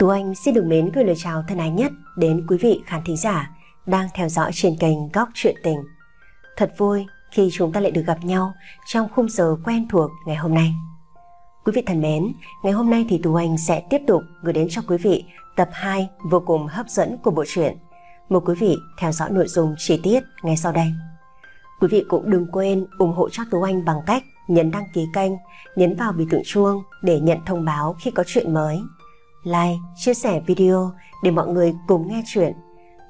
Tú Anh xin được mến gửi lời chào thân ái nhất đến quý vị khán thính giả đang theo dõi trên kênh Góc chuyện Tình. Thật vui khi chúng ta lại được gặp nhau trong khung giờ quen thuộc ngày hôm nay. Quý vị thân mến, ngày hôm nay thì Tú Anh sẽ tiếp tục gửi đến cho quý vị tập 2 vô cùng hấp dẫn của bộ truyện. Mời quý vị theo dõi nội dung chi tiết ngay sau đây. Quý vị cũng đừng quên ủng hộ cho Tú Anh bằng cách nhấn đăng ký kênh, nhấn vào biểu tượng chuông để nhận thông báo khi có chuyện mới like, chia sẻ video để mọi người cùng nghe chuyện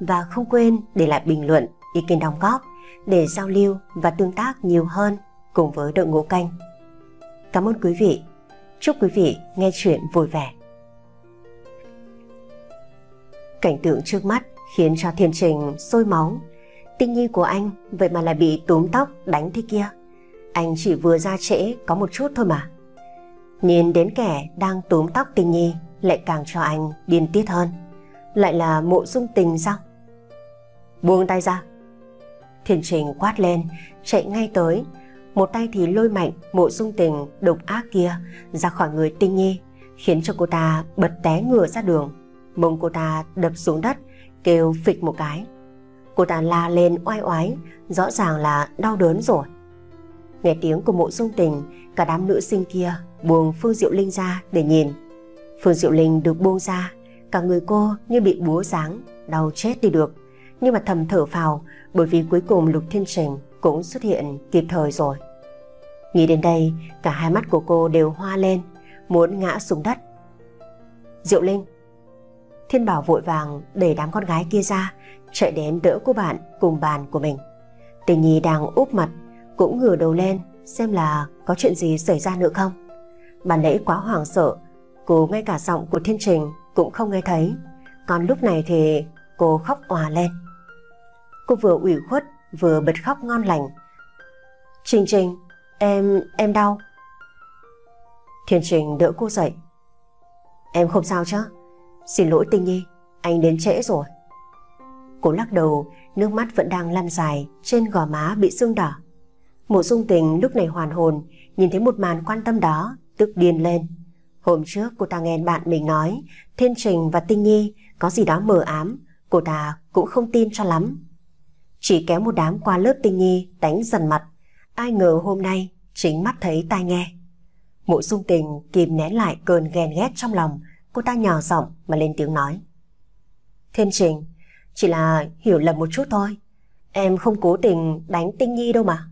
và không quên để lại bình luận, ý kiến đóng góp để giao lưu và tương tác nhiều hơn cùng với đội ngũ kênh. Cảm ơn quý vị. Chúc quý vị nghe chuyện vui vẻ. Cảnh tượng trước mắt khiến cho thiên trình sôi máu. Tinh nhi của anh vậy mà lại bị túm tóc đánh thế kia. Anh chỉ vừa ra trễ có một chút thôi mà. Nhìn đến kẻ đang túm tóc tinh nhi lại càng cho anh điên tiết hơn. Lại là mộ dung tình sao? Buông tay ra. Thiên Trình quát lên, chạy ngay tới. Một tay thì lôi mạnh mộ dung tình độc ác kia ra khỏi người tinh nhi, khiến cho cô ta bật té ngửa ra đường. Mông cô ta đập xuống đất, kêu phịch một cái. Cô ta la lên oai oái, rõ ràng là đau đớn rồi. Nghe tiếng của mộ dung tình, cả đám nữ sinh kia buông Phương Diệu Linh ra để nhìn. Phương Diệu Linh được buông ra, cả người cô như bị búa giáng, đau chết đi được. Nhưng mà thầm thở phào bởi vì cuối cùng Lục Thiên Trình cũng xuất hiện kịp thời rồi. Nghĩ đến đây, cả hai mắt của cô đều hoa lên, muốn ngã xuống đất. Diệu Linh Thiên Bảo vội vàng để đám con gái kia ra, chạy đến đỡ cô bạn cùng bàn của mình. Tình Nhi đang úp mặt, cũng ngửa đầu lên xem là có chuyện gì xảy ra nữa không. Bà nãy quá hoảng sợ, cô ngay cả giọng của Thiên Trình cũng không nghe thấy. Còn lúc này thì cô khóc òa lên. Cô vừa ủy khuất vừa bật khóc ngon lành. Trình Trình, em, em đau. Thiên Trình đỡ cô dậy. Em không sao chứ? Xin lỗi Tinh Nhi, anh đến trễ rồi. Cô lắc đầu, nước mắt vẫn đang lăn dài trên gò má bị sưng đỏ. Mộ dung tình lúc này hoàn hồn, nhìn thấy một màn quan tâm đó, tức điên lên. Hôm trước cô ta nghe bạn mình nói Thiên Trình và Tinh Nhi có gì đó mờ ám, cô ta cũng không tin cho lắm. Chỉ kéo một đám qua lớp Tinh Nhi đánh dần mặt, ai ngờ hôm nay chính mắt thấy tai nghe. Mộ dung tình kìm nén lại cơn ghen ghét trong lòng, cô ta nhỏ giọng mà lên tiếng nói. Thiên Trình, chỉ là hiểu lầm một chút thôi, em không cố tình đánh Tinh Nhi đâu mà.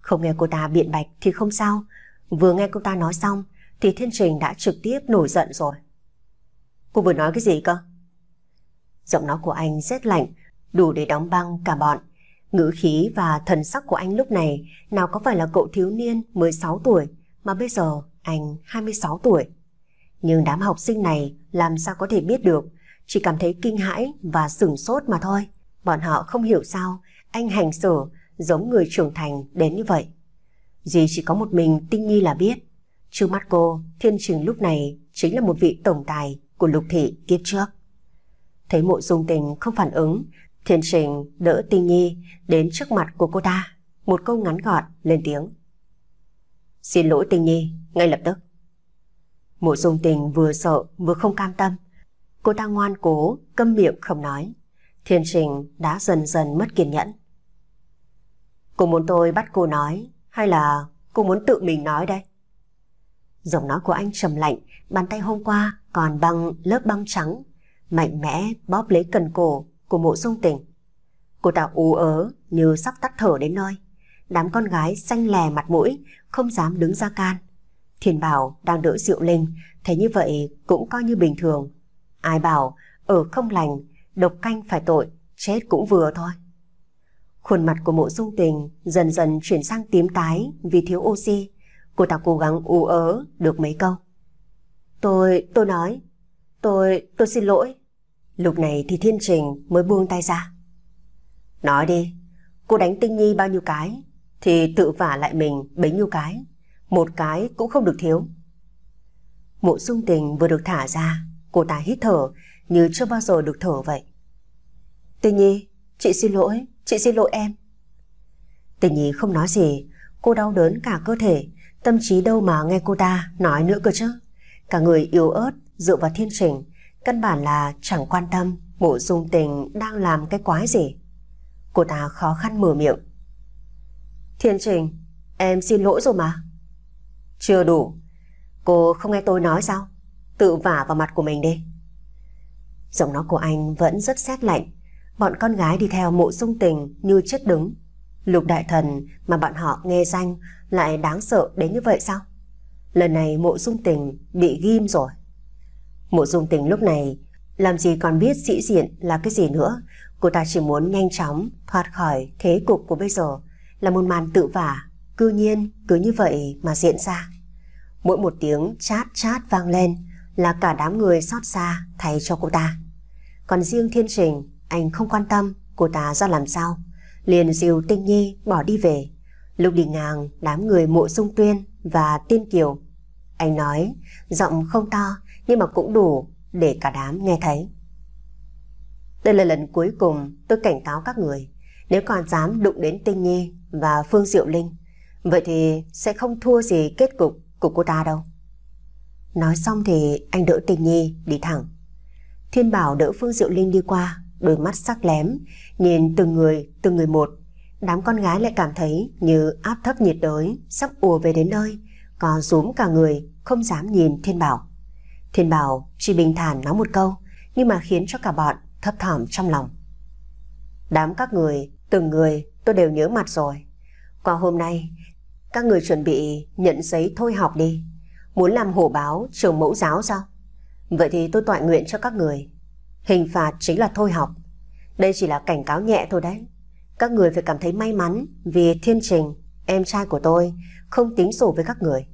Không nghe cô ta biện bạch thì không sao, vừa nghe cô ta nói xong, thì Thiên Trình đã trực tiếp nổi giận rồi. Cô vừa nói cái gì cơ? Giọng nói của anh rét lạnh, đủ để đóng băng cả bọn. Ngữ khí và thần sắc của anh lúc này nào có phải là cậu thiếu niên 16 tuổi mà bây giờ anh 26 tuổi. Nhưng đám học sinh này làm sao có thể biết được, chỉ cảm thấy kinh hãi và sửng sốt mà thôi. Bọn họ không hiểu sao anh hành xử giống người trưởng thành đến như vậy. Duy chỉ có một mình Tinh Nhi là biết. Trước mắt cô, Thiên Trình lúc này chính là một vị tổng tài của lục thị kiếp trước. Thấy mộ dung tình không phản ứng, Thiên Trình đỡ Tinh Nhi đến trước mặt của cô ta, một câu ngắn gọn lên tiếng. Xin lỗi Tinh Nhi, ngay lập tức. Mộ dung tình vừa sợ vừa không cam tâm. Cô ta ngoan cố, câm miệng không nói. Thiên Trình đã dần dần mất kiên nhẫn. Cô muốn tôi bắt cô nói hay là cô muốn tự mình nói đây? Giọng nói của anh trầm lạnh, bàn tay hôm qua còn băng lớp băng trắng, mạnh mẽ bóp lấy cần cổ của mộ dung tình. Cô ta ú ớ như sắp tắt thở đến nơi. Đám con gái xanh lè mặt mũi, không dám đứng ra can. Thiền Bảo đang đỡ Diệu Linh, thế như vậy cũng coi như bình thường. Ai bảo, ở không lành, độc canh phải tội, chết cũng vừa thôi. Khuôn mặt của mộ dung tình dần dần chuyển sang tím tái vì thiếu oxy. Cô ta cố gắng u ớ được mấy câu. Tôi, tôi nói. Tôi, tôi xin lỗi. Lúc này thì Thiên Trình mới buông tay ra. Nói đi, cô đánh Tinh Nhi bao nhiêu cái, thì tự vả lại mình bấy nhiêu cái. Một cái cũng không được thiếu. Mộ dung tình vừa được thả ra, cô ta hít thở như chưa bao giờ được thở vậy. Tinh Nhi, chị xin lỗi, chị xin lỗi em. tinh Nhi không nói gì, cô đau đớn cả cơ thể, Tâm trí đâu mà nghe cô ta nói nữa cơ chứ. Cả người yếu ớt, dựa vào thiên trình, căn bản là chẳng quan tâm mộ dung tình đang làm cái quái gì. Cô ta khó khăn mở miệng. Thiên trình, em xin lỗi rồi mà. Chưa đủ. Cô không nghe tôi nói sao? Tự vả vào mặt của mình đi. Giọng nói của anh vẫn rất xét lạnh. Bọn con gái đi theo mộ dung tình như chết đứng Lục đại thần mà bọn họ nghe danh lại đáng sợ đến như vậy sao? Lần này mộ dung tình bị ghim rồi. Mộ dung tình lúc này làm gì còn biết sĩ diện là cái gì nữa. Cô ta chỉ muốn nhanh chóng thoát khỏi thế cục của bây giờ là một màn tự vả. Cư nhiên cứ như vậy mà diễn ra. Mỗi một tiếng chát chát vang lên là cả đám người xót xa thay cho cô ta. Còn riêng thiên trình, anh không quan tâm cô ta ra làm sao liền dìu Tinh Nhi bỏ đi về. Lúc đi ngang, đám người mộ sung tuyên và tiên kiều. Anh nói, giọng không to nhưng mà cũng đủ để cả đám nghe thấy. Đây là lần cuối cùng tôi cảnh cáo các người, nếu còn dám đụng đến Tinh Nhi và Phương Diệu Linh, vậy thì sẽ không thua gì kết cục của cô ta đâu. Nói xong thì anh đỡ Tinh Nhi đi thẳng. Thiên Bảo đỡ Phương Diệu Linh đi qua, đôi mắt sắc lém, nhìn từng người, từng người một. Đám con gái lại cảm thấy như áp thấp nhiệt đới, sắp ùa về đến nơi, có rúm cả người, không dám nhìn Thiên Bảo. Thiên Bảo chỉ bình thản nói một câu, nhưng mà khiến cho cả bọn thấp thỏm trong lòng. Đám các người, từng người, tôi đều nhớ mặt rồi. Qua hôm nay, các người chuẩn bị nhận giấy thôi học đi. Muốn làm hổ báo trường mẫu giáo sao? Vậy thì tôi tọa nguyện cho các người Hình phạt chính là thôi học. Đây chỉ là cảnh cáo nhẹ thôi đấy. Các người phải cảm thấy may mắn vì thiên trình, em trai của tôi, không tính sổ với các người.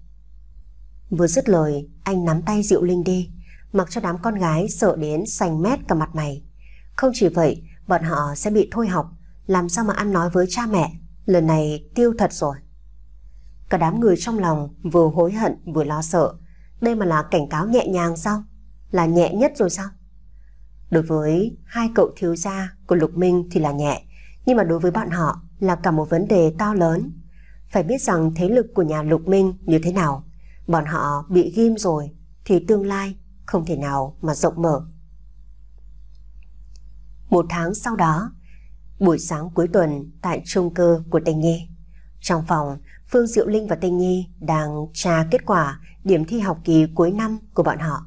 Vừa dứt lời, anh nắm tay Diệu Linh đi, mặc cho đám con gái sợ đến xanh mét cả mặt mày. Không chỉ vậy, bọn họ sẽ bị thôi học, làm sao mà ăn nói với cha mẹ, lần này tiêu thật rồi. Cả đám người trong lòng vừa hối hận vừa lo sợ, đây mà là cảnh cáo nhẹ nhàng sao? Là nhẹ nhất rồi sao? Đối với hai cậu thiếu gia của Lục Minh thì là nhẹ, nhưng mà đối với bọn họ là cả một vấn đề to lớn. Phải biết rằng thế lực của nhà Lục Minh như thế nào, bọn họ bị ghim rồi thì tương lai không thể nào mà rộng mở. Một tháng sau đó, buổi sáng cuối tuần tại trung cơ của Tây Nhi. Trong phòng, Phương Diệu Linh và Tây Nhi đang tra kết quả điểm thi học kỳ cuối năm của bọn họ.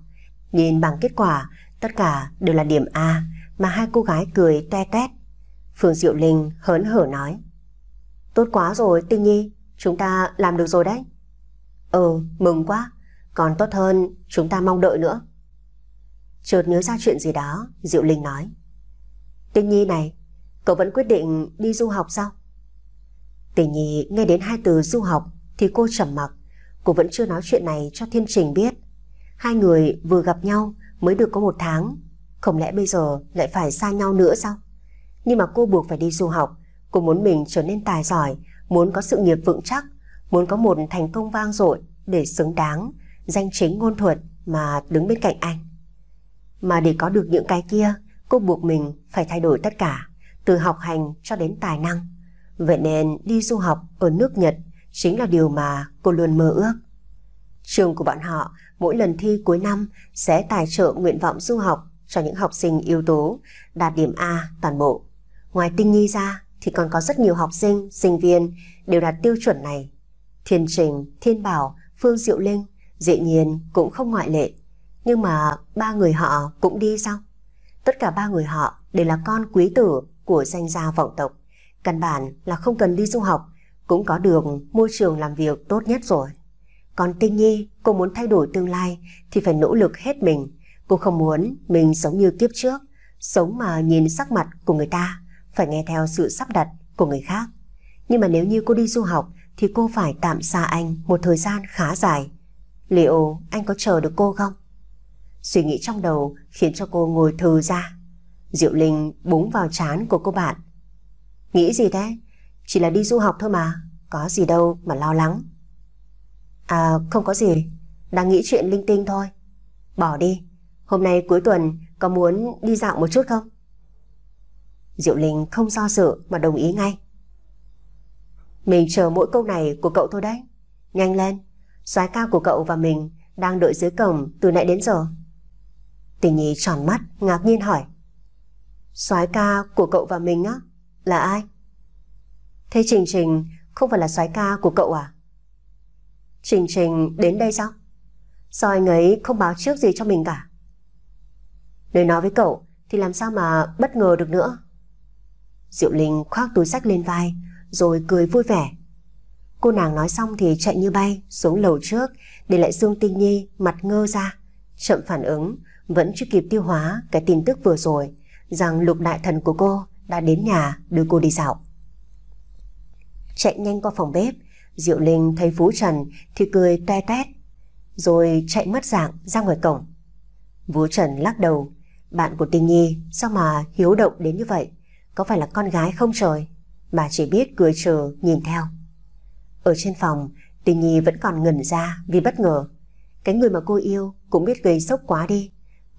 Nhìn bảng kết quả Tất cả đều là điểm A mà hai cô gái cười te toét. Phương Diệu Linh hớn hở nói. Tốt quá rồi Tinh Nhi, chúng ta làm được rồi đấy. Ừ, mừng quá, còn tốt hơn chúng ta mong đợi nữa. Chợt nhớ ra chuyện gì đó, Diệu Linh nói. Tinh Nhi này, cậu vẫn quyết định đi du học sao? Tinh Nhi nghe đến hai từ du học thì cô trầm mặc, cô vẫn chưa nói chuyện này cho Thiên Trình biết. Hai người vừa gặp nhau mới được có một tháng. Không lẽ bây giờ lại phải xa nhau nữa sao? Nhưng mà cô buộc phải đi du học. Cô muốn mình trở nên tài giỏi, muốn có sự nghiệp vững chắc, muốn có một thành công vang dội để xứng đáng, danh chính ngôn thuận mà đứng bên cạnh anh. Mà để có được những cái kia, cô buộc mình phải thay đổi tất cả, từ học hành cho đến tài năng. Vậy nên đi du học ở nước Nhật chính là điều mà cô luôn mơ ước. Trường của bọn họ mỗi lần thi cuối năm sẽ tài trợ nguyện vọng du học cho những học sinh yếu tố đạt điểm A toàn bộ. Ngoài tinh nghi ra thì còn có rất nhiều học sinh, sinh viên đều đạt tiêu chuẩn này. Thiên Trình, Thiên Bảo, Phương Diệu Linh dĩ nhiên cũng không ngoại lệ. Nhưng mà ba người họ cũng đi sao? Tất cả ba người họ đều là con quý tử của danh gia vọng tộc. Căn bản là không cần đi du học, cũng có đường môi trường làm việc tốt nhất rồi. Còn Tinh Nhi, cô muốn thay đổi tương lai thì phải nỗ lực hết mình. Cô không muốn mình sống như kiếp trước, sống mà nhìn sắc mặt của người ta, phải nghe theo sự sắp đặt của người khác. Nhưng mà nếu như cô đi du học thì cô phải tạm xa anh một thời gian khá dài. Liệu anh có chờ được cô không? Suy nghĩ trong đầu khiến cho cô ngồi thừ ra. Diệu Linh búng vào chán của cô bạn. Nghĩ gì thế? Chỉ là đi du học thôi mà, có gì đâu mà lo lắng. À không có gì, đang nghĩ chuyện linh tinh thôi. Bỏ đi, hôm nay cuối tuần có muốn đi dạo một chút không? Diệu Linh không do dự mà đồng ý ngay. Mình chờ mỗi câu này của cậu thôi đấy. Nhanh lên, soái ca của cậu và mình đang đợi dưới cổng từ nãy đến giờ. Tình nhi tròn mắt, ngạc nhiên hỏi. soái ca của cậu và mình á, là ai? Thế Trình Trình không phải là soái ca của cậu à? Trình Trình đến đây sao? Sao anh ấy không báo trước gì cho mình cả? Nếu nói với cậu thì làm sao mà bất ngờ được nữa? Diệu Linh khoác túi sách lên vai rồi cười vui vẻ. Cô nàng nói xong thì chạy như bay xuống lầu trước để lại Dương Tinh Nhi mặt ngơ ra. Chậm phản ứng, vẫn chưa kịp tiêu hóa cái tin tức vừa rồi rằng lục đại thần của cô đã đến nhà đưa cô đi dạo. Chạy nhanh qua phòng bếp, Diệu Linh thấy Phú Trần thì cười toe tét, rồi chạy mất dạng ra ngoài cổng. Phú Trần lắc đầu, bạn của Tinh Nhi sao mà hiếu động đến như vậy? Có phải là con gái không trời? Bà chỉ biết cười chờ nhìn theo. Ở trên phòng, Tinh Nhi vẫn còn ngẩn ra vì bất ngờ. Cái người mà cô yêu cũng biết gây sốc quá đi.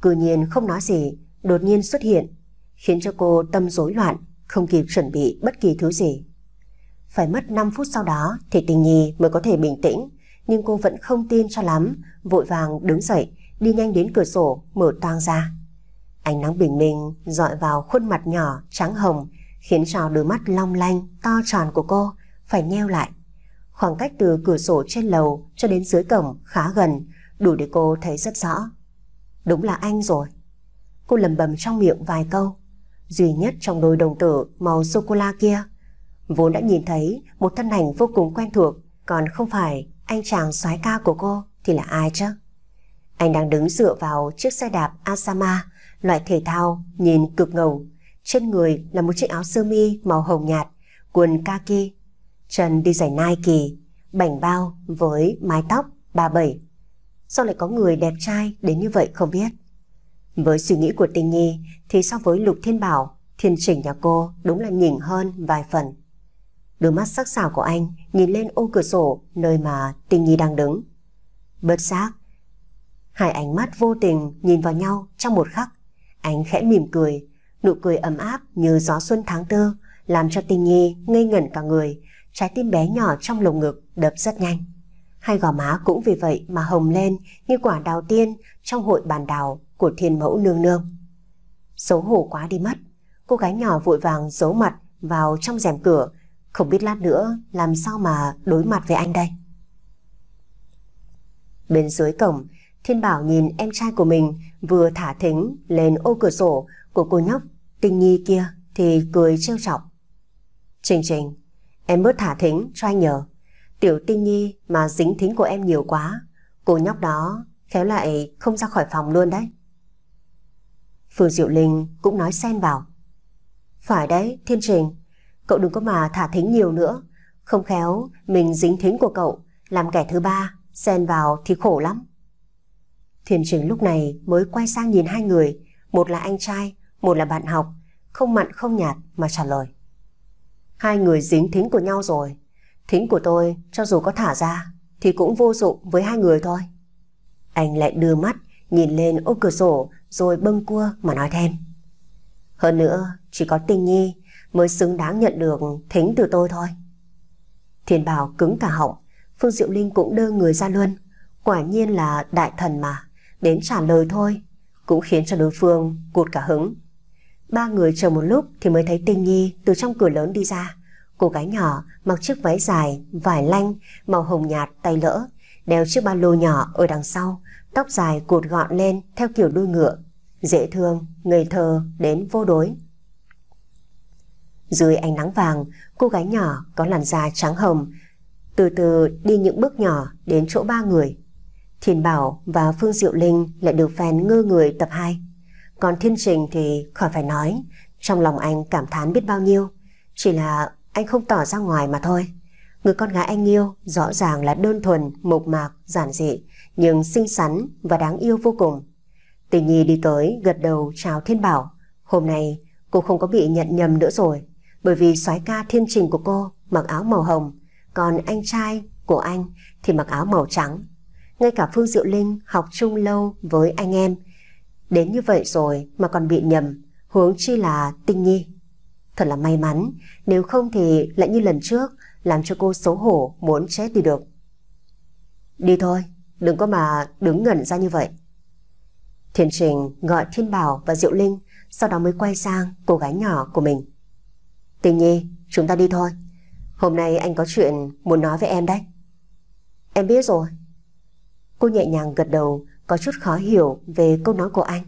Cư nhiên không nói gì, đột nhiên xuất hiện, khiến cho cô tâm rối loạn, không kịp chuẩn bị bất kỳ thứ gì. Phải mất 5 phút sau đó thì tình nhi mới có thể bình tĩnh, nhưng cô vẫn không tin cho lắm, vội vàng đứng dậy, đi nhanh đến cửa sổ, mở toang ra. Ánh nắng bình minh dọi vào khuôn mặt nhỏ, trắng hồng, khiến cho đôi mắt long lanh, to tròn của cô phải nheo lại. Khoảng cách từ cửa sổ trên lầu cho đến dưới cổng khá gần, đủ để cô thấy rất rõ. Đúng là anh rồi. Cô lầm bầm trong miệng vài câu. Duy nhất trong đôi đồng tử màu sô-cô-la kia Vốn đã nhìn thấy một thân ảnh vô cùng quen thuộc, còn không phải anh chàng soái ca của cô thì là ai chứ? Anh đang đứng dựa vào chiếc xe đạp Asama, loại thể thao nhìn cực ngầu. Trên người là một chiếc áo sơ mi màu hồng nhạt, quần kaki. chân đi giày Nike, bảnh bao với mái tóc 37. Sao lại có người đẹp trai đến như vậy không biết? Với suy nghĩ của tình nhi thì so với Lục Thiên Bảo, thiên trình nhà cô đúng là nhỉnh hơn vài phần. Đôi mắt sắc sảo của anh nhìn lên ô cửa sổ nơi mà tình nhi đang đứng. Bớt xác. Hai ánh mắt vô tình nhìn vào nhau trong một khắc. Anh khẽ mỉm cười, nụ cười ấm áp như gió xuân tháng tư, làm cho tình nhi ngây ngẩn cả người, trái tim bé nhỏ trong lồng ngực đập rất nhanh. Hai gò má cũng vì vậy mà hồng lên như quả đào tiên trong hội bàn đào của thiên mẫu nương nương. Xấu hổ quá đi mất, cô gái nhỏ vội vàng giấu mặt vào trong rèm cửa không biết lát nữa làm sao mà đối mặt với anh đây. Bên dưới cổng, Thiên Bảo nhìn em trai của mình vừa thả thính lên ô cửa sổ của cô nhóc Tinh Nhi kia thì cười trêu chọc. Trình Trình, em bớt thả thính cho anh nhờ. Tiểu Tinh Nhi mà dính thính của em nhiều quá, cô nhóc đó khéo lại không ra khỏi phòng luôn đấy. Phương Diệu Linh cũng nói xen vào. Phải đấy, Thiên Trình, Cậu đừng có mà thả thính nhiều nữa. Không khéo, mình dính thính của cậu, làm kẻ thứ ba, xen vào thì khổ lắm. Thuyền trưởng lúc này mới quay sang nhìn hai người, một là anh trai, một là bạn học, không mặn không nhạt mà trả lời. Hai người dính thính của nhau rồi, thính của tôi cho dù có thả ra thì cũng vô dụng với hai người thôi. Anh lại đưa mắt nhìn lên ô cửa sổ rồi bâng cua mà nói thêm. Hơn nữa, chỉ có tình nhi mới xứng đáng nhận được thính từ tôi thôi. Thiền Bảo cứng cả họng, Phương Diệu Linh cũng đơ người ra luôn. Quả nhiên là đại thần mà, đến trả lời thôi, cũng khiến cho đối phương cụt cả hứng. Ba người chờ một lúc thì mới thấy Tinh Nhi từ trong cửa lớn đi ra. Cô gái nhỏ mặc chiếc váy dài, vải lanh, màu hồng nhạt, tay lỡ, đeo chiếc ba lô nhỏ ở đằng sau, tóc dài cột gọn lên theo kiểu đuôi ngựa. Dễ thương, ngây thơ đến vô đối. Dưới ánh nắng vàng, cô gái nhỏ có làn da trắng hồng, từ từ đi những bước nhỏ đến chỗ ba người. Thiền Bảo và Phương Diệu Linh lại được phèn ngơ người tập 2. Còn Thiên Trình thì khỏi phải nói, trong lòng anh cảm thán biết bao nhiêu. Chỉ là anh không tỏ ra ngoài mà thôi. Người con gái anh yêu rõ ràng là đơn thuần, mộc mạc, giản dị, nhưng xinh xắn và đáng yêu vô cùng. Tình Nhi đi tới gật đầu chào Thiên Bảo. Hôm nay cô không có bị nhận nhầm nữa rồi bởi vì soái ca thiên trình của cô mặc áo màu hồng, còn anh trai của anh thì mặc áo màu trắng. Ngay cả Phương Diệu Linh học chung lâu với anh em, đến như vậy rồi mà còn bị nhầm, hướng chi là Tinh Nhi. Thật là may mắn, nếu không thì lại như lần trước, làm cho cô xấu hổ muốn chết đi được. Đi thôi, đừng có mà đứng ngẩn ra như vậy. Thiên Trình gọi Thiên Bảo và Diệu Linh, sau đó mới quay sang cô gái nhỏ của mình. Tình nhi, chúng ta đi thôi. Hôm nay anh có chuyện muốn nói với em đấy. Em biết rồi. Cô nhẹ nhàng gật đầu, có chút khó hiểu về câu nói của anh.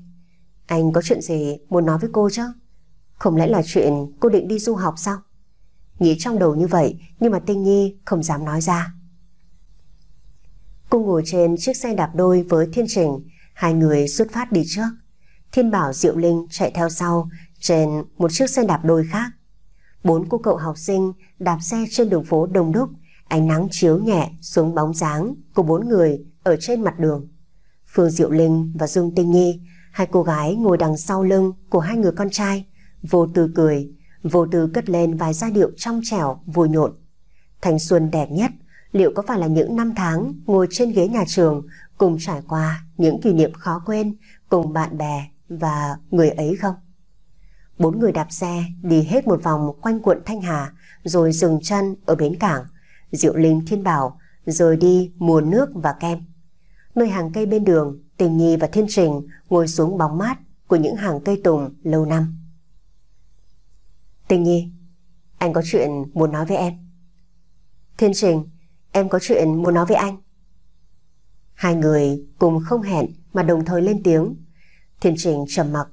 Anh có chuyện gì muốn nói với cô chứ? Không lẽ là chuyện cô định đi du học sao? Nghĩ trong đầu như vậy nhưng mà Tinh Nhi không dám nói ra. Cô ngồi trên chiếc xe đạp đôi với Thiên Trình, hai người xuất phát đi trước. Thiên Bảo Diệu Linh chạy theo sau trên một chiếc xe đạp đôi khác bốn cô cậu học sinh đạp xe trên đường phố đông đúc, ánh nắng chiếu nhẹ xuống bóng dáng của bốn người ở trên mặt đường. Phương Diệu Linh và Dương Tinh Nhi, hai cô gái ngồi đằng sau lưng của hai người con trai, vô tư cười, vô tư cất lên vài giai điệu trong trẻo, vui nhộn. Thanh xuân đẹp nhất, liệu có phải là những năm tháng ngồi trên ghế nhà trường cùng trải qua những kỷ niệm khó quên cùng bạn bè và người ấy không? Bốn người đạp xe đi hết một vòng quanh quận Thanh Hà rồi dừng chân ở bến cảng. Diệu Linh Thiên Bảo rồi đi mua nước và kem. Nơi hàng cây bên đường, Tình Nhi và Thiên Trình ngồi xuống bóng mát của những hàng cây tùng lâu năm. Tình Nhi, anh có chuyện muốn nói với em. Thiên Trình, em có chuyện muốn nói với anh. Hai người cùng không hẹn mà đồng thời lên tiếng. Thiên Trình trầm mặc.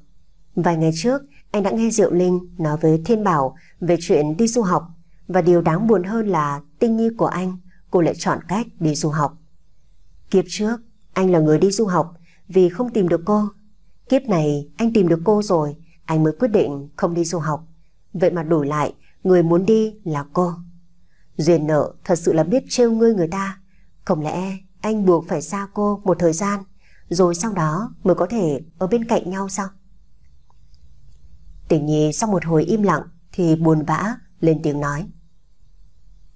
Vài ngày trước, anh đã nghe Diệu Linh nói với Thiên Bảo về chuyện đi du học và điều đáng buồn hơn là tinh nhi của anh, cô lại chọn cách đi du học. Kiếp trước, anh là người đi du học vì không tìm được cô. Kiếp này, anh tìm được cô rồi, anh mới quyết định không đi du học. Vậy mà đổi lại, người muốn đi là cô. Duyên nợ thật sự là biết trêu ngươi người ta. Không lẽ anh buộc phải xa cô một thời gian, rồi sau đó mới có thể ở bên cạnh nhau sao? Tình nhi sau một hồi im lặng thì buồn vã lên tiếng nói.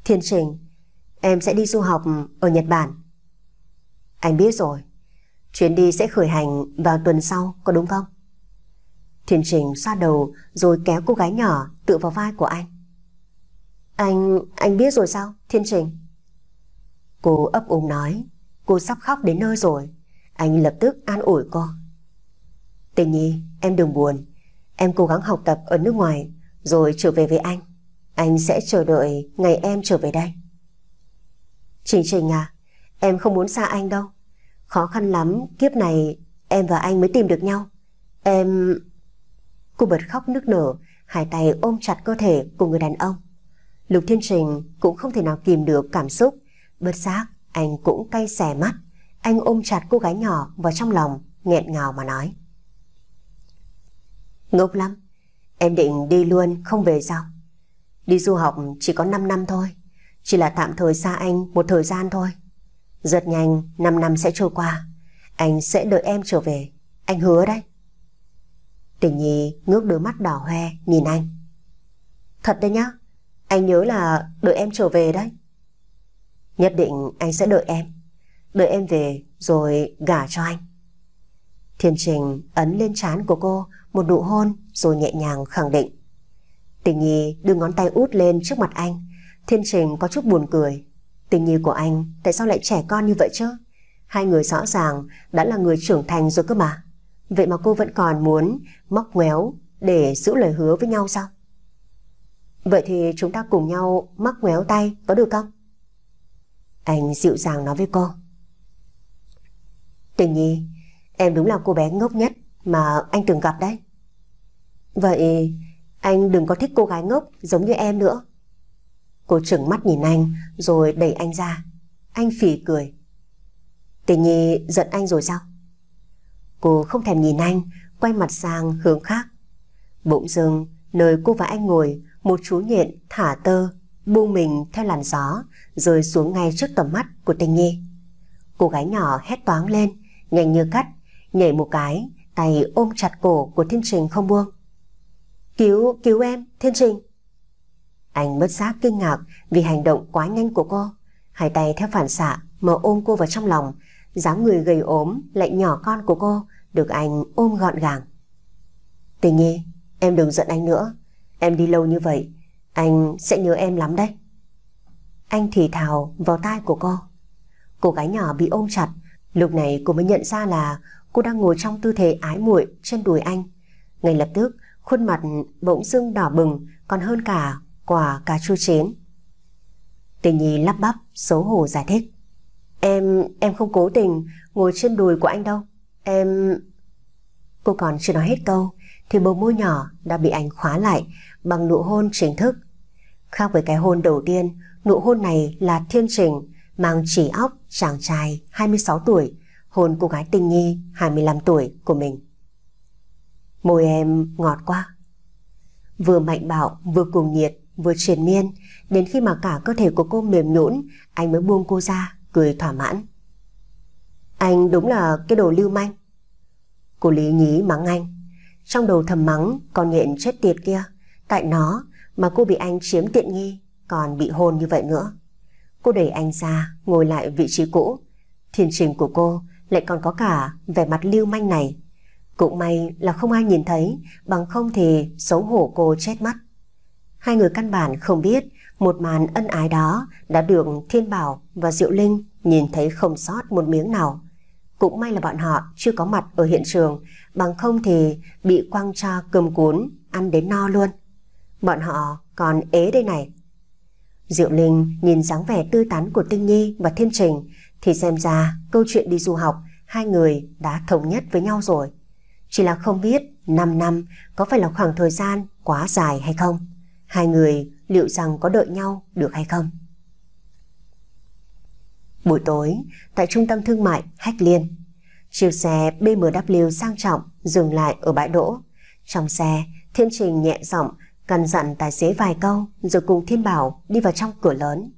Thiên Trình, em sẽ đi du học ở Nhật Bản. Anh biết rồi, chuyến đi sẽ khởi hành vào tuần sau có đúng không? Thiên Trình xoa đầu rồi kéo cô gái nhỏ tự vào vai của anh. Anh, anh biết rồi sao, Thiên Trình? Cô ấp úng nói, cô sắp khóc đến nơi rồi. Anh lập tức an ủi cô. Tình nhi, em đừng buồn. Em cố gắng học tập ở nước ngoài Rồi trở về với anh Anh sẽ chờ đợi ngày em trở về đây Trình Trình à Em không muốn xa anh đâu Khó khăn lắm kiếp này Em và anh mới tìm được nhau Em... Cô bật khóc nức nở Hai tay ôm chặt cơ thể của người đàn ông Lục Thiên Trình cũng không thể nào kìm được cảm xúc Bớt giác anh cũng cay xè mắt Anh ôm chặt cô gái nhỏ vào trong lòng nghẹn ngào mà nói Ngốc lắm, em định đi luôn không về sao? Đi du học chỉ có 5 năm thôi, chỉ là tạm thời xa anh một thời gian thôi. Rất nhanh 5 năm sẽ trôi qua, anh sẽ đợi em trở về, anh hứa đấy. Tình Nhi ngước đôi mắt đỏ hoe nhìn anh. Thật đấy nhá, anh nhớ là đợi em trở về đấy. Nhất định anh sẽ đợi em, đợi em về rồi gả cho anh. Thiên Trình ấn lên trán của cô một nụ hôn rồi nhẹ nhàng khẳng định. Tình Nhi đưa ngón tay út lên trước mặt anh. Thiên Trình có chút buồn cười. Tình Nhi của anh tại sao lại trẻ con như vậy chứ? Hai người rõ ràng đã là người trưởng thành rồi cơ mà. Vậy mà cô vẫn còn muốn móc ngoéo để giữ lời hứa với nhau sao? Vậy thì chúng ta cùng nhau móc ngoéo tay có được không? Anh dịu dàng nói với cô. Tình Nhi, Em đúng là cô bé ngốc nhất mà anh từng gặp đấy. Vậy anh đừng có thích cô gái ngốc giống như em nữa. Cô trừng mắt nhìn anh rồi đẩy anh ra. Anh phỉ cười. Tình nhi giận anh rồi sao? Cô không thèm nhìn anh, quay mặt sang hướng khác. bụng dưng, nơi cô và anh ngồi, một chú nhện thả tơ, buông mình theo làn gió, rồi xuống ngay trước tầm mắt của tình nhi. Cô gái nhỏ hét toáng lên, nhanh như cắt nhảy một cái, tay ôm chặt cổ của Thiên Trình không buông. Cứu, cứu em, Thiên Trình. Anh bất giác kinh ngạc vì hành động quá nhanh của cô. Hai tay theo phản xạ mà ôm cô vào trong lòng. dáng người gầy ốm, lại nhỏ con của cô được anh ôm gọn gàng. Tình nhi, em đừng giận anh nữa. Em đi lâu như vậy, anh sẽ nhớ em lắm đấy. Anh thì thào vào tai của cô. Cô gái nhỏ bị ôm chặt, lúc này cô mới nhận ra là cô đang ngồi trong tư thế ái muội trên đùi anh. Ngay lập tức, khuôn mặt bỗng dưng đỏ bừng còn hơn cả quả cà chua chín. Tình Nhi lắp bắp, xấu hổ giải thích. Em, em không cố tình ngồi trên đùi của anh đâu. Em... Cô còn chưa nói hết câu, thì bầu môi nhỏ đã bị anh khóa lại bằng nụ hôn chính thức. Khác với cái hôn đầu tiên, nụ hôn này là thiên trình, mang chỉ óc chàng trai 26 tuổi, hôn cô gái Tinh Nhi 25 tuổi của mình. Môi em ngọt quá. Vừa mạnh bạo, vừa cuồng nhiệt, vừa triền miên, đến khi mà cả cơ thể của cô mềm nhũn, anh mới buông cô ra, cười thỏa mãn. Anh đúng là cái đồ lưu manh. Cô Lý nhí mắng anh. Trong đầu thầm mắng con nhện chết tiệt kia, tại nó mà cô bị anh chiếm tiện nghi, còn bị hôn như vậy nữa. Cô đẩy anh ra, ngồi lại vị trí cũ. Thiên trình của cô lại còn có cả vẻ mặt lưu manh này. Cũng may là không ai nhìn thấy, bằng không thì xấu hổ cô chết mắt. Hai người căn bản không biết một màn ân ái đó đã được Thiên Bảo và Diệu Linh nhìn thấy không sót một miếng nào. Cũng may là bọn họ chưa có mặt ở hiện trường, bằng không thì bị quang tra cơm cuốn, ăn đến no luôn. Bọn họ còn ế đây này. Diệu Linh nhìn dáng vẻ tươi tắn của Tinh Nhi và Thiên Trình, thì xem ra câu chuyện đi du học hai người đã thống nhất với nhau rồi. Chỉ là không biết 5 năm có phải là khoảng thời gian quá dài hay không? Hai người liệu rằng có đợi nhau được hay không? Buổi tối, tại trung tâm thương mại Hách Liên, chiếc xe BMW sang trọng dừng lại ở bãi đỗ. Trong xe, Thiên Trình nhẹ giọng căn dặn tài xế vài câu rồi cùng Thiên Bảo đi vào trong cửa lớn.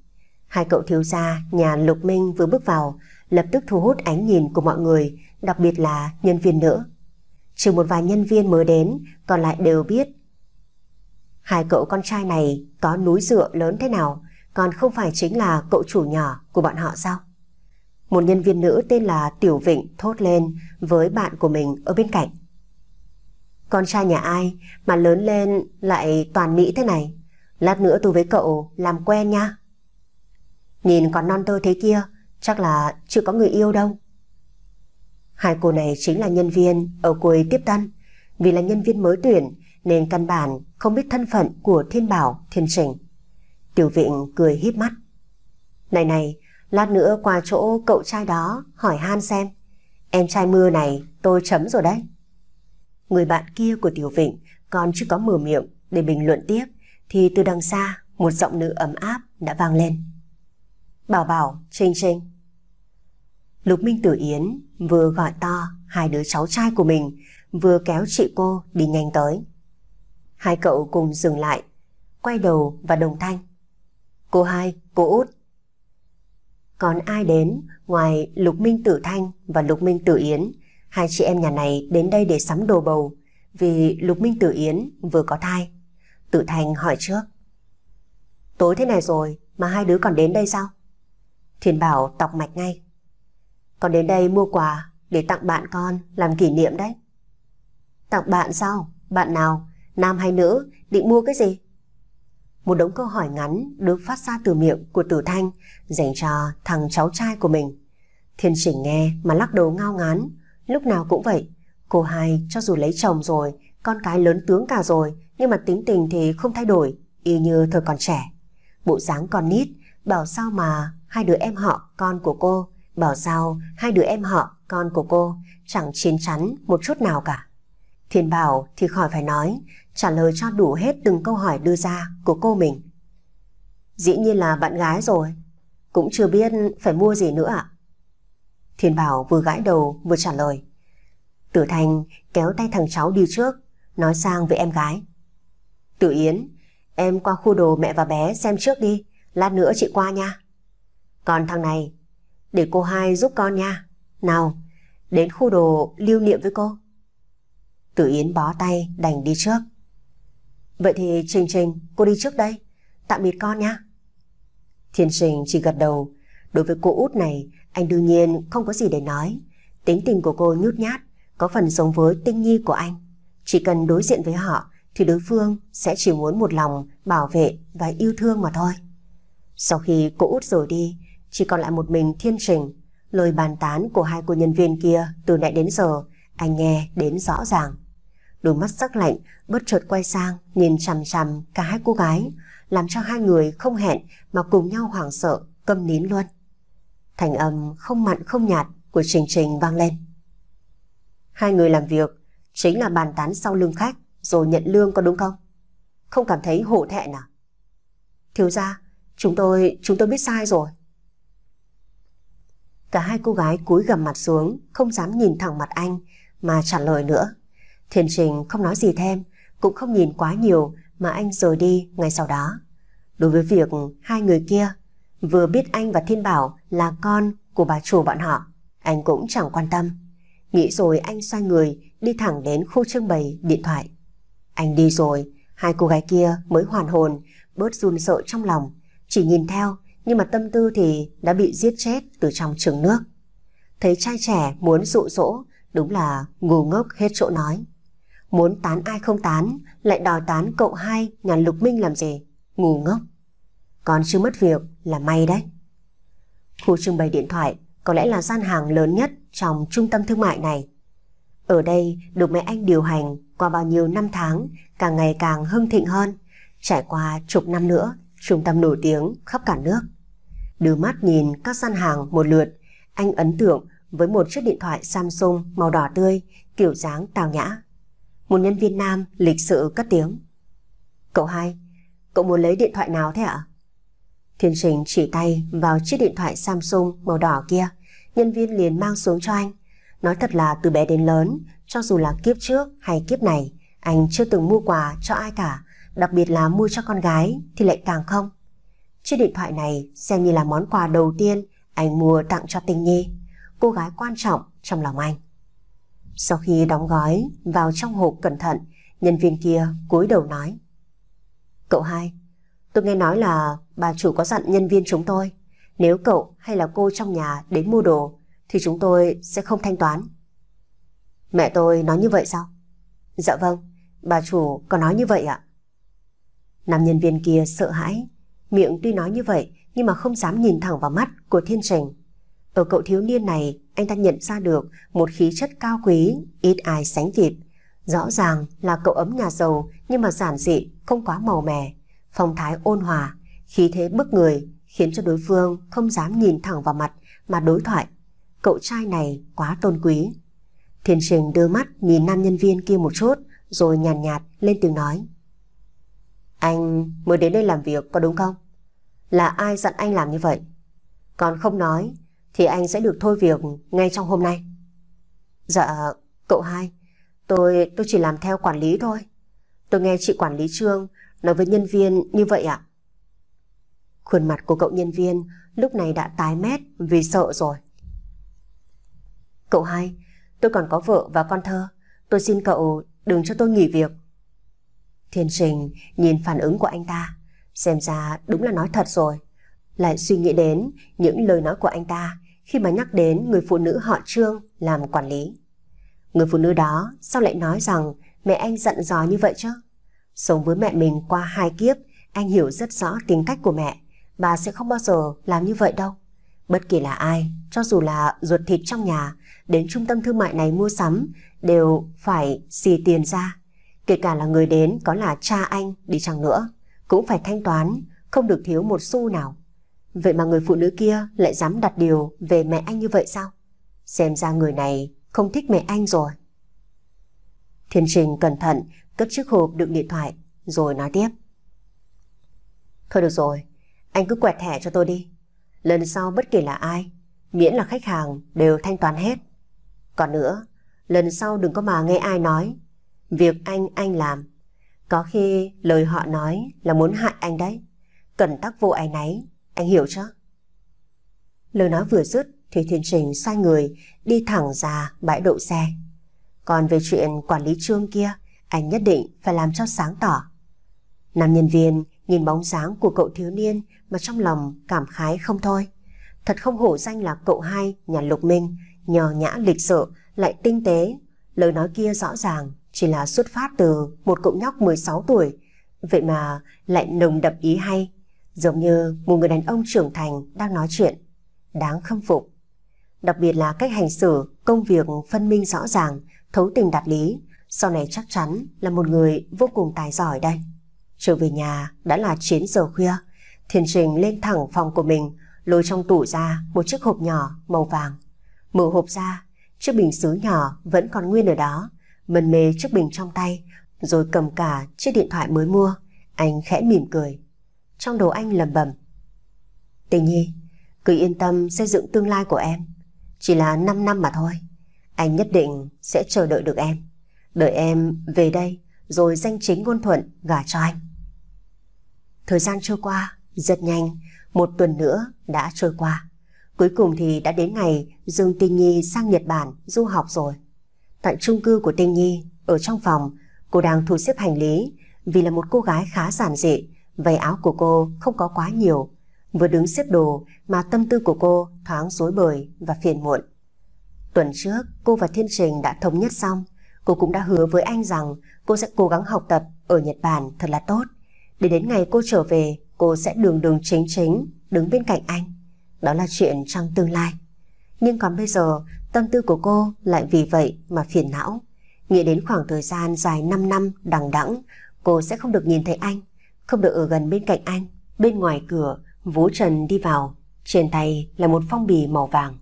Hai cậu thiếu gia nhà Lục Minh vừa bước vào, lập tức thu hút ánh nhìn của mọi người, đặc biệt là nhân viên nữ Trừ một vài nhân viên mới đến, còn lại đều biết. Hai cậu con trai này có núi dựa lớn thế nào, còn không phải chính là cậu chủ nhỏ của bọn họ sao? Một nhân viên nữ tên là Tiểu Vịnh thốt lên với bạn của mình ở bên cạnh. Con trai nhà ai mà lớn lên lại toàn mỹ thế này? Lát nữa tôi với cậu làm quen nha. Nhìn còn non tơ thế kia, chắc là chưa có người yêu đâu. Hai cô này chính là nhân viên ở cuối tiếp tân. Vì là nhân viên mới tuyển nên căn bản không biết thân phận của Thiên Bảo, Thiên Trình. Tiểu Vịnh cười híp mắt. Này này, lát nữa qua chỗ cậu trai đó hỏi han xem. Em trai mưa này tôi chấm rồi đấy. Người bạn kia của Tiểu Vịnh còn chưa có mở miệng để bình luận tiếp thì từ đằng xa một giọng nữ ấm áp đã vang lên. Bảo Bảo, Trinh Trinh. Lục Minh Tử Yến vừa gọi to hai đứa cháu trai của mình, vừa kéo chị cô đi nhanh tới. Hai cậu cùng dừng lại, quay đầu và đồng thanh. Cô hai, cô út. Còn ai đến ngoài Lục Minh Tử Thanh và Lục Minh Tử Yến, hai chị em nhà này đến đây để sắm đồ bầu, vì Lục Minh Tử Yến vừa có thai. Tử thanh hỏi trước. Tối thế này rồi mà hai đứa còn đến đây sao? Thiên Bảo tọc mạch ngay. Con đến đây mua quà để tặng bạn con làm kỷ niệm đấy. Tặng bạn sao? Bạn nào? Nam hay nữ? Định mua cái gì? Một đống câu hỏi ngắn được phát ra từ miệng của Tử Thanh dành cho thằng cháu trai của mình. Thiên Trình nghe mà lắc đầu ngao ngán, lúc nào cũng vậy. Cô hai cho dù lấy chồng rồi, con cái lớn tướng cả rồi, nhưng mà tính tình thì không thay đổi, y như thời còn trẻ. Bộ dáng còn nít, bảo sao mà hai đứa em họ con của cô, bảo sao hai đứa em họ con của cô chẳng chín chắn một chút nào cả. Thiên Bảo thì khỏi phải nói, trả lời cho đủ hết từng câu hỏi đưa ra của cô mình. Dĩ nhiên là bạn gái rồi, cũng chưa biết phải mua gì nữa ạ. À? Thiên Bảo vừa gãi đầu vừa trả lời. Tử Thành kéo tay thằng cháu đi trước, nói sang với em gái. Tử Yến, em qua khu đồ mẹ và bé xem trước đi, lát nữa chị qua nha. Còn thằng này, để cô hai giúp con nha. Nào, đến khu đồ lưu niệm với cô. Tử Yến bó tay đành đi trước. Vậy thì Trình Trình, cô đi trước đây. Tạm biệt con nha. Thiên Trình chỉ gật đầu. Đối với cô út này, anh đương nhiên không có gì để nói. Tính tình của cô nhút nhát, có phần giống với tinh nhi của anh. Chỉ cần đối diện với họ, thì đối phương sẽ chỉ muốn một lòng bảo vệ và yêu thương mà thôi. Sau khi cô út rồi đi, chỉ còn lại một mình thiên trình Lời bàn tán của hai cô nhân viên kia Từ nãy đến giờ Anh nghe đến rõ ràng Đôi mắt sắc lạnh bất chợt quay sang Nhìn chằm chằm cả hai cô gái Làm cho hai người không hẹn Mà cùng nhau hoảng sợ câm nín luôn Thành âm không mặn không nhạt Của Trình Trình vang lên Hai người làm việc Chính là bàn tán sau lưng khách Rồi nhận lương có đúng không Không cảm thấy hổ thẹn à Thiếu ra chúng tôi chúng tôi biết sai rồi Cả hai cô gái cúi gầm mặt xuống, không dám nhìn thẳng mặt anh, mà trả lời nữa. Thiền Trình không nói gì thêm, cũng không nhìn quá nhiều mà anh rời đi ngay sau đó. Đối với việc hai người kia vừa biết anh và Thiên Bảo là con của bà chủ bọn họ, anh cũng chẳng quan tâm. Nghĩ rồi anh xoay người đi thẳng đến khu trưng bày điện thoại. Anh đi rồi, hai cô gái kia mới hoàn hồn, bớt run sợ trong lòng, chỉ nhìn theo nhưng mà tâm tư thì đã bị giết chết từ trong trường nước. Thấy trai trẻ muốn dụ dỗ đúng là ngu ngốc hết chỗ nói. Muốn tán ai không tán, lại đòi tán cậu hai nhà Lục Minh làm gì? Ngu ngốc. Còn chưa mất việc là may đấy. Khu trưng bày điện thoại có lẽ là gian hàng lớn nhất trong trung tâm thương mại này. Ở đây được mẹ anh điều hành qua bao nhiêu năm tháng càng ngày càng hưng thịnh hơn. Trải qua chục năm nữa trung tâm nổi tiếng khắp cả nước. Đưa mắt nhìn các gian hàng một lượt, anh ấn tượng với một chiếc điện thoại Samsung màu đỏ tươi, kiểu dáng tào nhã. Một nhân viên nam lịch sự cất tiếng. Cậu hai, cậu muốn lấy điện thoại nào thế ạ? Thiên Trình chỉ tay vào chiếc điện thoại Samsung màu đỏ kia, nhân viên liền mang xuống cho anh. Nói thật là từ bé đến lớn, cho dù là kiếp trước hay kiếp này, anh chưa từng mua quà cho ai cả, đặc biệt là mua cho con gái thì lại càng không. Chiếc điện thoại này xem như là món quà đầu tiên anh mua tặng cho tình nhi, cô gái quan trọng trong lòng anh. Sau khi đóng gói vào trong hộp cẩn thận, nhân viên kia cúi đầu nói. Cậu hai, tôi nghe nói là bà chủ có dặn nhân viên chúng tôi, nếu cậu hay là cô trong nhà đến mua đồ thì chúng tôi sẽ không thanh toán. Mẹ tôi nói như vậy sao? Dạ vâng, bà chủ có nói như vậy ạ. Nam nhân viên kia sợ hãi, miệng tuy nói như vậy nhưng mà không dám nhìn thẳng vào mắt của Thiên Trình. Ở cậu thiếu niên này, anh ta nhận ra được một khí chất cao quý, ít ai sánh kịp. Rõ ràng là cậu ấm nhà giàu nhưng mà giản dị, không quá màu mè. Phong thái ôn hòa, khí thế bức người khiến cho đối phương không dám nhìn thẳng vào mặt mà đối thoại. Cậu trai này quá tôn quý. Thiên Trình đưa mắt nhìn nam nhân viên kia một chút rồi nhàn nhạt, nhạt lên tiếng nói. Anh mới đến đây làm việc có đúng không? Là ai dặn anh làm như vậy? Còn không nói thì anh sẽ được thôi việc ngay trong hôm nay. Dạ, cậu hai, tôi tôi chỉ làm theo quản lý thôi. Tôi nghe chị quản lý Trương nói với nhân viên như vậy ạ. À? Khuôn mặt của cậu nhân viên lúc này đã tái mét vì sợ rồi. Cậu hai, tôi còn có vợ và con thơ. Tôi xin cậu đừng cho tôi nghỉ việc. Thiên Trình nhìn phản ứng của anh ta, xem ra đúng là nói thật rồi. Lại suy nghĩ đến những lời nói của anh ta khi mà nhắc đến người phụ nữ họ Trương làm quản lý. Người phụ nữ đó sao lại nói rằng mẹ anh giận dò như vậy chứ? Sống với mẹ mình qua hai kiếp, anh hiểu rất rõ tính cách của mẹ. Bà sẽ không bao giờ làm như vậy đâu. Bất kỳ là ai, cho dù là ruột thịt trong nhà, đến trung tâm thương mại này mua sắm, đều phải xì tiền ra Kể cả là người đến có là cha anh đi chăng nữa, cũng phải thanh toán, không được thiếu một xu nào. Vậy mà người phụ nữ kia lại dám đặt điều về mẹ anh như vậy sao? Xem ra người này không thích mẹ anh rồi. Thiên Trình cẩn thận cất chiếc hộp đựng điện thoại rồi nói tiếp. Thôi được rồi, anh cứ quẹt thẻ cho tôi đi. Lần sau bất kể là ai, miễn là khách hàng đều thanh toán hết. Còn nữa, lần sau đừng có mà nghe ai nói Việc anh anh làm Có khi lời họ nói là muốn hại anh đấy Cần tắc vụ ái nấy Anh hiểu chứ Lời nói vừa dứt thì Thiên Trình sai người Đi thẳng ra bãi đậu xe Còn về chuyện quản lý trương kia Anh nhất định phải làm cho sáng tỏ Nam nhân viên nhìn bóng dáng của cậu thiếu niên Mà trong lòng cảm khái không thôi Thật không hổ danh là cậu hai Nhà Lục Minh Nhò nhã lịch sự Lại tinh tế Lời nói kia rõ ràng chỉ là xuất phát từ một cậu nhóc 16 tuổi, vậy mà lại nồng đậm ý hay, giống như một người đàn ông trưởng thành đang nói chuyện. Đáng khâm phục. Đặc biệt là cách hành xử, công việc phân minh rõ ràng, thấu tình đạt lý, sau này chắc chắn là một người vô cùng tài giỏi đây. Trở về nhà đã là 9 giờ khuya, Thiền Trình lên thẳng phòng của mình, lôi trong tủ ra một chiếc hộp nhỏ màu vàng. Mở hộp ra, chiếc bình xứ nhỏ vẫn còn nguyên ở đó, mân mê chiếc bình trong tay, rồi cầm cả chiếc điện thoại mới mua. Anh khẽ mỉm cười. Trong đầu anh lầm bầm. Tình nhi, cứ yên tâm xây dựng tương lai của em. Chỉ là 5 năm mà thôi. Anh nhất định sẽ chờ đợi được em. Đợi em về đây, rồi danh chính ngôn thuận gả cho anh. Thời gian trôi qua, rất nhanh, một tuần nữa đã trôi qua. Cuối cùng thì đã đến ngày Dương Tinh Nhi sang Nhật Bản du học rồi tại chung cư của Tinh Nhi, ở trong phòng, cô đang thu xếp hành lý vì là một cô gái khá giản dị, váy áo của cô không có quá nhiều. Vừa đứng xếp đồ mà tâm tư của cô thoáng rối bời và phiền muộn. Tuần trước, cô và Thiên Trình đã thống nhất xong. Cô cũng đã hứa với anh rằng cô sẽ cố gắng học tập ở Nhật Bản thật là tốt. Để đến ngày cô trở về, cô sẽ đường đường chính chính đứng bên cạnh anh. Đó là chuyện trong tương lai. Nhưng còn bây giờ, Tâm tư của cô lại vì vậy mà phiền não. Nghĩ đến khoảng thời gian dài 5 năm đằng đẵng, cô sẽ không được nhìn thấy anh, không được ở gần bên cạnh anh. Bên ngoài cửa, Vũ Trần đi vào, trên tay là một phong bì màu vàng.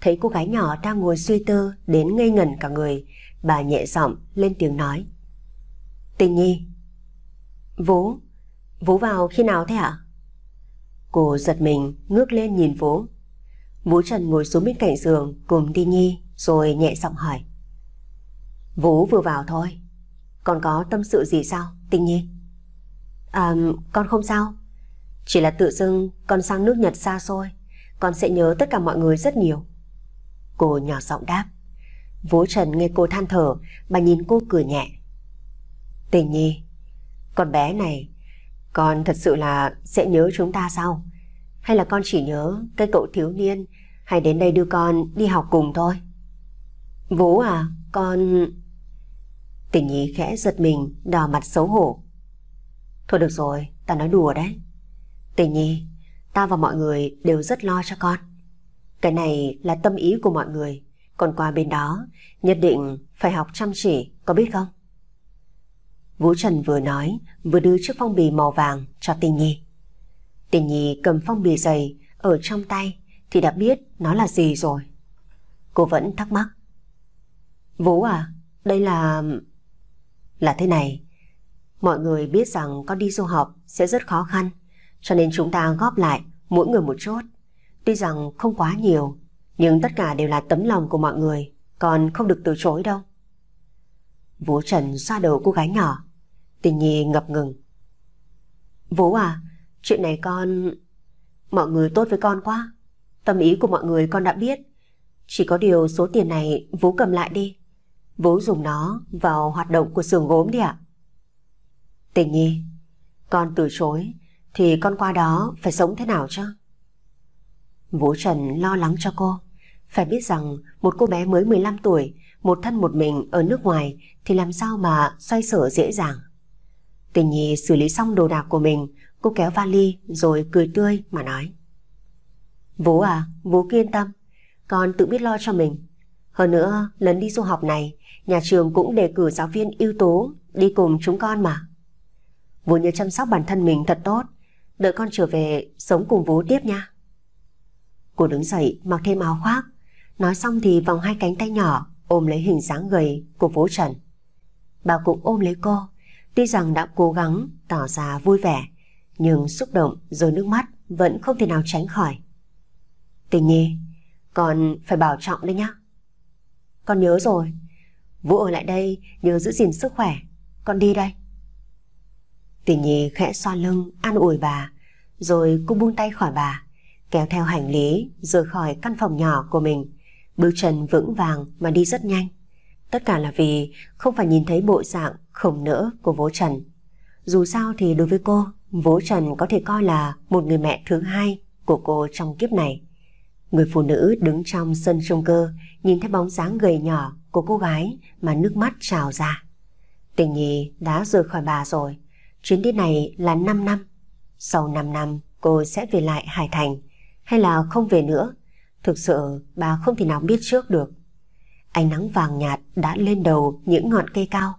Thấy cô gái nhỏ đang ngồi suy tư đến ngây ngẩn cả người, bà nhẹ giọng lên tiếng nói. Tình nhi. Vũ, Vũ vào khi nào thế ạ? Cô giật mình, ngước lên nhìn Vũ. Vũ Trần ngồi xuống bên cạnh giường cùng Đi Nhi rồi nhẹ giọng hỏi. Vũ vừa vào thôi. Còn có tâm sự gì sao, Tinh Nhi? À, con không sao. Chỉ là tự dưng con sang nước Nhật xa xôi. Con sẽ nhớ tất cả mọi người rất nhiều. Cô nhỏ giọng đáp. Vũ Trần nghe cô than thở, mà nhìn cô cười nhẹ. Tình Nhi, con bé này, con thật sự là sẽ nhớ chúng ta sao? Hay là con chỉ nhớ cái cậu thiếu niên hay đến đây đưa con đi học cùng thôi. Vũ à, con... Tình nhi khẽ giật mình, đỏ mặt xấu hổ. Thôi được rồi, ta nói đùa đấy. Tình nhi, ta và mọi người đều rất lo cho con. Cái này là tâm ý của mọi người, còn qua bên đó, nhất định phải học chăm chỉ, có biết không? Vũ Trần vừa nói, vừa đưa chiếc phong bì màu vàng cho Tình Nhi. Tình Nhi cầm phong bì dày ở trong tay, thì đã biết nó là gì rồi. Cô vẫn thắc mắc. Vũ à, đây là... Là thế này. Mọi người biết rằng con đi du học sẽ rất khó khăn, cho nên chúng ta góp lại mỗi người một chốt. Tuy rằng không quá nhiều, nhưng tất cả đều là tấm lòng của mọi người, còn không được từ chối đâu. Vũ Trần xoa đầu cô gái nhỏ, tình nhi ngập ngừng. Vũ à, chuyện này con... Mọi người tốt với con quá. Tâm ý của mọi người con đã biết. Chỉ có điều số tiền này Vũ cầm lại đi. Vũ dùng nó vào hoạt động của xưởng gốm đi ạ. Tình nhi, con từ chối thì con qua đó phải sống thế nào chứ? Vũ Trần lo lắng cho cô. Phải biết rằng một cô bé mới 15 tuổi, một thân một mình ở nước ngoài thì làm sao mà xoay sở dễ dàng. Tình nhi xử lý xong đồ đạc của mình, cô kéo vali rồi cười tươi mà nói. Bố à, bố cứ yên tâm, con tự biết lo cho mình. Hơn nữa, lần đi du học này, nhà trường cũng đề cử giáo viên ưu tố đi cùng chúng con mà. Vũ nhớ chăm sóc bản thân mình thật tốt, đợi con trở về sống cùng bố tiếp nha. Cô đứng dậy mặc thêm áo khoác, nói xong thì vòng hai cánh tay nhỏ ôm lấy hình dáng gầy của bố Trần. Bà cũng ôm lấy cô, tuy rằng đã cố gắng tỏ ra vui vẻ, nhưng xúc động rồi nước mắt vẫn không thể nào tránh khỏi. Tình nhi, còn phải bảo trọng đấy nhá. Con nhớ rồi. Vũ ở lại đây nhớ giữ gìn sức khỏe. Con đi đây. Tình nhi khẽ xoa lưng, an ủi bà. Rồi cô buông tay khỏi bà, kéo theo hành lý rời khỏi căn phòng nhỏ của mình. Bước chân vững vàng mà đi rất nhanh. Tất cả là vì không phải nhìn thấy bộ dạng khổng nỡ của Vũ Trần. Dù sao thì đối với cô, Vũ Trần có thể coi là một người mẹ thứ hai của cô trong kiếp này. Người phụ nữ đứng trong sân trung cơ nhìn thấy bóng dáng gầy nhỏ của cô gái mà nước mắt trào ra. Tình nhi đã rời khỏi bà rồi. Chuyến đi này là 5 năm. Sau 5 năm cô sẽ về lại Hải Thành hay là không về nữa. Thực sự bà không thể nào biết trước được. Ánh nắng vàng nhạt đã lên đầu những ngọn cây cao.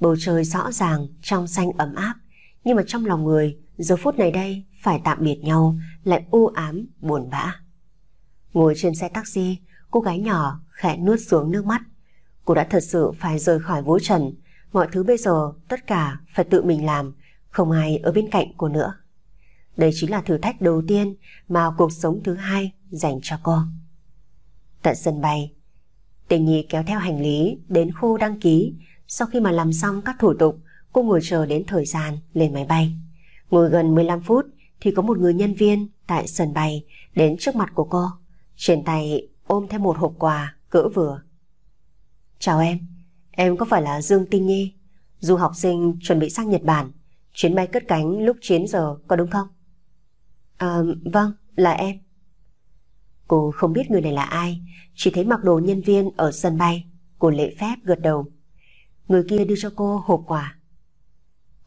Bầu trời rõ ràng trong xanh ấm áp. Nhưng mà trong lòng người giờ phút này đây phải tạm biệt nhau lại u ám buồn bã. Ngồi trên xe taxi, cô gái nhỏ khẽ nuốt xuống nước mắt. Cô đã thật sự phải rời khỏi vũ trần. Mọi thứ bây giờ, tất cả phải tự mình làm, không ai ở bên cạnh cô nữa. Đây chính là thử thách đầu tiên mà cuộc sống thứ hai dành cho cô. Tại sân bay, Tình Nhi kéo theo hành lý đến khu đăng ký. Sau khi mà làm xong các thủ tục, cô ngồi chờ đến thời gian lên máy bay. Ngồi gần 15 phút thì có một người nhân viên tại sân bay đến trước mặt của cô. Trên tay ôm thêm một hộp quà cỡ vừa. Chào em, em có phải là Dương Tinh Nhi, du học sinh chuẩn bị sang Nhật Bản, chuyến bay cất cánh lúc 9 giờ có đúng không? À, vâng, là em. Cô không biết người này là ai, chỉ thấy mặc đồ nhân viên ở sân bay, cô lễ phép gật đầu. Người kia đưa cho cô hộp quà.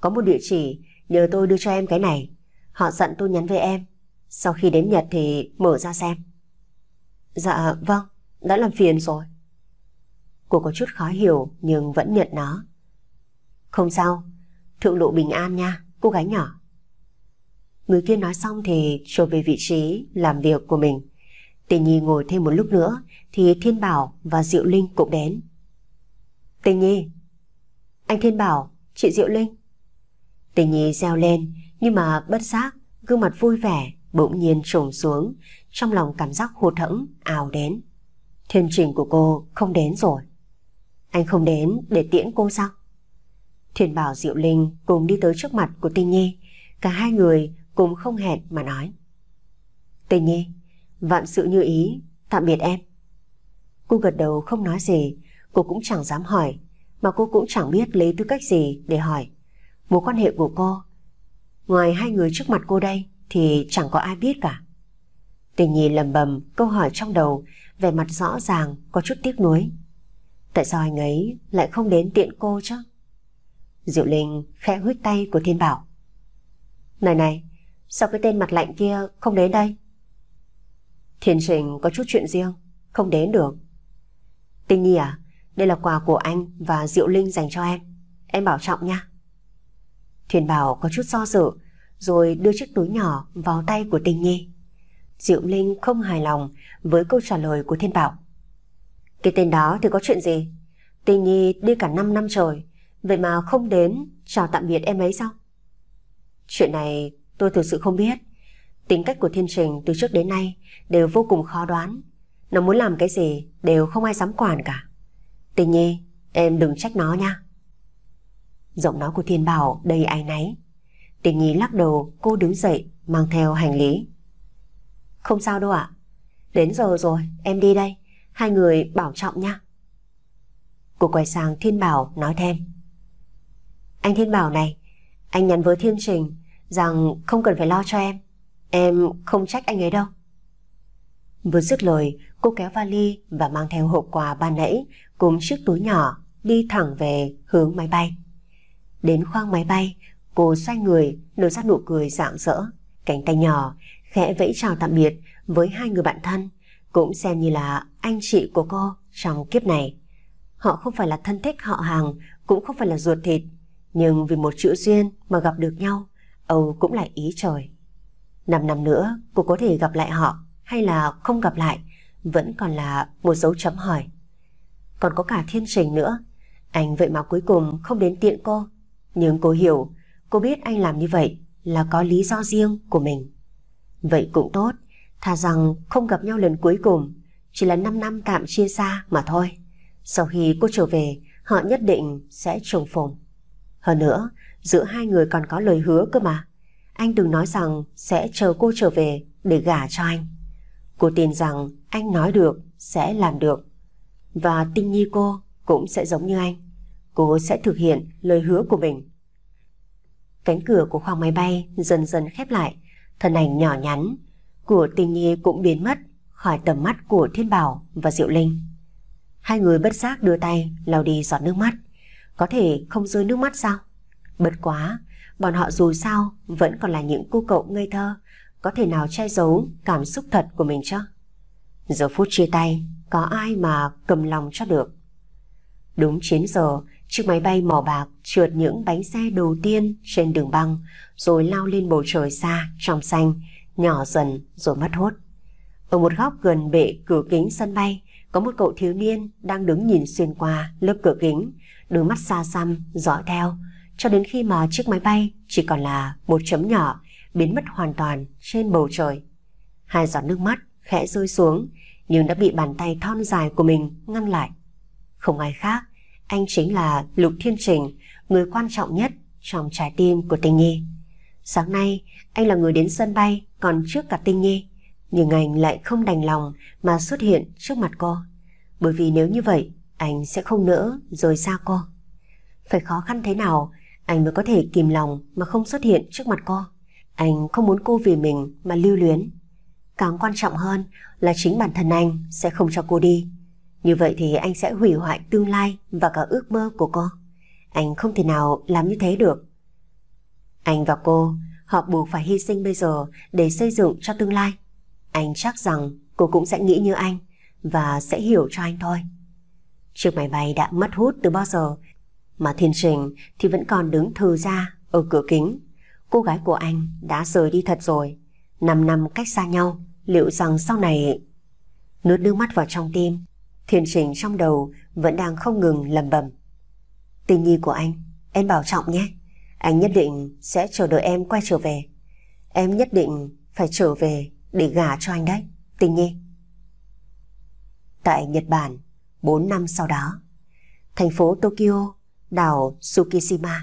Có một địa chỉ, nhờ tôi đưa cho em cái này. Họ dặn tôi nhắn với em, sau khi đến Nhật thì mở ra xem. Dạ vâng, đã làm phiền rồi. Cô có chút khó hiểu nhưng vẫn nhận nó. Không sao, thượng lộ bình an nha, cô gái nhỏ. Người kia nói xong thì trở về vị trí làm việc của mình. Tề Nhi ngồi thêm một lúc nữa thì Thiên Bảo và Diệu Linh cũng đến. Tề Nhi Anh Thiên Bảo, chị Diệu Linh Tề Nhi reo lên nhưng mà bất giác gương mặt vui vẻ bỗng nhiên trùng xuống trong lòng cảm giác hụt hẫng ào đến. Thiên trình của cô không đến rồi. Anh không đến để tiễn cô sao? Thiên Bảo Diệu Linh cùng đi tới trước mặt của Tinh Nhi, cả hai người cùng không hẹn mà nói. Tinh Nhi, vạn sự như ý, tạm biệt em. Cô gật đầu không nói gì, cô cũng chẳng dám hỏi, mà cô cũng chẳng biết lấy tư cách gì để hỏi. Mối quan hệ của cô, ngoài hai người trước mặt cô đây thì chẳng có ai biết cả. Tình Nhi lầm bầm câu hỏi trong đầu, về mặt rõ ràng, có chút tiếc nuối. Tại sao anh ấy lại không đến tiện cô chứ? Diệu Linh khẽ huyết tay của Thiên Bảo. Này này, sao cái tên mặt lạnh kia không đến đây? Thiên Trình có chút chuyện riêng, không đến được. Tinh Nhi à, đây là quà của anh và Diệu Linh dành cho em. Em bảo trọng nha. Thiên Bảo có chút do dự, rồi đưa chiếc túi nhỏ vào tay của Tinh Nhi. Diệu Linh không hài lòng với câu trả lời của Thiên Bảo. Cái tên đó thì có chuyện gì? Tình Nhi đi cả 5 năm rồi, vậy mà không đến chào tạm biệt em ấy sao? Chuyện này tôi thực sự không biết. Tính cách của Thiên Trình từ trước đến nay đều vô cùng khó đoán. Nó muốn làm cái gì đều không ai dám quản cả. Tình Nhi, em đừng trách nó nha. Giọng nói của Thiên Bảo đầy áy náy. Tình Nhi lắc đầu, cô đứng dậy, mang theo hành lý. Không sao đâu ạ. Đến giờ rồi, em đi đây. Hai người bảo trọng nha. Cô quay sang Thiên Bảo nói thêm. Anh Thiên Bảo này, anh nhắn với Thiên Trình rằng không cần phải lo cho em. Em không trách anh ấy đâu. Vừa dứt lời, cô kéo vali và mang theo hộp quà ban nãy cùng chiếc túi nhỏ đi thẳng về hướng máy bay. Đến khoang máy bay, cô xoay người nở ra nụ cười rạng rỡ, cánh tay nhỏ khẽ vẫy chào tạm biệt với hai người bạn thân, cũng xem như là anh chị của cô trong kiếp này. Họ không phải là thân thích họ hàng, cũng không phải là ruột thịt, nhưng vì một chữ duyên mà gặp được nhau, Âu cũng là ý trời. Năm năm nữa cô có thể gặp lại họ hay là không gặp lại vẫn còn là một dấu chấm hỏi. Còn có cả thiên trình nữa, anh vậy mà cuối cùng không đến tiện cô. Nhưng cô hiểu, cô biết anh làm như vậy là có lý do riêng của mình. Vậy cũng tốt, thà rằng không gặp nhau lần cuối cùng, chỉ là 5 năm tạm chia xa mà thôi. Sau khi cô trở về, họ nhất định sẽ trùng phùng. Hơn nữa, giữa hai người còn có lời hứa cơ mà. Anh đừng nói rằng sẽ chờ cô trở về để gả cho anh. Cô tin rằng anh nói được sẽ làm được. Và tinh nhi cô cũng sẽ giống như anh. Cô sẽ thực hiện lời hứa của mình. Cánh cửa của khoang máy bay dần dần khép lại, thân ảnh nhỏ nhắn của tình nhi cũng biến mất khỏi tầm mắt của Thiên Bảo và Diệu Linh. Hai người bất giác đưa tay lau đi giọt nước mắt. Có thể không rơi nước mắt sao? Bất quá, bọn họ dù sao vẫn còn là những cô cậu ngây thơ, có thể nào che giấu cảm xúc thật của mình chứ? Giờ phút chia tay, có ai mà cầm lòng cho được? Đúng 9 giờ, Chiếc máy bay mỏ bạc trượt những bánh xe đầu tiên trên đường băng, rồi lao lên bầu trời xa, trong xanh, nhỏ dần rồi mất hút. Ở một góc gần bệ cửa kính sân bay, có một cậu thiếu niên đang đứng nhìn xuyên qua lớp cửa kính, đôi mắt xa xăm, dõi theo, cho đến khi mà chiếc máy bay chỉ còn là một chấm nhỏ biến mất hoàn toàn trên bầu trời. Hai giọt nước mắt khẽ rơi xuống, nhưng đã bị bàn tay thon dài của mình ngăn lại. Không ai khác anh chính là Lục Thiên Trình, người quan trọng nhất trong trái tim của Tinh Nhi. Sáng nay, anh là người đến sân bay còn trước cả Tinh Nhi, nhưng anh lại không đành lòng mà xuất hiện trước mặt cô. Bởi vì nếu như vậy, anh sẽ không nỡ rồi xa cô. Phải khó khăn thế nào, anh mới có thể kìm lòng mà không xuất hiện trước mặt cô. Anh không muốn cô vì mình mà lưu luyến. Càng quan trọng hơn là chính bản thân anh sẽ không cho cô đi như vậy thì anh sẽ hủy hoại tương lai và cả ước mơ của cô. Anh không thể nào làm như thế được. Anh và cô, họ buộc phải hy sinh bây giờ để xây dựng cho tương lai. Anh chắc rằng cô cũng sẽ nghĩ như anh và sẽ hiểu cho anh thôi. Chiếc máy bay đã mất hút từ bao giờ, mà Thiên Trình thì vẫn còn đứng thừ ra ở cửa kính. Cô gái của anh đã rời đi thật rồi. 5 năm cách xa nhau, liệu rằng sau này... Nước nước mắt vào trong tim, Thiên Trình trong đầu vẫn đang không ngừng lầm bầm. Tình nhi của anh, em bảo trọng nhé. Anh nhất định sẽ chờ đợi em quay trở về. Em nhất định phải trở về để gả cho anh đấy, tình nhi. Tại Nhật Bản, 4 năm sau đó, thành phố Tokyo, đảo Tsukishima,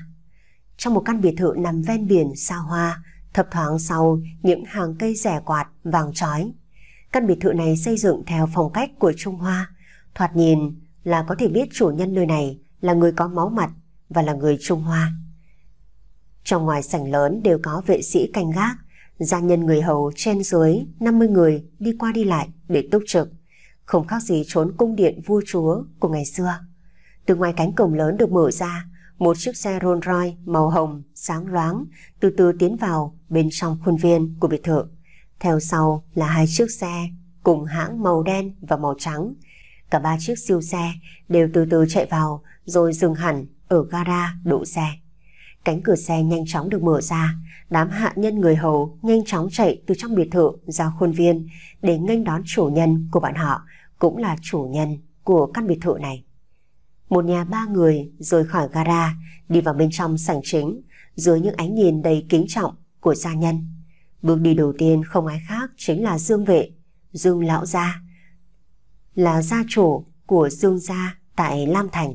trong một căn biệt thự nằm ven biển xa hoa, thập thoáng sau những hàng cây rẻ quạt vàng trói. Căn biệt thự này xây dựng theo phong cách của Trung Hoa, Thoạt nhìn là có thể biết chủ nhân nơi này là người có máu mặt và là người Trung Hoa. Trong ngoài sảnh lớn đều có vệ sĩ canh gác, gia nhân người hầu trên dưới 50 người đi qua đi lại để túc trực, không khác gì trốn cung điện vua chúa của ngày xưa. Từ ngoài cánh cổng lớn được mở ra, một chiếc xe Rolls Royce màu hồng sáng loáng từ từ tiến vào bên trong khuôn viên của biệt thự. Theo sau là hai chiếc xe cùng hãng màu đen và màu trắng, Cả ba chiếc siêu xe đều từ từ chạy vào rồi dừng hẳn ở gara đổ xe. Cánh cửa xe nhanh chóng được mở ra, đám hạ nhân người hầu nhanh chóng chạy từ trong biệt thự ra khuôn viên để nghênh đón chủ nhân của bọn họ, cũng là chủ nhân của căn biệt thự này. Một nhà ba người rời khỏi gara, đi vào bên trong sảnh chính, dưới những ánh nhìn đầy kính trọng của gia nhân. Bước đi đầu tiên không ai khác chính là Dương Vệ, Dương Lão Gia là gia chủ của Dương Gia tại Lam Thành.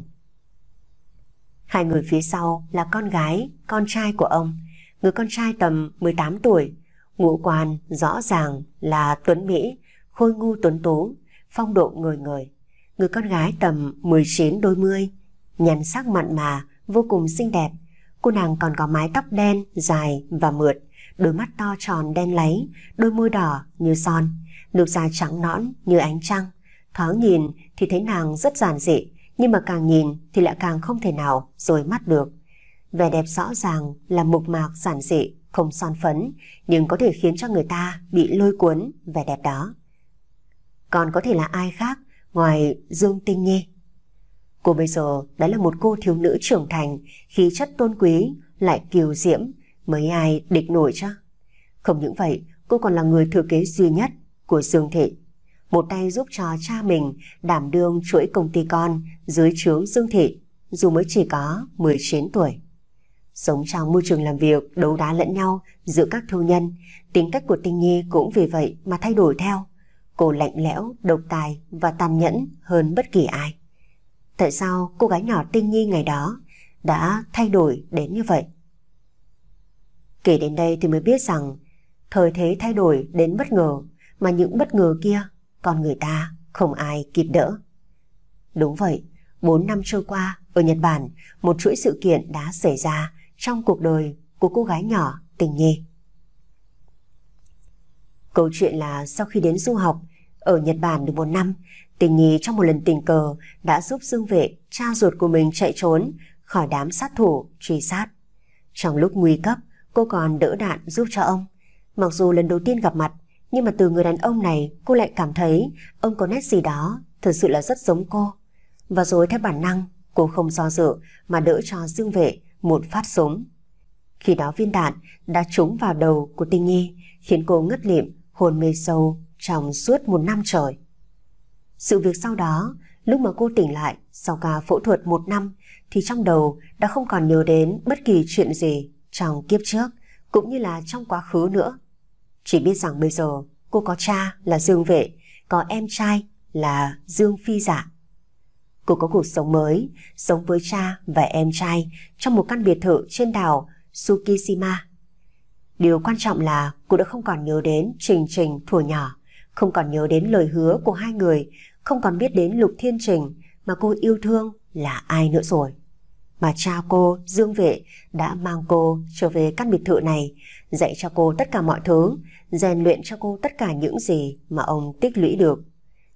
Hai người phía sau là con gái, con trai của ông, người con trai tầm 18 tuổi, ngũ quan rõ ràng là Tuấn Mỹ, khôi ngu tuấn tú, phong độ người người. Người con gái tầm 19 đôi mươi, nhăn sắc mặn mà, vô cùng xinh đẹp. Cô nàng còn có mái tóc đen, dài và mượt, đôi mắt to tròn đen láy, đôi môi đỏ như son, nước da trắng nõn như ánh trăng. Thoáng nhìn thì thấy nàng rất giản dị, nhưng mà càng nhìn thì lại càng không thể nào rồi mắt được. Vẻ đẹp rõ ràng là mộc mạc giản dị, không son phấn, nhưng có thể khiến cho người ta bị lôi cuốn vẻ đẹp đó. Còn có thể là ai khác ngoài Dương Tinh Nhi? Cô bây giờ đã là một cô thiếu nữ trưởng thành, khí chất tôn quý, lại kiều diễm, mới ai địch nổi chứ? Không những vậy, cô còn là người thừa kế duy nhất của Dương Thị một tay giúp cho cha mình đảm đương chuỗi công ty con dưới trướng Dương Thị, dù mới chỉ có 19 tuổi. Sống trong môi trường làm việc đấu đá lẫn nhau giữa các thương nhân, tính cách của Tinh Nhi cũng vì vậy mà thay đổi theo. Cô lạnh lẽo, độc tài và tàn nhẫn hơn bất kỳ ai. Tại sao cô gái nhỏ Tinh Nhi ngày đó đã thay đổi đến như vậy? Kể đến đây thì mới biết rằng thời thế thay đổi đến bất ngờ mà những bất ngờ kia con người ta không ai kịp đỡ. Đúng vậy, 4 năm trôi qua ở Nhật Bản, một chuỗi sự kiện đã xảy ra trong cuộc đời của cô gái nhỏ Tình Nhi. Câu chuyện là sau khi đến du học ở Nhật Bản được một năm, Tình Nhi trong một lần tình cờ đã giúp Dương Vệ, cha ruột của mình chạy trốn khỏi đám sát thủ truy sát. Trong lúc nguy cấp, cô còn đỡ đạn giúp cho ông. Mặc dù lần đầu tiên gặp mặt, nhưng mà từ người đàn ông này cô lại cảm thấy ông có nét gì đó thực sự là rất giống cô. Và rồi theo bản năng, cô không do dự mà đỡ cho Dương Vệ một phát súng. Khi đó viên đạn đã trúng vào đầu của Tinh Nhi, khiến cô ngất lịm, hồn mê sâu trong suốt một năm trời. Sự việc sau đó, lúc mà cô tỉnh lại sau ca phẫu thuật một năm, thì trong đầu đã không còn nhớ đến bất kỳ chuyện gì trong kiếp trước, cũng như là trong quá khứ nữa. Chỉ biết rằng bây giờ cô có cha là Dương Vệ, có em trai là Dương Phi Dạ. Cô có cuộc sống mới, sống với cha và em trai trong một căn biệt thự trên đảo Tsukishima. Điều quan trọng là cô đã không còn nhớ đến Trình Trình thuở nhỏ, không còn nhớ đến lời hứa của hai người, không còn biết đến Lục Thiên Trình mà cô yêu thương là ai nữa rồi. Mà cha cô, Dương Vệ, đã mang cô trở về căn biệt thự này, dạy cho cô tất cả mọi thứ, rèn luyện cho cô tất cả những gì mà ông tích lũy được.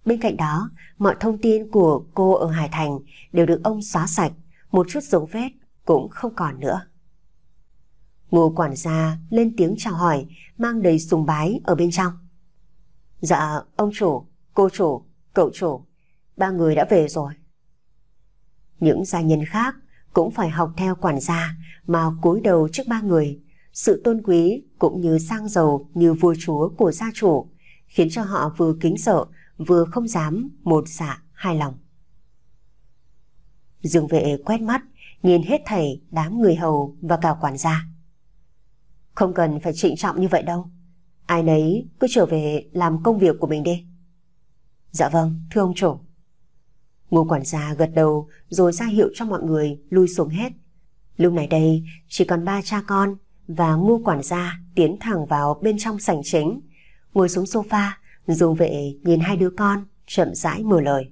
Bên cạnh đó, mọi thông tin của cô ở Hải Thành đều được ông xóa sạch, một chút dấu vết cũng không còn nữa. Ngô quản gia lên tiếng chào hỏi, mang đầy sùng bái ở bên trong. Dạ, ông chủ, cô chủ, cậu chủ, ba người đã về rồi. Những gia nhân khác cũng phải học theo quản gia mà cúi đầu trước ba người, sự tôn quý cũng như sang giàu như vua chúa của gia chủ khiến cho họ vừa kính sợ vừa không dám một dạ hai lòng. Dương vệ quét mắt, nhìn hết thầy, đám người hầu và cả quản gia. Không cần phải trịnh trọng như vậy đâu. Ai nấy cứ trở về làm công việc của mình đi. Dạ vâng, thưa ông chủ. Ngô quản gia gật đầu rồi ra hiệu cho mọi người lui xuống hết. Lúc này đây chỉ còn ba cha con và ngô quản gia tiến thẳng vào bên trong sảnh chính. Ngồi xuống sofa, dù vệ nhìn hai đứa con, chậm rãi mở lời.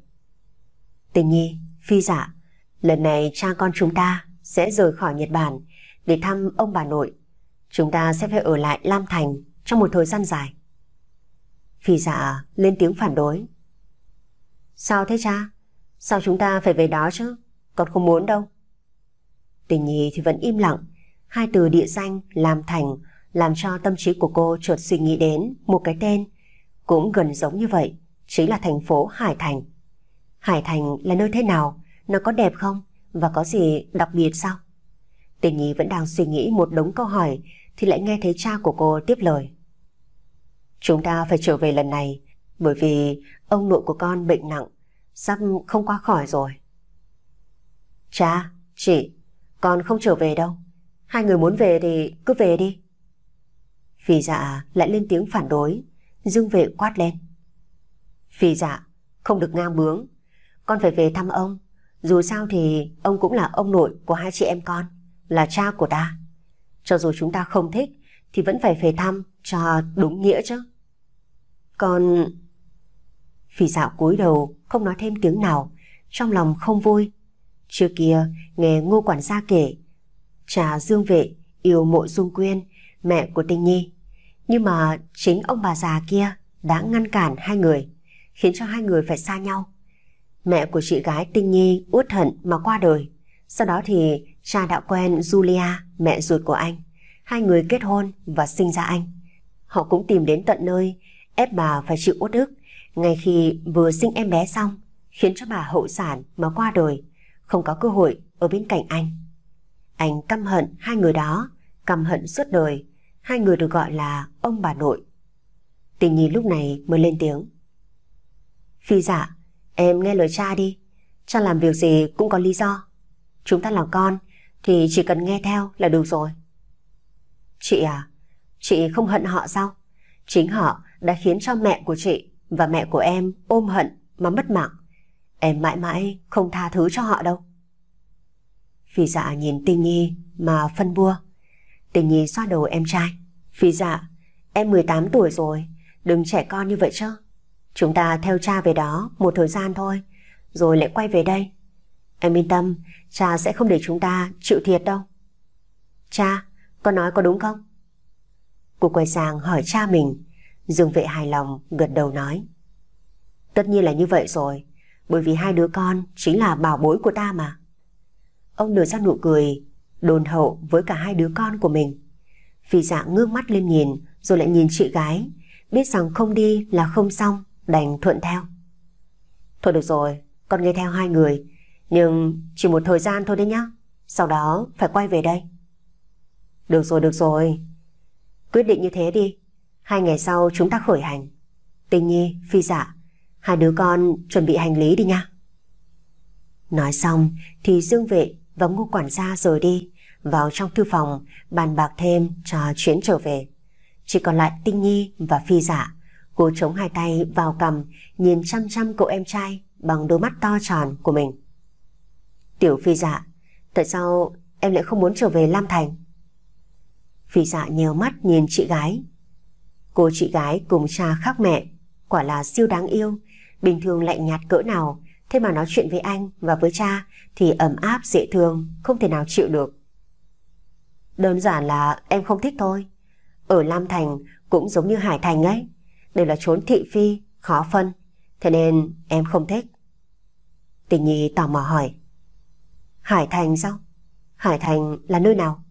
Tình nhi, phi dạ, lần này cha con chúng ta sẽ rời khỏi Nhật Bản để thăm ông bà nội. Chúng ta sẽ phải ở lại Lam Thành trong một thời gian dài. Phi dạ lên tiếng phản đối. Sao thế cha? Sao chúng ta phải về đó chứ? Con không muốn đâu. Tình nhi thì vẫn im lặng, Hai từ địa danh làm thành làm cho tâm trí của cô chuột suy nghĩ đến một cái tên cũng gần giống như vậy, chính là thành phố Hải Thành. Hải Thành là nơi thế nào? Nó có đẹp không? Và có gì đặc biệt sao? Tiền Nhi vẫn đang suy nghĩ một đống câu hỏi thì lại nghe thấy cha của cô tiếp lời. Chúng ta phải trở về lần này bởi vì ông nội của con bệnh nặng, sắp không qua khỏi rồi. Cha, chị, con không trở về đâu. Hai người muốn về thì cứ về đi. Phi dạ lại lên tiếng phản đối, Dương vệ quát lên. Phi dạ, không được ngang bướng. Con phải về thăm ông. Dù sao thì ông cũng là ông nội của hai chị em con, là cha của ta. Cho dù chúng ta không thích, thì vẫn phải về thăm cho đúng nghĩa chứ. Con. Phi dạo cúi đầu không nói thêm tiếng nào, trong lòng không vui. Trước kia, nghe ngô quản gia kể, Cha dương vệ, yêu mộ dung quyên, mẹ của Tinh nhi. Nhưng mà chính ông bà già kia đã ngăn cản hai người, khiến cho hai người phải xa nhau. Mẹ của chị gái Tinh Nhi uất hận mà qua đời. Sau đó thì cha đã quen Julia, mẹ ruột của anh. Hai người kết hôn và sinh ra anh. Họ cũng tìm đến tận nơi, ép bà phải chịu uất ức. Ngay khi vừa sinh em bé xong, khiến cho bà hậu sản mà qua đời, không có cơ hội ở bên cạnh anh. Anh căm hận hai người đó, căm hận suốt đời, hai người được gọi là ông bà nội. Tình nhìn lúc này mới lên tiếng. Phi dạ, em nghe lời cha đi, cha làm việc gì cũng có lý do. Chúng ta là con thì chỉ cần nghe theo là được rồi. Chị à, chị không hận họ sao? Chính họ đã khiến cho mẹ của chị và mẹ của em ôm hận mà mất mạng. Em mãi mãi không tha thứ cho họ đâu. Phi dạ nhìn Tinh Nhi mà phân bua. Tinh Nhi xoa đầu em trai. Phi dạ, em 18 tuổi rồi, đừng trẻ con như vậy chứ. Chúng ta theo cha về đó một thời gian thôi, rồi lại quay về đây. Em yên tâm, cha sẽ không để chúng ta chịu thiệt đâu. Cha, con nói có đúng không? Cô quay sang hỏi cha mình. Dương vệ hài lòng gật đầu nói. Tất nhiên là như vậy rồi, bởi vì hai đứa con chính là bảo bối của ta mà. Ông đưa ra nụ cười, đồn hậu với cả hai đứa con của mình. Phi dạ ngước mắt lên nhìn, rồi lại nhìn chị gái, biết rằng không đi là không xong, đành thuận theo. Thôi được rồi, con nghe theo hai người, nhưng chỉ một thời gian thôi đấy nhá, sau đó phải quay về đây. Được rồi, được rồi. Quyết định như thế đi, hai ngày sau chúng ta khởi hành. Tình nhi, phi dạ, hai đứa con chuẩn bị hành lý đi nha. Nói xong thì Dương Vệ và ngô quản gia rồi đi, vào trong thư phòng, bàn bạc thêm cho chuyến trở về. Chỉ còn lại Tinh Nhi và Phi Dạ. Cô chống hai tay vào cầm, nhìn chăm chăm cậu em trai bằng đôi mắt to tròn của mình. Tiểu Phi Dạ, tại sao em lại không muốn trở về Lam Thành? Phi Dạ nhớ mắt nhìn chị gái. Cô chị gái cùng cha khác mẹ, quả là siêu đáng yêu, bình thường lạnh nhạt cỡ nào, Thế mà nói chuyện với anh và với cha thì ấm áp dễ thương, không thể nào chịu được. Đơn giản là em không thích thôi. Ở Lam Thành cũng giống như Hải Thành ấy, đều là chốn thị phi, khó phân, thế nên em không thích. Tình nhi tò mò hỏi. Hải Thành sao? Hải Thành là nơi nào?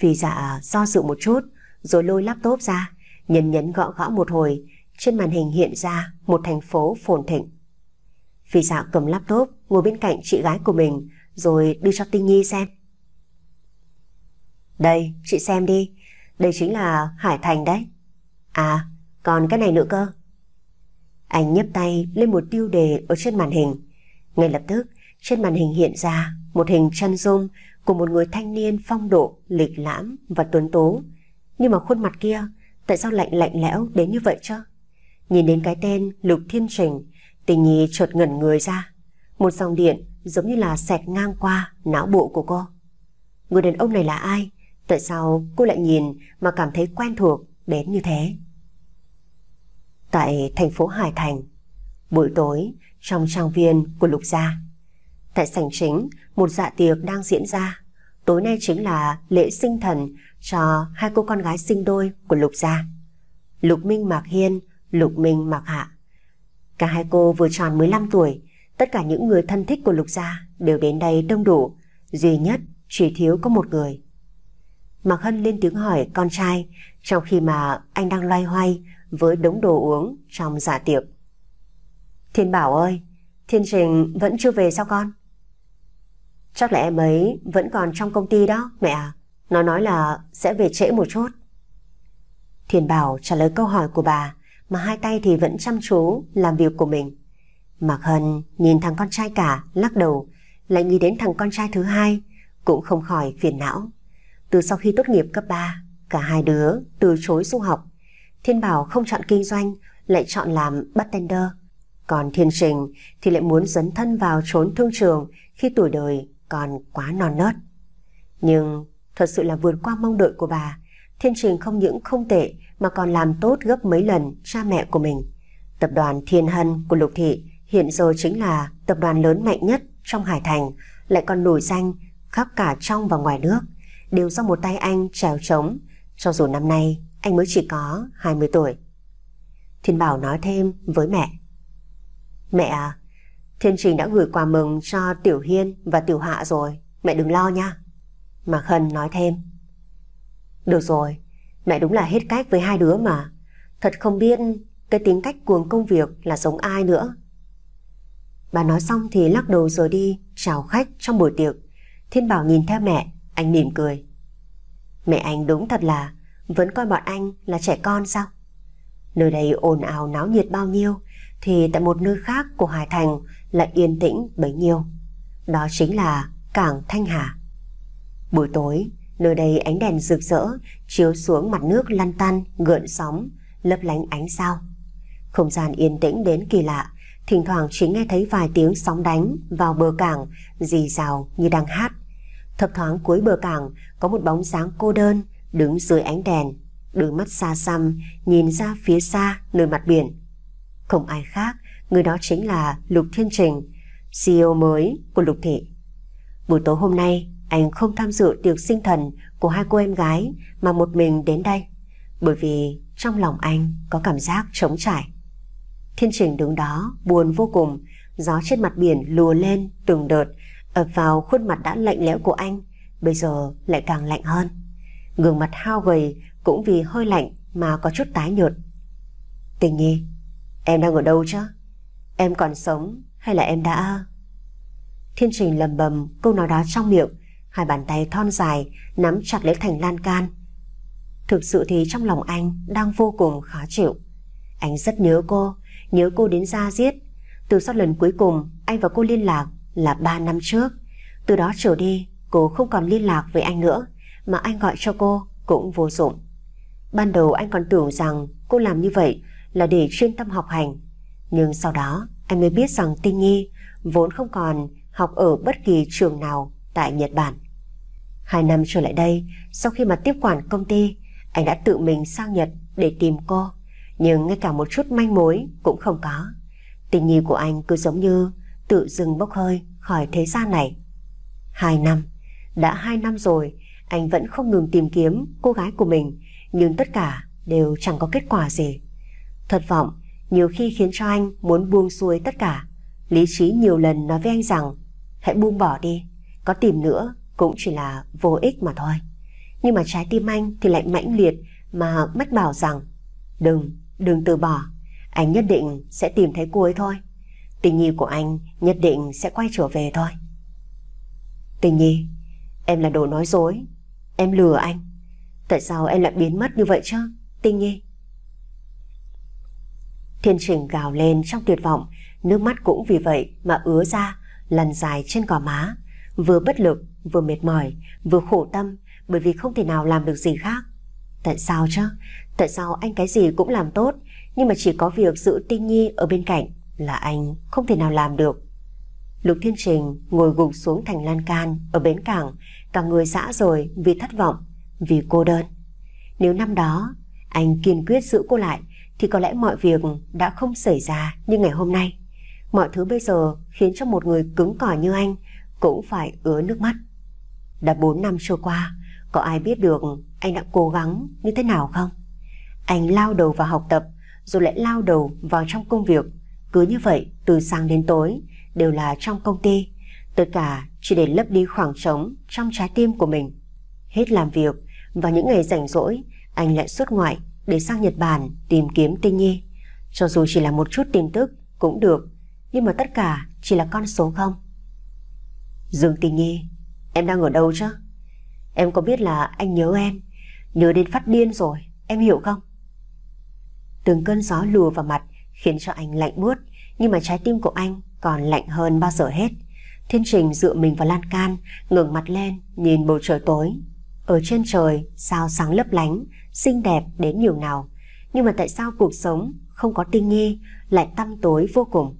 Vì dạ do dự một chút, rồi lôi laptop ra, nhấn nhấn gõ gõ một hồi, trên màn hình hiện ra một thành phố phồn thịnh. Phi dạ cầm laptop ngồi bên cạnh chị gái của mình rồi đưa cho Tinh Nhi xem. Đây, chị xem đi. Đây chính là Hải Thành đấy. À, còn cái này nữa cơ. Anh nhấp tay lên một tiêu đề ở trên màn hình. Ngay lập tức, trên màn hình hiện ra một hình chân dung của một người thanh niên phong độ, lịch lãm và tuấn tố. Nhưng mà khuôn mặt kia, tại sao lạnh lạnh lẽo đến như vậy chứ? Nhìn đến cái tên Lục Thiên Trình, Tình nhi chợt ngẩn người ra. Một dòng điện giống như là xẹt ngang qua não bộ của cô. Người đàn ông này là ai? Tại sao cô lại nhìn mà cảm thấy quen thuộc đến như thế? Tại thành phố Hải Thành, buổi tối trong trang viên của Lục Gia. Tại sảnh chính, một dạ tiệc đang diễn ra. Tối nay chính là lễ sinh thần cho hai cô con gái sinh đôi của Lục Gia. Lục Minh Mạc Hiên, Lục Minh Mạc Hạ. Cả hai cô vừa tròn 15 tuổi, tất cả những người thân thích của Lục Gia đều đến đây đông đủ, duy nhất chỉ thiếu có một người. Mạc Hân lên tiếng hỏi con trai trong khi mà anh đang loay hoay với đống đồ uống trong giả dạ tiệc. Thiên Bảo ơi, Thiên Trình vẫn chưa về sao con? Chắc là em ấy vẫn còn trong công ty đó, mẹ à. Nó nói là sẽ về trễ một chút. Thiên Bảo trả lời câu hỏi của bà mà hai tay thì vẫn chăm chú làm việc của mình. Mạc Hân nhìn thằng con trai cả lắc đầu, lại nghĩ đến thằng con trai thứ hai, cũng không khỏi phiền não. Từ sau khi tốt nghiệp cấp 3, cả hai đứa từ chối du học. Thiên Bảo không chọn kinh doanh, lại chọn làm bartender. Còn Thiên Trình thì lại muốn dấn thân vào trốn thương trường khi tuổi đời còn quá non nớt. Nhưng thật sự là vượt qua mong đợi của bà, Thiên Trình không những không tệ mà còn làm tốt gấp mấy lần cha mẹ của mình. Tập đoàn Thiên Hân của Lục Thị hiện giờ chính là tập đoàn lớn mạnh nhất trong Hải Thành, lại còn nổi danh khắp cả trong và ngoài nước, đều do một tay anh trèo trống, cho dù năm nay anh mới chỉ có 20 tuổi. Thiên Bảo nói thêm với mẹ. Mẹ à, Thiên Trình đã gửi quà mừng cho Tiểu Hiên và Tiểu Hạ rồi, mẹ đừng lo nha. Mạc Hân nói thêm. Được rồi, Mẹ đúng là hết cách với hai đứa mà. Thật không biết cái tính cách cuồng công việc là giống ai nữa. Bà nói xong thì lắc đầu rồi đi chào khách trong buổi tiệc. Thiên Bảo nhìn theo mẹ, anh mỉm cười. Mẹ anh đúng thật là vẫn coi bọn anh là trẻ con sao? Nơi đây ồn ào náo nhiệt bao nhiêu thì tại một nơi khác của Hải Thành lại yên tĩnh bấy nhiêu. Đó chính là Cảng Thanh Hà. Buổi tối, Nơi đây ánh đèn rực rỡ, chiếu xuống mặt nước lăn tăn, gợn sóng, lấp lánh ánh sao. Không gian yên tĩnh đến kỳ lạ, thỉnh thoảng chỉ nghe thấy vài tiếng sóng đánh vào bờ cảng, rì rào như đang hát. Thập thoáng cuối bờ cảng có một bóng dáng cô đơn đứng dưới ánh đèn, đôi mắt xa xăm nhìn ra phía xa nơi mặt biển. Không ai khác, người đó chính là Lục Thiên Trình, CEO mới của Lục Thị. Buổi tối hôm nay, anh không tham dự tiệc sinh thần của hai cô em gái mà một mình đến đây bởi vì trong lòng anh có cảm giác trống trải. Thiên trình đứng đó buồn vô cùng, gió trên mặt biển lùa lên từng đợt, ập vào khuôn mặt đã lạnh lẽo của anh, bây giờ lại càng lạnh hơn. Gương mặt hao gầy cũng vì hơi lạnh mà có chút tái nhợt. Tình nhi, em đang ở đâu chứ? Em còn sống hay là em đã... Thiên trình lầm bầm câu nói đó trong miệng, hai bàn tay thon dài nắm chặt lấy thành lan can. Thực sự thì trong lòng anh đang vô cùng khó chịu. Anh rất nhớ cô, nhớ cô đến ra giết. Từ sau lần cuối cùng anh và cô liên lạc là 3 năm trước. Từ đó trở đi, cô không còn liên lạc với anh nữa, mà anh gọi cho cô cũng vô dụng. Ban đầu anh còn tưởng rằng cô làm như vậy là để chuyên tâm học hành. Nhưng sau đó anh mới biết rằng Tinh Nhi vốn không còn học ở bất kỳ trường nào tại Nhật Bản Hai năm trở lại đây, sau khi mà tiếp quản công ty, anh đã tự mình sang Nhật để tìm cô, nhưng ngay cả một chút manh mối cũng không có. Tình nhi của anh cứ giống như tự dừng bốc hơi khỏi thế gian này. Hai năm, đã hai năm rồi, anh vẫn không ngừng tìm kiếm cô gái của mình, nhưng tất cả đều chẳng có kết quả gì. Thật vọng, nhiều khi khiến cho anh muốn buông xuôi tất cả. Lý trí nhiều lần nói với anh rằng, hãy buông bỏ đi, có tìm nữa cũng chỉ là vô ích mà thôi. Nhưng mà trái tim anh thì lại mãnh liệt mà mách bảo rằng đừng, đừng từ bỏ, anh nhất định sẽ tìm thấy cô ấy thôi. Tình nhi của anh nhất định sẽ quay trở về thôi. Tình nhi, em là đồ nói dối, em lừa anh. Tại sao em lại biến mất như vậy chứ, Tình nhi? Thiên Trình gào lên trong tuyệt vọng, nước mắt cũng vì vậy mà ứa ra, lăn dài trên gò má, vừa bất lực vừa mệt mỏi, vừa khổ tâm bởi vì không thể nào làm được gì khác. Tại sao chứ? Tại sao anh cái gì cũng làm tốt, nhưng mà chỉ có việc giữ Tinh Nhi ở bên cạnh là anh không thể nào làm được. Lục Thiên Trình ngồi gục xuống thành lan can ở bến cảng, cả người dã rồi vì thất vọng, vì cô đơn. Nếu năm đó anh kiên quyết giữ cô lại thì có lẽ mọi việc đã không xảy ra như ngày hôm nay. Mọi thứ bây giờ khiến cho một người cứng cỏi như anh cũng phải ứa nước mắt. Đã 4 năm trôi qua, có ai biết được anh đã cố gắng như thế nào không? Anh lao đầu vào học tập, rồi lại lao đầu vào trong công việc. Cứ như vậy, từ sáng đến tối, đều là trong công ty. Tất cả chỉ để lấp đi khoảng trống trong trái tim của mình. Hết làm việc, và những ngày rảnh rỗi, anh lại xuất ngoại để sang Nhật Bản tìm kiếm Tinh Nhi. Cho dù chỉ là một chút tin tức cũng được, nhưng mà tất cả chỉ là con số không. Dương Tinh Nhi Em đang ở đâu chứ? Em có biết là anh nhớ em, nhớ đến phát điên rồi, em hiểu không? Từng cơn gió lùa vào mặt khiến cho anh lạnh buốt, nhưng mà trái tim của anh còn lạnh hơn bao giờ hết. Thiên Trình dựa mình vào lan can, ngẩng mặt lên, nhìn bầu trời tối. Ở trên trời, sao sáng lấp lánh, xinh đẹp đến nhường nào. Nhưng mà tại sao cuộc sống không có tinh nghi, lại tăm tối vô cùng?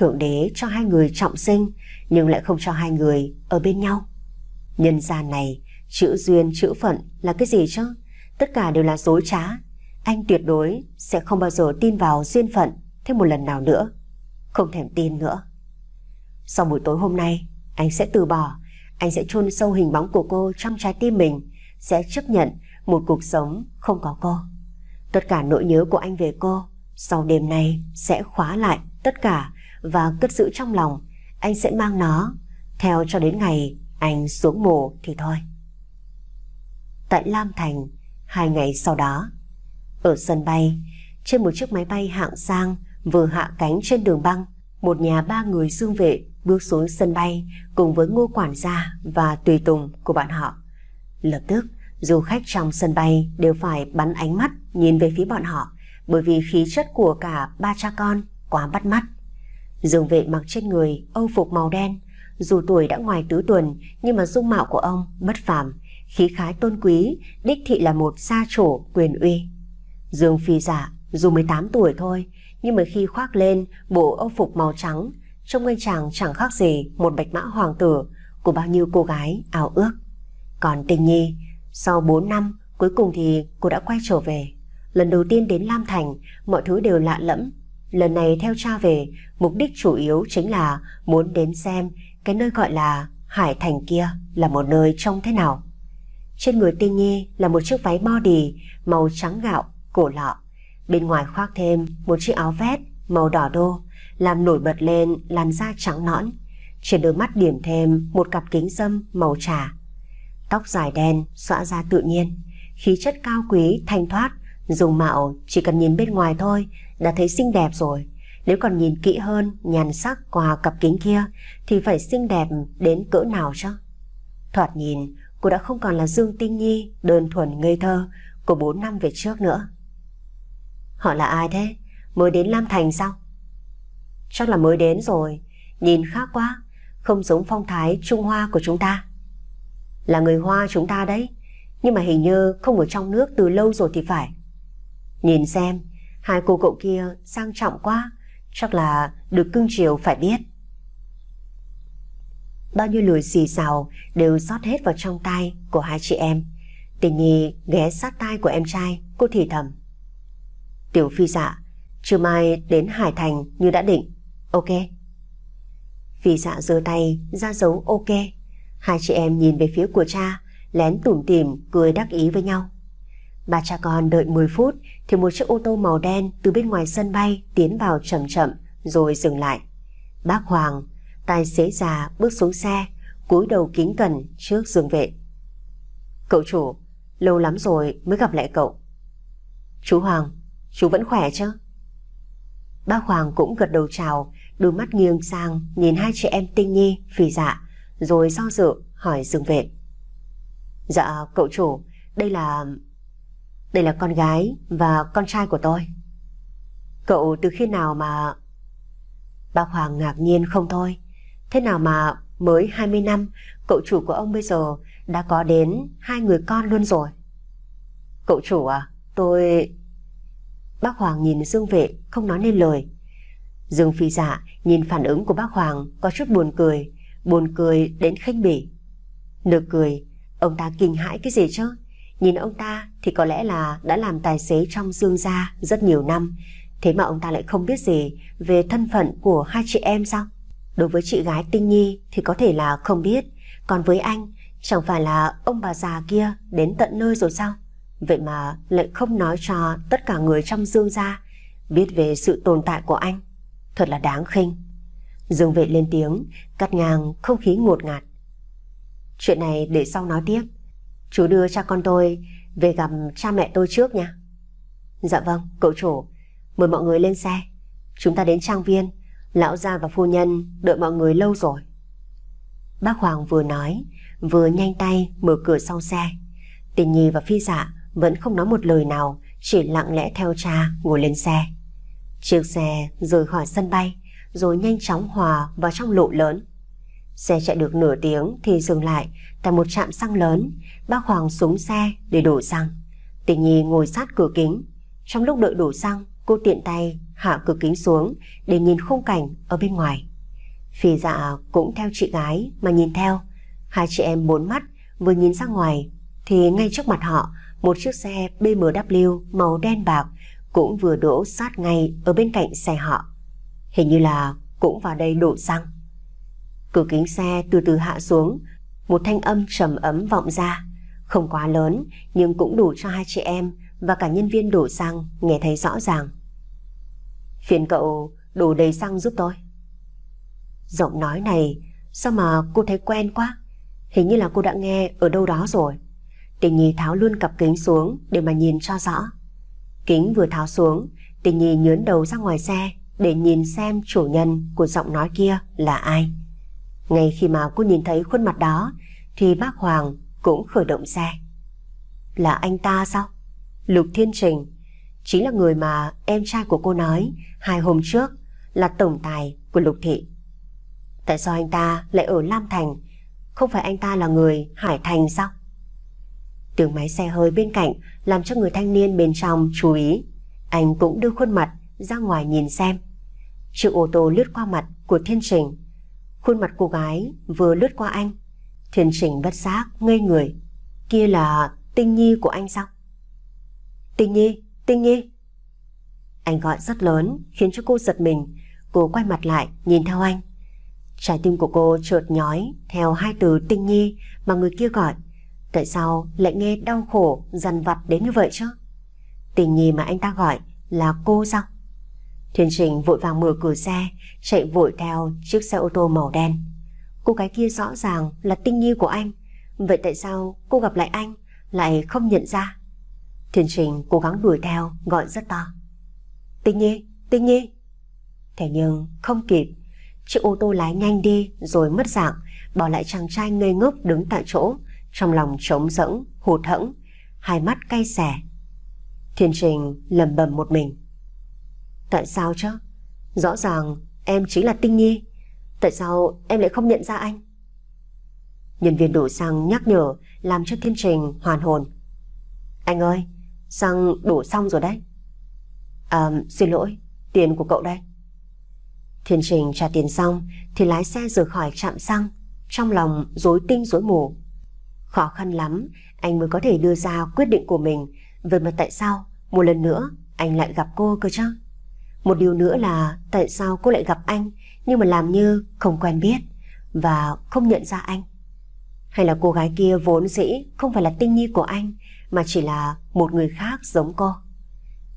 Thượng đế cho hai người trọng sinh nhưng lại không cho hai người ở bên nhau. Nhân gian này, chữ duyên, chữ phận là cái gì chứ? Tất cả đều là dối trá. Anh tuyệt đối sẽ không bao giờ tin vào duyên phận thêm một lần nào nữa. Không thèm tin nữa. Sau buổi tối hôm nay, anh sẽ từ bỏ. Anh sẽ chôn sâu hình bóng của cô trong trái tim mình. Sẽ chấp nhận một cuộc sống không có cô. Tất cả nỗi nhớ của anh về cô sau đêm nay sẽ khóa lại tất cả và cất giữ trong lòng, anh sẽ mang nó theo cho đến ngày anh xuống mồ thì thôi. Tại Lam Thành, hai ngày sau đó, ở sân bay, trên một chiếc máy bay hạng sang vừa hạ cánh trên đường băng, một nhà ba người dương vệ bước xuống sân bay cùng với ngô quản gia và tùy tùng của bạn họ. Lập tức, du khách trong sân bay đều phải bắn ánh mắt nhìn về phía bọn họ bởi vì khí chất của cả ba cha con quá bắt mắt. Dương vệ mặc trên người âu phục màu đen, dù tuổi đã ngoài tứ tuần nhưng mà dung mạo của ông bất phàm, khí khái tôn quý, đích thị là một gia chủ quyền uy. Dương Phi giả dạ, dù 18 tuổi thôi, nhưng mà khi khoác lên bộ âu phục màu trắng, trông anh chàng chẳng khác gì một bạch mã hoàng tử của bao nhiêu cô gái ảo ước. Còn Tình Nhi, sau 4 năm cuối cùng thì cô đã quay trở về. Lần đầu tiên đến Lam Thành, mọi thứ đều lạ lẫm Lần này theo cha về, mục đích chủ yếu chính là muốn đến xem cái nơi gọi là Hải Thành kia là một nơi trông thế nào. Trên người Tiên Nhi là một chiếc váy body màu trắng gạo, cổ lọ. Bên ngoài khoác thêm một chiếc áo vest màu đỏ đô, làm nổi bật lên làn da trắng nõn. Trên đôi mắt điểm thêm một cặp kính dâm màu trà. Tóc dài đen, xõa ra tự nhiên. Khí chất cao quý, thanh thoát, dùng mạo chỉ cần nhìn bên ngoài thôi đã thấy xinh đẹp rồi. Nếu còn nhìn kỹ hơn nhàn sắc qua cặp kính kia thì phải xinh đẹp đến cỡ nào chứ? Thoạt nhìn, cô đã không còn là Dương Tinh Nhi đơn thuần ngây thơ của 4 năm về trước nữa. Họ là ai thế? Mới đến Lam Thành sao? Chắc là mới đến rồi, nhìn khác quá, không giống phong thái Trung Hoa của chúng ta. Là người Hoa chúng ta đấy, nhưng mà hình như không ở trong nước từ lâu rồi thì phải. Nhìn xem, Hai cô cậu kia sang trọng quá, chắc là được cưng chiều phải biết. Bao nhiêu lời xì xào đều rót hết vào trong tai của hai chị em. Tình nhi ghé sát tai của em trai, cô thì thầm. Tiểu Phi dạ, chiều mai đến Hải Thành như đã định, ok. Phi dạ giơ tay, ra dấu ok. Hai chị em nhìn về phía của cha, lén tủm tìm cười đắc ý với nhau. Ba cha con đợi 10 phút thì một chiếc ô tô màu đen từ bên ngoài sân bay tiến vào chậm chậm rồi dừng lại. Bác Hoàng, tài xế già bước xuống xe, cúi đầu kính cẩn trước Dương vệ. Cậu chủ, lâu lắm rồi mới gặp lại cậu. Chú Hoàng, chú vẫn khỏe chứ? Bác Hoàng cũng gật đầu chào, đôi mắt nghiêng sang nhìn hai chị em tinh nhi, phì dạ, rồi do dự hỏi dương vệ. Dạ, cậu chủ, đây là đây là con gái và con trai của tôi. Cậu từ khi nào mà... Bác Hoàng ngạc nhiên không thôi. Thế nào mà mới 20 năm, cậu chủ của ông bây giờ đã có đến hai người con luôn rồi. Cậu chủ à, tôi... Bác Hoàng nhìn Dương Vệ không nói nên lời. Dương Phi Dạ nhìn phản ứng của bác Hoàng có chút buồn cười, buồn cười đến khinh bỉ. Nực cười, ông ta kinh hãi cái gì chứ? Nhìn ông ta thì có lẽ là đã làm tài xế trong dương gia rất nhiều năm, thế mà ông ta lại không biết gì về thân phận của hai chị em sao? Đối với chị gái Tinh Nhi thì có thể là không biết, còn với anh chẳng phải là ông bà già kia đến tận nơi rồi sao? Vậy mà lại không nói cho tất cả người trong dương gia biết về sự tồn tại của anh. Thật là đáng khinh. Dương vệ lên tiếng, cắt ngang không khí ngột ngạt. Chuyện này để sau nói tiếp. Chú đưa cha con tôi về gặp cha mẹ tôi trước nha. Dạ vâng, cậu chủ, mời mọi người lên xe. Chúng ta đến trang viên, lão gia và phu nhân đợi mọi người lâu rồi. Bác Hoàng vừa nói, vừa nhanh tay mở cửa sau xe. Tình nhi và phi dạ vẫn không nói một lời nào, chỉ lặng lẽ theo cha ngồi lên xe. Chiếc xe rời khỏi sân bay, rồi nhanh chóng hòa vào trong lộ lớn. Xe chạy được nửa tiếng thì dừng lại tại một trạm xăng lớn. Bác Hoàng xuống xe để đổ xăng. Tình Nhi ngồi sát cửa kính. Trong lúc đợi đổ xăng, cô tiện tay hạ cửa kính xuống để nhìn khung cảnh ở bên ngoài. Phi dạ cũng theo chị gái mà nhìn theo. Hai chị em bốn mắt vừa nhìn ra ngoài thì ngay trước mặt họ một chiếc xe BMW màu đen bạc cũng vừa đổ sát ngay ở bên cạnh xe họ. Hình như là cũng vào đây đổ xăng. Cửa kính xe từ từ hạ xuống, một thanh âm trầm ấm vọng ra. Không quá lớn, nhưng cũng đủ cho hai chị em và cả nhân viên đổ xăng nghe thấy rõ ràng. Phiền cậu đổ đầy xăng giúp tôi. Giọng nói này, sao mà cô thấy quen quá? Hình như là cô đã nghe ở đâu đó rồi. Tình Nhi tháo luôn cặp kính xuống để mà nhìn cho rõ. Kính vừa tháo xuống, Tình Nhi nhớn đầu ra ngoài xe để nhìn xem chủ nhân của giọng nói kia là ai. Ngay khi mà cô nhìn thấy khuôn mặt đó thì bác Hoàng cũng khởi động xe. Là anh ta sao? Lục Thiên Trình chính là người mà em trai của cô nói hai hôm trước là tổng tài của Lục Thị. Tại sao anh ta lại ở Lam Thành? Không phải anh ta là người Hải Thành sao? Tiếng máy xe hơi bên cạnh làm cho người thanh niên bên trong chú ý. Anh cũng đưa khuôn mặt ra ngoài nhìn xem. Chiếc ô tô lướt qua mặt của Thiên Trình Khuôn mặt cô gái vừa lướt qua anh. Thiền trình bất giác, ngây người. Kia là tinh nhi của anh sao? Tinh nhi, tinh nhi. Anh gọi rất lớn, khiến cho cô giật mình. Cô quay mặt lại, nhìn theo anh. Trái tim của cô chợt nhói theo hai từ tinh nhi mà người kia gọi. Tại sao lại nghe đau khổ, dằn vặt đến như vậy chứ? tinh nhi mà anh ta gọi là cô sao? Thiên Trình vội vàng mở cửa xe, chạy vội theo chiếc xe ô tô màu đen. Cô gái kia rõ ràng là tinh nhi của anh. Vậy tại sao cô gặp lại anh lại không nhận ra? Thiên Trình cố gắng đuổi theo, gọi rất to. Tinh nhi, tinh nhi. Thế nhưng không kịp, chiếc ô tô lái nhanh đi rồi mất dạng, bỏ lại chàng trai ngây ngốc đứng tại chỗ, trong lòng trống rỗng, hụt hẫng, hai mắt cay xẻ. Thiên Trình lầm bầm một mình. Tại sao chứ? Rõ ràng em chính là Tinh Nhi. Tại sao em lại không nhận ra anh? Nhân viên đổ xăng nhắc nhở làm cho Thiên Trình hoàn hồn. Anh ơi, xăng đổ xong rồi đấy. À, xin lỗi, tiền của cậu đây. Thiên Trình trả tiền xong thì lái xe rời khỏi trạm xăng, trong lòng rối tinh rối mù. Khó khăn lắm, anh mới có thể đưa ra quyết định của mình về mà tại sao một lần nữa anh lại gặp cô cơ chứ. Một điều nữa là tại sao cô lại gặp anh nhưng mà làm như không quen biết và không nhận ra anh. Hay là cô gái kia vốn dĩ không phải là tinh nhi của anh mà chỉ là một người khác giống cô.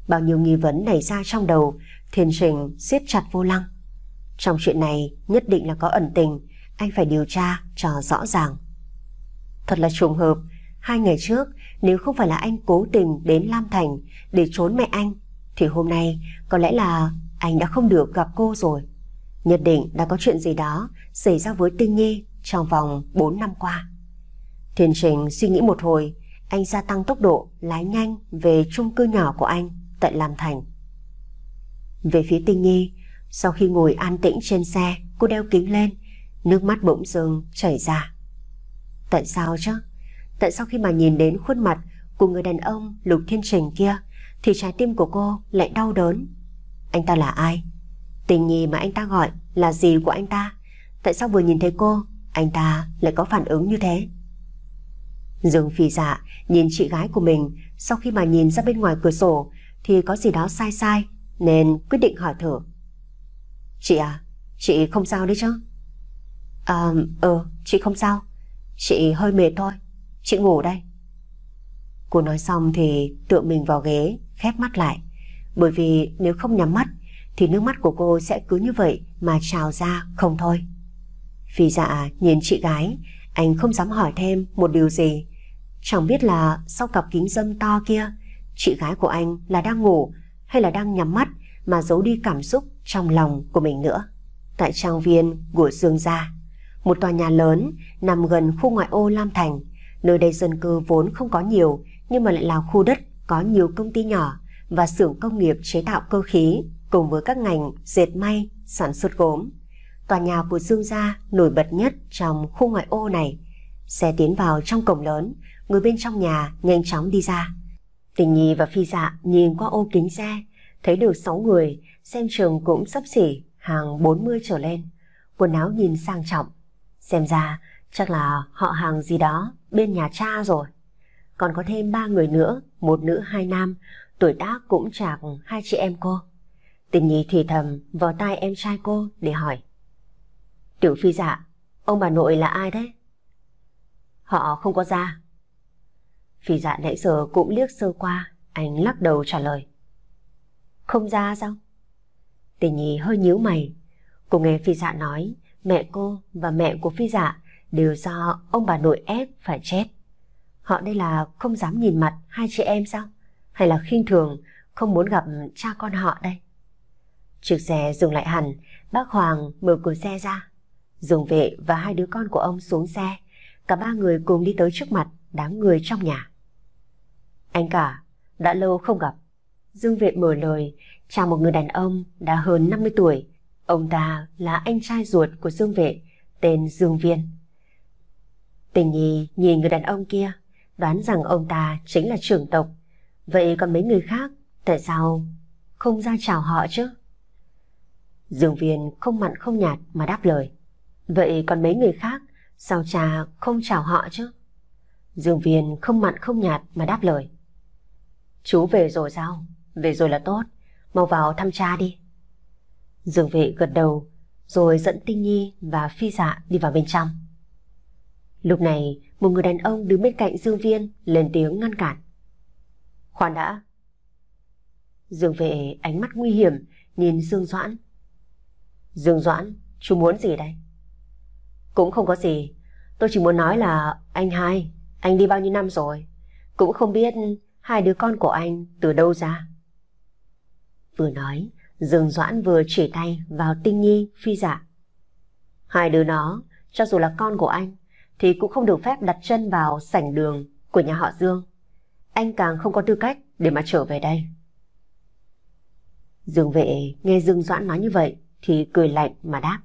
Bao nhiêu nghi vấn nảy ra trong đầu, thiền Trình siết chặt vô lăng. Trong chuyện này nhất định là có ẩn tình, anh phải điều tra cho rõ ràng. Thật là trùng hợp, hai ngày trước nếu không phải là anh cố tình đến Lam Thành để trốn mẹ anh thì hôm nay có lẽ là anh đã không được gặp cô rồi. Nhất định đã có chuyện gì đó xảy ra với Tinh Nhi trong vòng 4 năm qua. Thiên Trình suy nghĩ một hồi, anh gia tăng tốc độ lái nhanh về chung cư nhỏ của anh tại Lam Thành. Về phía Tinh Nhi, sau khi ngồi an tĩnh trên xe, cô đeo kính lên, nước mắt bỗng dưng chảy ra. Tại sao chứ? Tại sao khi mà nhìn đến khuôn mặt của người đàn ông Lục Thiên Trình kia, thì trái tim của cô lại đau đớn. Anh ta là ai? Tình nhi mà anh ta gọi là gì của anh ta? Tại sao vừa nhìn thấy cô, anh ta lại có phản ứng như thế? Dương Phi Dạ nhìn chị gái của mình sau khi mà nhìn ra bên ngoài cửa sổ thì có gì đó sai sai nên quyết định hỏi thử. Chị à, chị không sao đấy chứ? À, ừ, chị không sao. Chị hơi mệt thôi. Chị ngủ đây. Cô nói xong thì tựa mình vào ghế khép mắt lại. Bởi vì nếu không nhắm mắt thì nước mắt của cô sẽ cứ như vậy mà trào ra không thôi. Phi dạ nhìn chị gái, anh không dám hỏi thêm một điều gì. Chẳng biết là sau cặp kính dâm to kia, chị gái của anh là đang ngủ hay là đang nhắm mắt mà giấu đi cảm xúc trong lòng của mình nữa. Tại trang viên của Dương Gia, một tòa nhà lớn nằm gần khu ngoại ô Lam Thành, nơi đây dân cư vốn không có nhiều nhưng mà lại là khu đất có nhiều công ty nhỏ và xưởng công nghiệp chế tạo cơ khí cùng với các ngành dệt may, sản xuất gốm. Tòa nhà của Dương Gia nổi bật nhất trong khu ngoại ô này. Xe tiến vào trong cổng lớn, người bên trong nhà nhanh chóng đi ra. Tình Nhi và Phi Dạ nhìn qua ô kính xe, thấy được 6 người, xem trường cũng sắp xỉ hàng 40 trở lên, quần áo nhìn sang trọng. Xem ra chắc là họ hàng gì đó bên nhà cha rồi còn có thêm ba người nữa, một nữ hai nam, tuổi tác cũng chạc hai chị em cô. Tình nhi thì thầm vào tai em trai cô để hỏi. Tiểu phi dạ, ông bà nội là ai thế? Họ không có ra. Phi dạ nãy giờ cũng liếc sơ qua, anh lắc đầu trả lời. Không ra sao? Tình nhi hơi nhíu mày. Cô nghe phi dạ nói mẹ cô và mẹ của phi dạ đều do ông bà nội ép phải chết. Họ đây là không dám nhìn mặt hai chị em sao? Hay là khinh thường không muốn gặp cha con họ đây? Trực xe dừng lại hẳn, bác Hoàng mở cửa xe ra. Dùng vệ và hai đứa con của ông xuống xe. Cả ba người cùng đi tới trước mặt đám người trong nhà. Anh cả, đã lâu không gặp. Dương Vệ mở lời, chào một người đàn ông đã hơn 50 tuổi. Ông ta là anh trai ruột của Dương Vệ, tên Dương Viên. Tình nhi nhìn người đàn ông kia, đoán rằng ông ta chính là trưởng tộc. Vậy còn mấy người khác, tại sao không ra chào họ chứ? Dương Viên không mặn không nhạt mà đáp lời. Vậy còn mấy người khác, sao cha không chào họ chứ? Dương Viên không mặn không nhạt mà đáp lời. Chú về rồi sao? Về rồi là tốt, mau vào thăm cha đi. Dương Vệ gật đầu, rồi dẫn Tinh Nhi và Phi Dạ đi vào bên trong. Lúc này, một người đàn ông đứng bên cạnh Dương Viên lên tiếng ngăn cản. Khoan đã. Dương vệ ánh mắt nguy hiểm nhìn Dương Doãn. Dương Doãn, chú muốn gì đây? Cũng không có gì. Tôi chỉ muốn nói là anh hai, anh đi bao nhiêu năm rồi. Cũng không biết hai đứa con của anh từ đâu ra. Vừa nói, Dương Doãn vừa chỉ tay vào tinh nhi phi dạ. Hai đứa nó, cho dù là con của anh, thì cũng không được phép đặt chân vào sảnh đường của nhà họ Dương. Anh càng không có tư cách để mà trở về đây. Dương vệ nghe Dương Doãn nói như vậy thì cười lạnh mà đáp.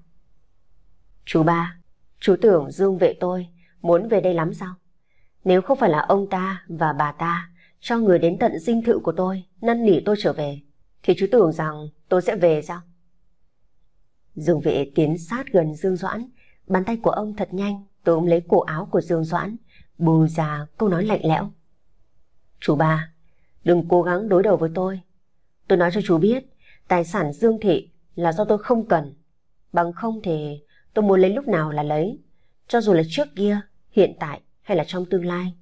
Chú ba, chú tưởng Dương vệ tôi muốn về đây lắm sao? Nếu không phải là ông ta và bà ta cho người đến tận dinh thự của tôi năn nỉ tôi trở về, thì chú tưởng rằng tôi sẽ về sao? Dương vệ tiến sát gần Dương Doãn, bàn tay của ông thật nhanh túm lấy cổ áo của Dương Doãn, bù ra câu nói lạnh lẽo. Chú ba, đừng cố gắng đối đầu với tôi. Tôi nói cho chú biết, tài sản Dương Thị là do tôi không cần. Bằng không thì tôi muốn lấy lúc nào là lấy, cho dù là trước kia, hiện tại hay là trong tương lai.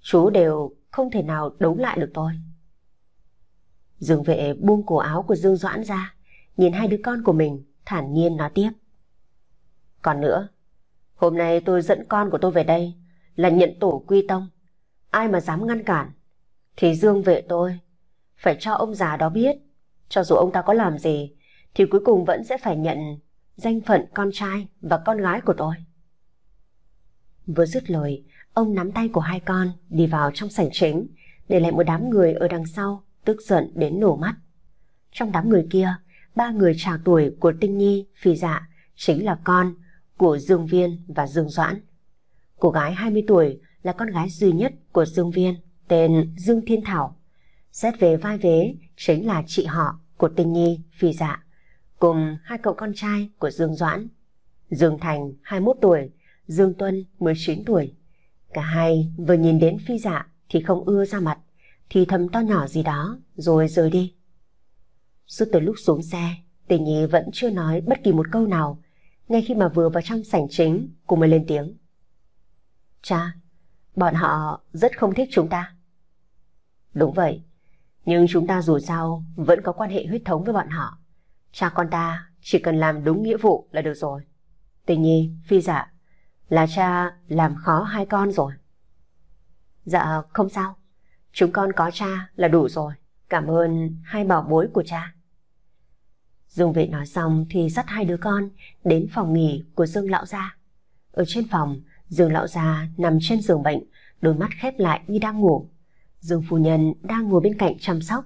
Chú đều không thể nào đấu lại được tôi. Dương vệ buông cổ áo của Dương Doãn ra, nhìn hai đứa con của mình, thản nhiên nói tiếp. Còn nữa, Hôm nay tôi dẫn con của tôi về đây là nhận tổ quy tông. Ai mà dám ngăn cản thì dương vệ tôi. Phải cho ông già đó biết. Cho dù ông ta có làm gì thì cuối cùng vẫn sẽ phải nhận danh phận con trai và con gái của tôi. Vừa dứt lời, ông nắm tay của hai con đi vào trong sảnh chính để lại một đám người ở đằng sau tức giận đến nổ mắt. Trong đám người kia, ba người trào tuổi của Tinh Nhi, phi Dạ chính là con của Dương Viên và Dương Doãn. Cô gái 20 tuổi là con gái duy nhất của Dương Viên, tên Dương Thiên Thảo. Xét về vai vế, chính là chị họ của Tinh Nhi, Phi Dạ, cùng hai cậu con trai của Dương Doãn. Dương Thành, 21 tuổi, Dương Tuân, 19 tuổi. Cả hai vừa nhìn đến Phi Dạ thì không ưa ra mặt, thì thầm to nhỏ gì đó rồi rời đi. Suốt từ lúc xuống xe, Tinh Nhi vẫn chưa nói bất kỳ một câu nào ngay khi mà vừa vào trong sảnh chính, cô mới lên tiếng. Cha, bọn họ rất không thích chúng ta. Đúng vậy, nhưng chúng ta dù sao vẫn có quan hệ huyết thống với bọn họ. Cha con ta chỉ cần làm đúng nghĩa vụ là được rồi. Tình nhi, phi dạ, là cha làm khó hai con rồi. Dạ, không sao. Chúng con có cha là đủ rồi. Cảm ơn hai bảo bối của cha. Dương Vệ nói xong thì dắt hai đứa con đến phòng nghỉ của Dương Lão Gia. Ở trên phòng, Dương Lão Gia nằm trên giường bệnh, đôi mắt khép lại như đang ngủ. Dương Phu Nhân đang ngồi bên cạnh chăm sóc.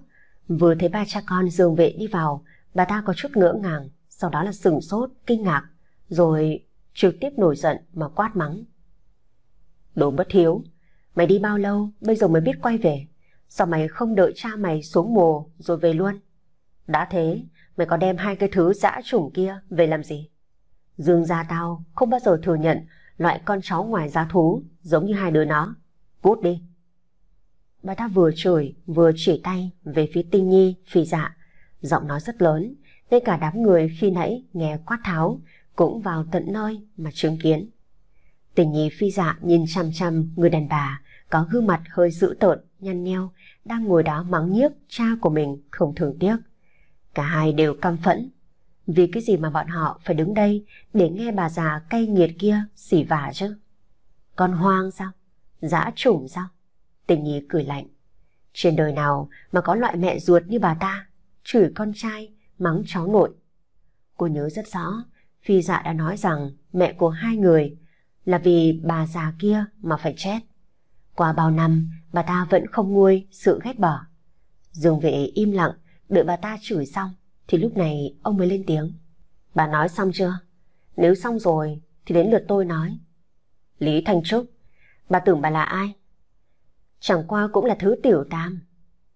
Vừa thấy ba cha con Dương Vệ đi vào, bà ta có chút ngỡ ngàng, sau đó là sửng sốt, kinh ngạc, rồi trực tiếp nổi giận mà quát mắng. Đồ bất hiếu, mày đi bao lâu bây giờ mới biết quay về? Sao mày không đợi cha mày xuống mồ rồi về luôn? Đã thế, Mày có đem hai cái thứ dã chủng kia về làm gì? Dương gia tao không bao giờ thừa nhận loại con cháu ngoài giá thú giống như hai đứa nó. Cút đi. Bà ta vừa chửi vừa chỉ tay về phía tinh nhi, phi dạ. Giọng nói rất lớn, nên cả đám người khi nãy nghe quát tháo cũng vào tận nơi mà chứng kiến. Tình nhi phi dạ nhìn chăm chăm người đàn bà có gương mặt hơi dữ tợn, nhăn nheo, đang ngồi đó mắng nhiếc cha của mình không thường tiếc. Cả hai đều căm phẫn. Vì cái gì mà bọn họ phải đứng đây để nghe bà già cay nghiệt kia xỉ vả chứ? Con hoang sao? Dã trùng sao? Tình nhi cười lạnh. Trên đời nào mà có loại mẹ ruột như bà ta, chửi con trai, mắng cháu nội. Cô nhớ rất rõ, Phi dạ đã nói rằng mẹ của hai người là vì bà già kia mà phải chết. Qua bao năm, bà ta vẫn không nguôi sự ghét bỏ. Dương vệ im lặng Đợi bà ta chửi xong Thì lúc này ông mới lên tiếng Bà nói xong chưa? Nếu xong rồi thì đến lượt tôi nói Lý Thanh Trúc Bà tưởng bà là ai? Chẳng qua cũng là thứ tiểu tam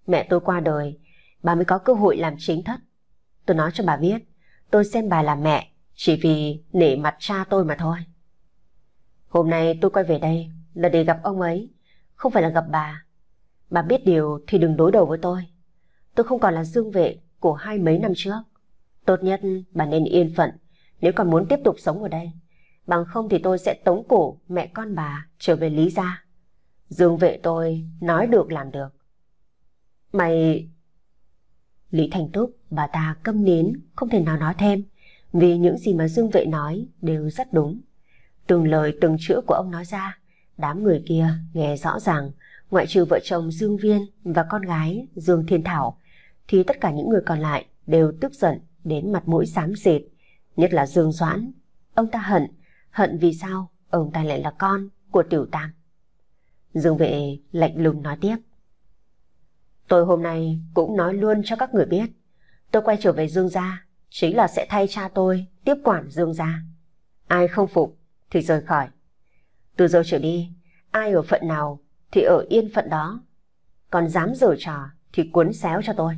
Mẹ tôi qua đời Bà mới có cơ hội làm chính thất Tôi nói cho bà biết Tôi xem bà là mẹ Chỉ vì nể mặt cha tôi mà thôi Hôm nay tôi quay về đây Là để gặp ông ấy Không phải là gặp bà Bà biết điều thì đừng đối đầu với tôi tôi không còn là dương vệ của hai mấy năm trước. Tốt nhất bà nên yên phận nếu còn muốn tiếp tục sống ở đây. Bằng không thì tôi sẽ tống cổ mẹ con bà trở về Lý Gia. Dương vệ tôi nói được làm được. Mày... Lý Thành Túc, bà ta câm nín, không thể nào nói thêm. Vì những gì mà Dương vệ nói đều rất đúng. Từng lời từng chữ của ông nói ra, đám người kia nghe rõ ràng, ngoại trừ vợ chồng Dương Viên và con gái Dương Thiên Thảo, thì tất cả những người còn lại đều tức giận đến mặt mũi xám xịt. Nhất là Dương Doãn. Ông ta hận. Hận vì sao ông ta lại là con của tiểu tam. Dương vệ lạnh lùng nói tiếp. Tôi hôm nay cũng nói luôn cho các người biết. Tôi quay trở về Dương gia chính là sẽ thay cha tôi tiếp quản Dương gia. Ai không phục thì rời khỏi. Từ giờ trở đi, ai ở phận nào thì ở yên phận đó. Còn dám giở trò thì cuốn xéo cho tôi.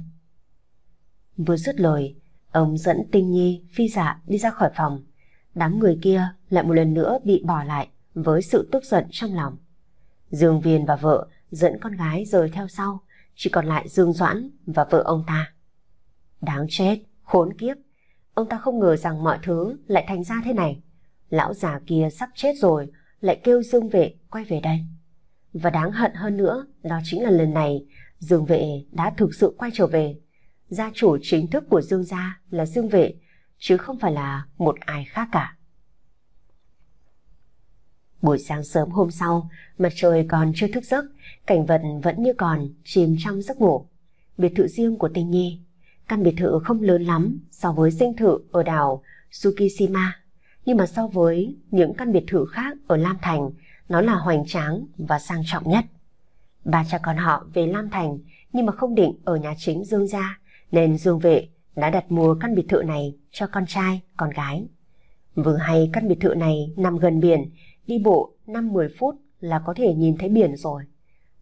Vừa dứt lời, ông dẫn Tinh Nhi, Phi Dạ đi ra khỏi phòng. Đám người kia lại một lần nữa bị bỏ lại với sự tức giận trong lòng. Dương Viên và vợ dẫn con gái rời theo sau, chỉ còn lại Dương Doãn và vợ ông ta. Đáng chết, khốn kiếp, ông ta không ngờ rằng mọi thứ lại thành ra thế này. Lão già kia sắp chết rồi, lại kêu Dương Vệ quay về đây. Và đáng hận hơn nữa, đó chính là lần này Dương Vệ đã thực sự quay trở về gia chủ chính thức của Dương gia là Dương Vệ, chứ không phải là một ai khác cả. Buổi sáng sớm hôm sau, mặt trời còn chưa thức giấc, cảnh vật vẫn như còn, chìm trong giấc ngủ. Biệt thự riêng của tinh Nhi, căn biệt thự không lớn lắm so với dinh thự ở đảo Tsukishima, nhưng mà so với những căn biệt thự khác ở Lam Thành, nó là hoành tráng và sang trọng nhất. Ba cha con họ về Lam Thành nhưng mà không định ở nhà chính Dương gia nên Dương Vệ đã đặt mua căn biệt thự này cho con trai, con gái. Vừa hay căn biệt thự này nằm gần biển, đi bộ 5-10 phút là có thể nhìn thấy biển rồi.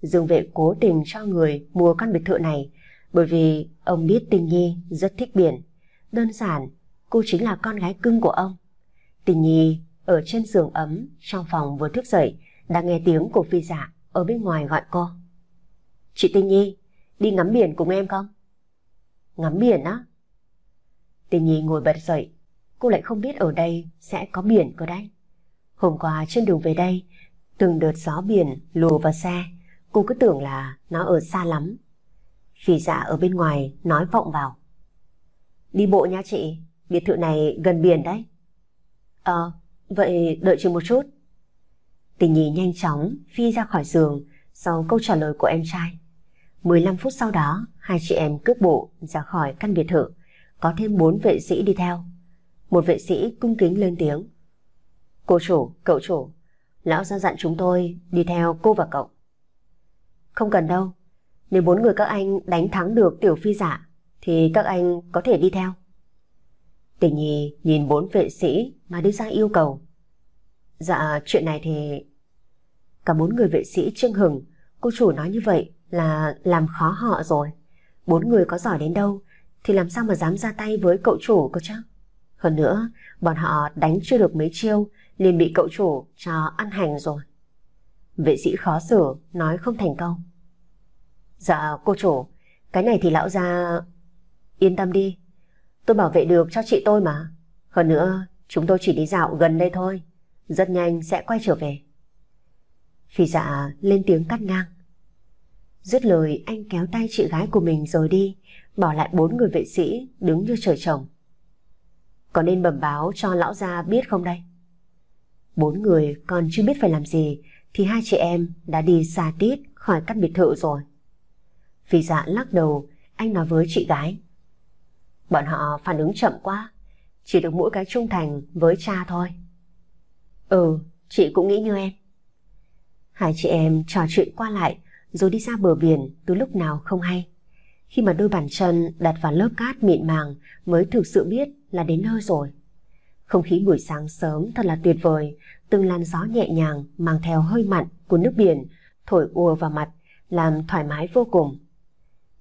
Dương Vệ cố tình cho người mua căn biệt thự này bởi vì ông biết Tình Nhi rất thích biển. Đơn giản, cô chính là con gái cưng của ông. Tình Nhi ở trên giường ấm trong phòng vừa thức dậy đã nghe tiếng của phi giả dạ ở bên ngoài gọi cô. Chị Tinh Nhi, đi ngắm biển cùng em không? ngắm biển á. Tình nhi ngồi bật dậy, cô lại không biết ở đây sẽ có biển cơ đấy. Hôm qua trên đường về đây, từng đợt gió biển lùa vào xe, cô cứ tưởng là nó ở xa lắm. Phi dạ ở bên ngoài nói vọng vào. Đi bộ nha chị, biệt thự này gần biển đấy. Ờ, vậy đợi chị một chút. Tình nhi nhanh chóng phi ra khỏi giường sau câu trả lời của em trai. 15 phút sau đó, hai chị em cướp bộ ra khỏi căn biệt thự, có thêm bốn vệ sĩ đi theo. Một vệ sĩ cung kính lên tiếng. Cô chủ, cậu chủ, lão ra dặn chúng tôi đi theo cô và cậu. Không cần đâu, nếu bốn người các anh đánh thắng được tiểu phi giả, thì các anh có thể đi theo. Tình nhi nhìn bốn vệ sĩ mà đưa ra yêu cầu. Dạ, chuyện này thì... Cả bốn người vệ sĩ trương hừng, cô chủ nói như vậy là làm khó họ rồi. Bốn người có giỏi đến đâu Thì làm sao mà dám ra tay với cậu chủ cơ chứ Hơn nữa Bọn họ đánh chưa được mấy chiêu liền bị cậu chủ cho ăn hành rồi Vệ sĩ khó xử Nói không thành công Dạ cô chủ Cái này thì lão gia Yên tâm đi Tôi bảo vệ được cho chị tôi mà Hơn nữa chúng tôi chỉ đi dạo gần đây thôi Rất nhanh sẽ quay trở về Phi dạ lên tiếng cắt ngang Dứt lời anh kéo tay chị gái của mình rồi đi, bỏ lại bốn người vệ sĩ đứng như trời trồng. Có nên bẩm báo cho lão gia biết không đây? Bốn người còn chưa biết phải làm gì thì hai chị em đã đi xa tít khỏi căn biệt thự rồi. Vì dạ lắc đầu, anh nói với chị gái. Bọn họ phản ứng chậm quá, chỉ được mỗi cái trung thành với cha thôi. Ừ, chị cũng nghĩ như em. Hai chị em trò chuyện qua lại rồi đi ra bờ biển từ lúc nào không hay. Khi mà đôi bàn chân đặt vào lớp cát mịn màng mới thực sự biết là đến nơi rồi. Không khí buổi sáng sớm thật là tuyệt vời, từng làn gió nhẹ nhàng mang theo hơi mặn của nước biển thổi ùa vào mặt, làm thoải mái vô cùng.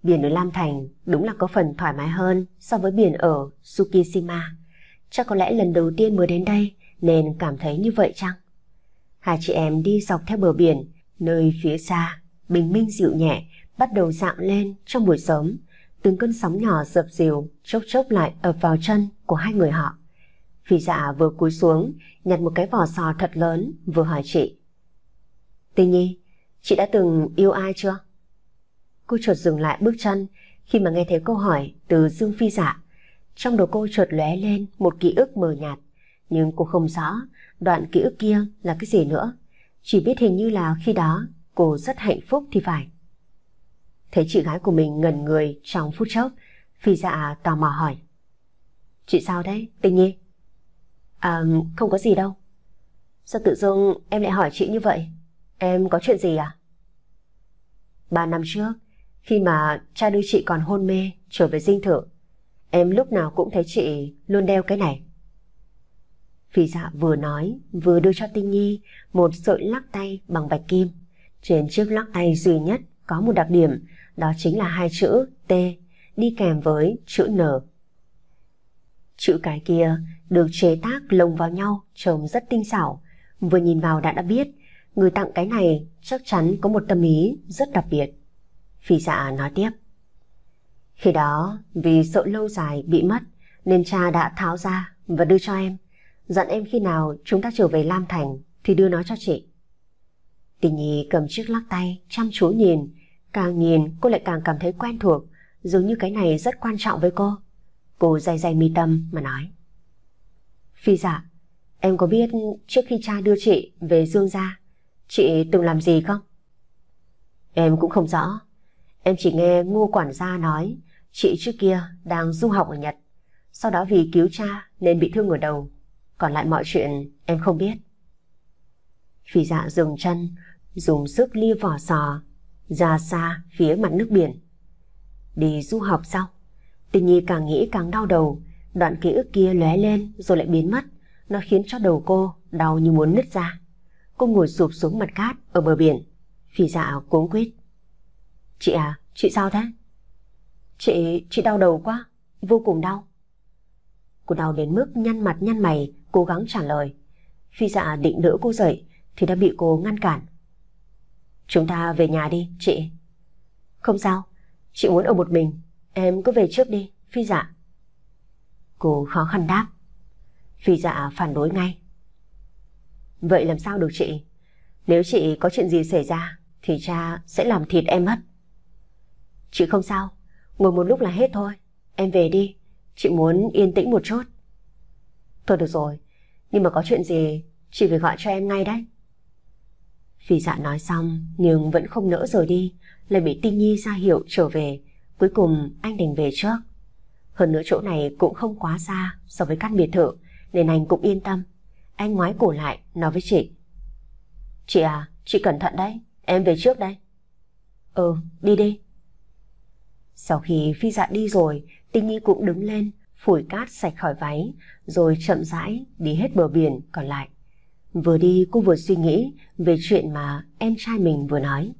Biển ở Lam Thành đúng là có phần thoải mái hơn so với biển ở Tsukishima. Chắc có lẽ lần đầu tiên mới đến đây nên cảm thấy như vậy chăng? Hai chị em đi dọc theo bờ biển, nơi phía xa bình minh dịu nhẹ bắt đầu dạng lên trong buổi sớm từng cơn sóng nhỏ dập dìu chốc chốc lại ập vào chân của hai người họ phi dạ vừa cúi xuống nhặt một cái vỏ sò thật lớn vừa hỏi chị tinh nhi chị đã từng yêu ai chưa cô chợt dừng lại bước chân khi mà nghe thấy câu hỏi từ dương phi dạ trong đầu cô chợt lóe lên một ký ức mờ nhạt nhưng cô không rõ đoạn ký ức kia là cái gì nữa chỉ biết hình như là khi đó cô rất hạnh phúc thì phải. Thấy chị gái của mình ngẩn người trong phút chốc, Phi dạ tò mò hỏi. Chị sao đấy, tình nhi? À, không có gì đâu. Sao tự dưng em lại hỏi chị như vậy? Em có chuyện gì à? Ba năm trước, khi mà cha đưa chị còn hôn mê trở về dinh thự, em lúc nào cũng thấy chị luôn đeo cái này. Phi dạ vừa nói, vừa đưa cho Tinh Nhi một sợi lắc tay bằng bạch kim. Trên chiếc lắc tay duy nhất có một đặc điểm, đó chính là hai chữ T đi kèm với chữ N. Chữ cái kia được chế tác lồng vào nhau trông rất tinh xảo. Vừa nhìn vào đã đã biết, người tặng cái này chắc chắn có một tâm ý rất đặc biệt. Phi dạ nói tiếp. Khi đó, vì sợ lâu dài bị mất, nên cha đã tháo ra và đưa cho em. Dặn em khi nào chúng ta trở về Lam Thành thì đưa nó cho chị. Tình nhi cầm chiếc lắc tay, chăm chú nhìn. Càng nhìn cô lại càng cảm thấy quen thuộc, dường như cái này rất quan trọng với cô. Cô day day mi tâm mà nói. Phi dạ, em có biết trước khi cha đưa chị về Dương gia, chị từng làm gì không? Em cũng không rõ. Em chỉ nghe ngô quản gia nói chị trước kia đang du học ở Nhật. Sau đó vì cứu cha nên bị thương ở đầu. Còn lại mọi chuyện em không biết. Phi dạ dừng chân, dùng sức lia vỏ sò ra xa phía mặt nước biển. Đi du học sao? Tình nhi càng nghĩ càng đau đầu, đoạn ký ức kia lóe lên rồi lại biến mất, nó khiến cho đầu cô đau như muốn nứt ra. Cô ngồi sụp xuống mặt cát ở bờ biển, phi dạ cuống quýt. Chị à, chị sao thế? Chị, chị đau đầu quá, vô cùng đau. Cô đau đến mức nhăn mặt nhăn mày, cố gắng trả lời. Phi dạ định đỡ cô dậy thì đã bị cô ngăn cản. Chúng ta về nhà đi, chị. Không sao, chị muốn ở một mình. Em cứ về trước đi, Phi dạ. Cô khó khăn đáp. Phi dạ phản đối ngay. Vậy làm sao được chị? Nếu chị có chuyện gì xảy ra thì cha sẽ làm thịt em mất. Chị không sao, ngồi một lúc là hết thôi. Em về đi, chị muốn yên tĩnh một chút. Thôi được rồi, nhưng mà có chuyện gì chị phải gọi cho em ngay đấy. Phi dạ nói xong nhưng vẫn không nỡ rời đi, lại bị Tinh Nhi ra hiệu trở về. Cuối cùng anh đành về trước. Hơn nữa chỗ này cũng không quá xa so với căn biệt thự, nên anh cũng yên tâm. Anh ngoái cổ lại, nói với chị. Chị à, chị cẩn thận đấy, em về trước đây. Ừ, đi đi. Sau khi Phi dạ đi rồi, Tinh Nhi cũng đứng lên, phủi cát sạch khỏi váy, rồi chậm rãi đi hết bờ biển còn lại. Vừa đi cô vừa suy nghĩ về chuyện mà em trai mình vừa nói.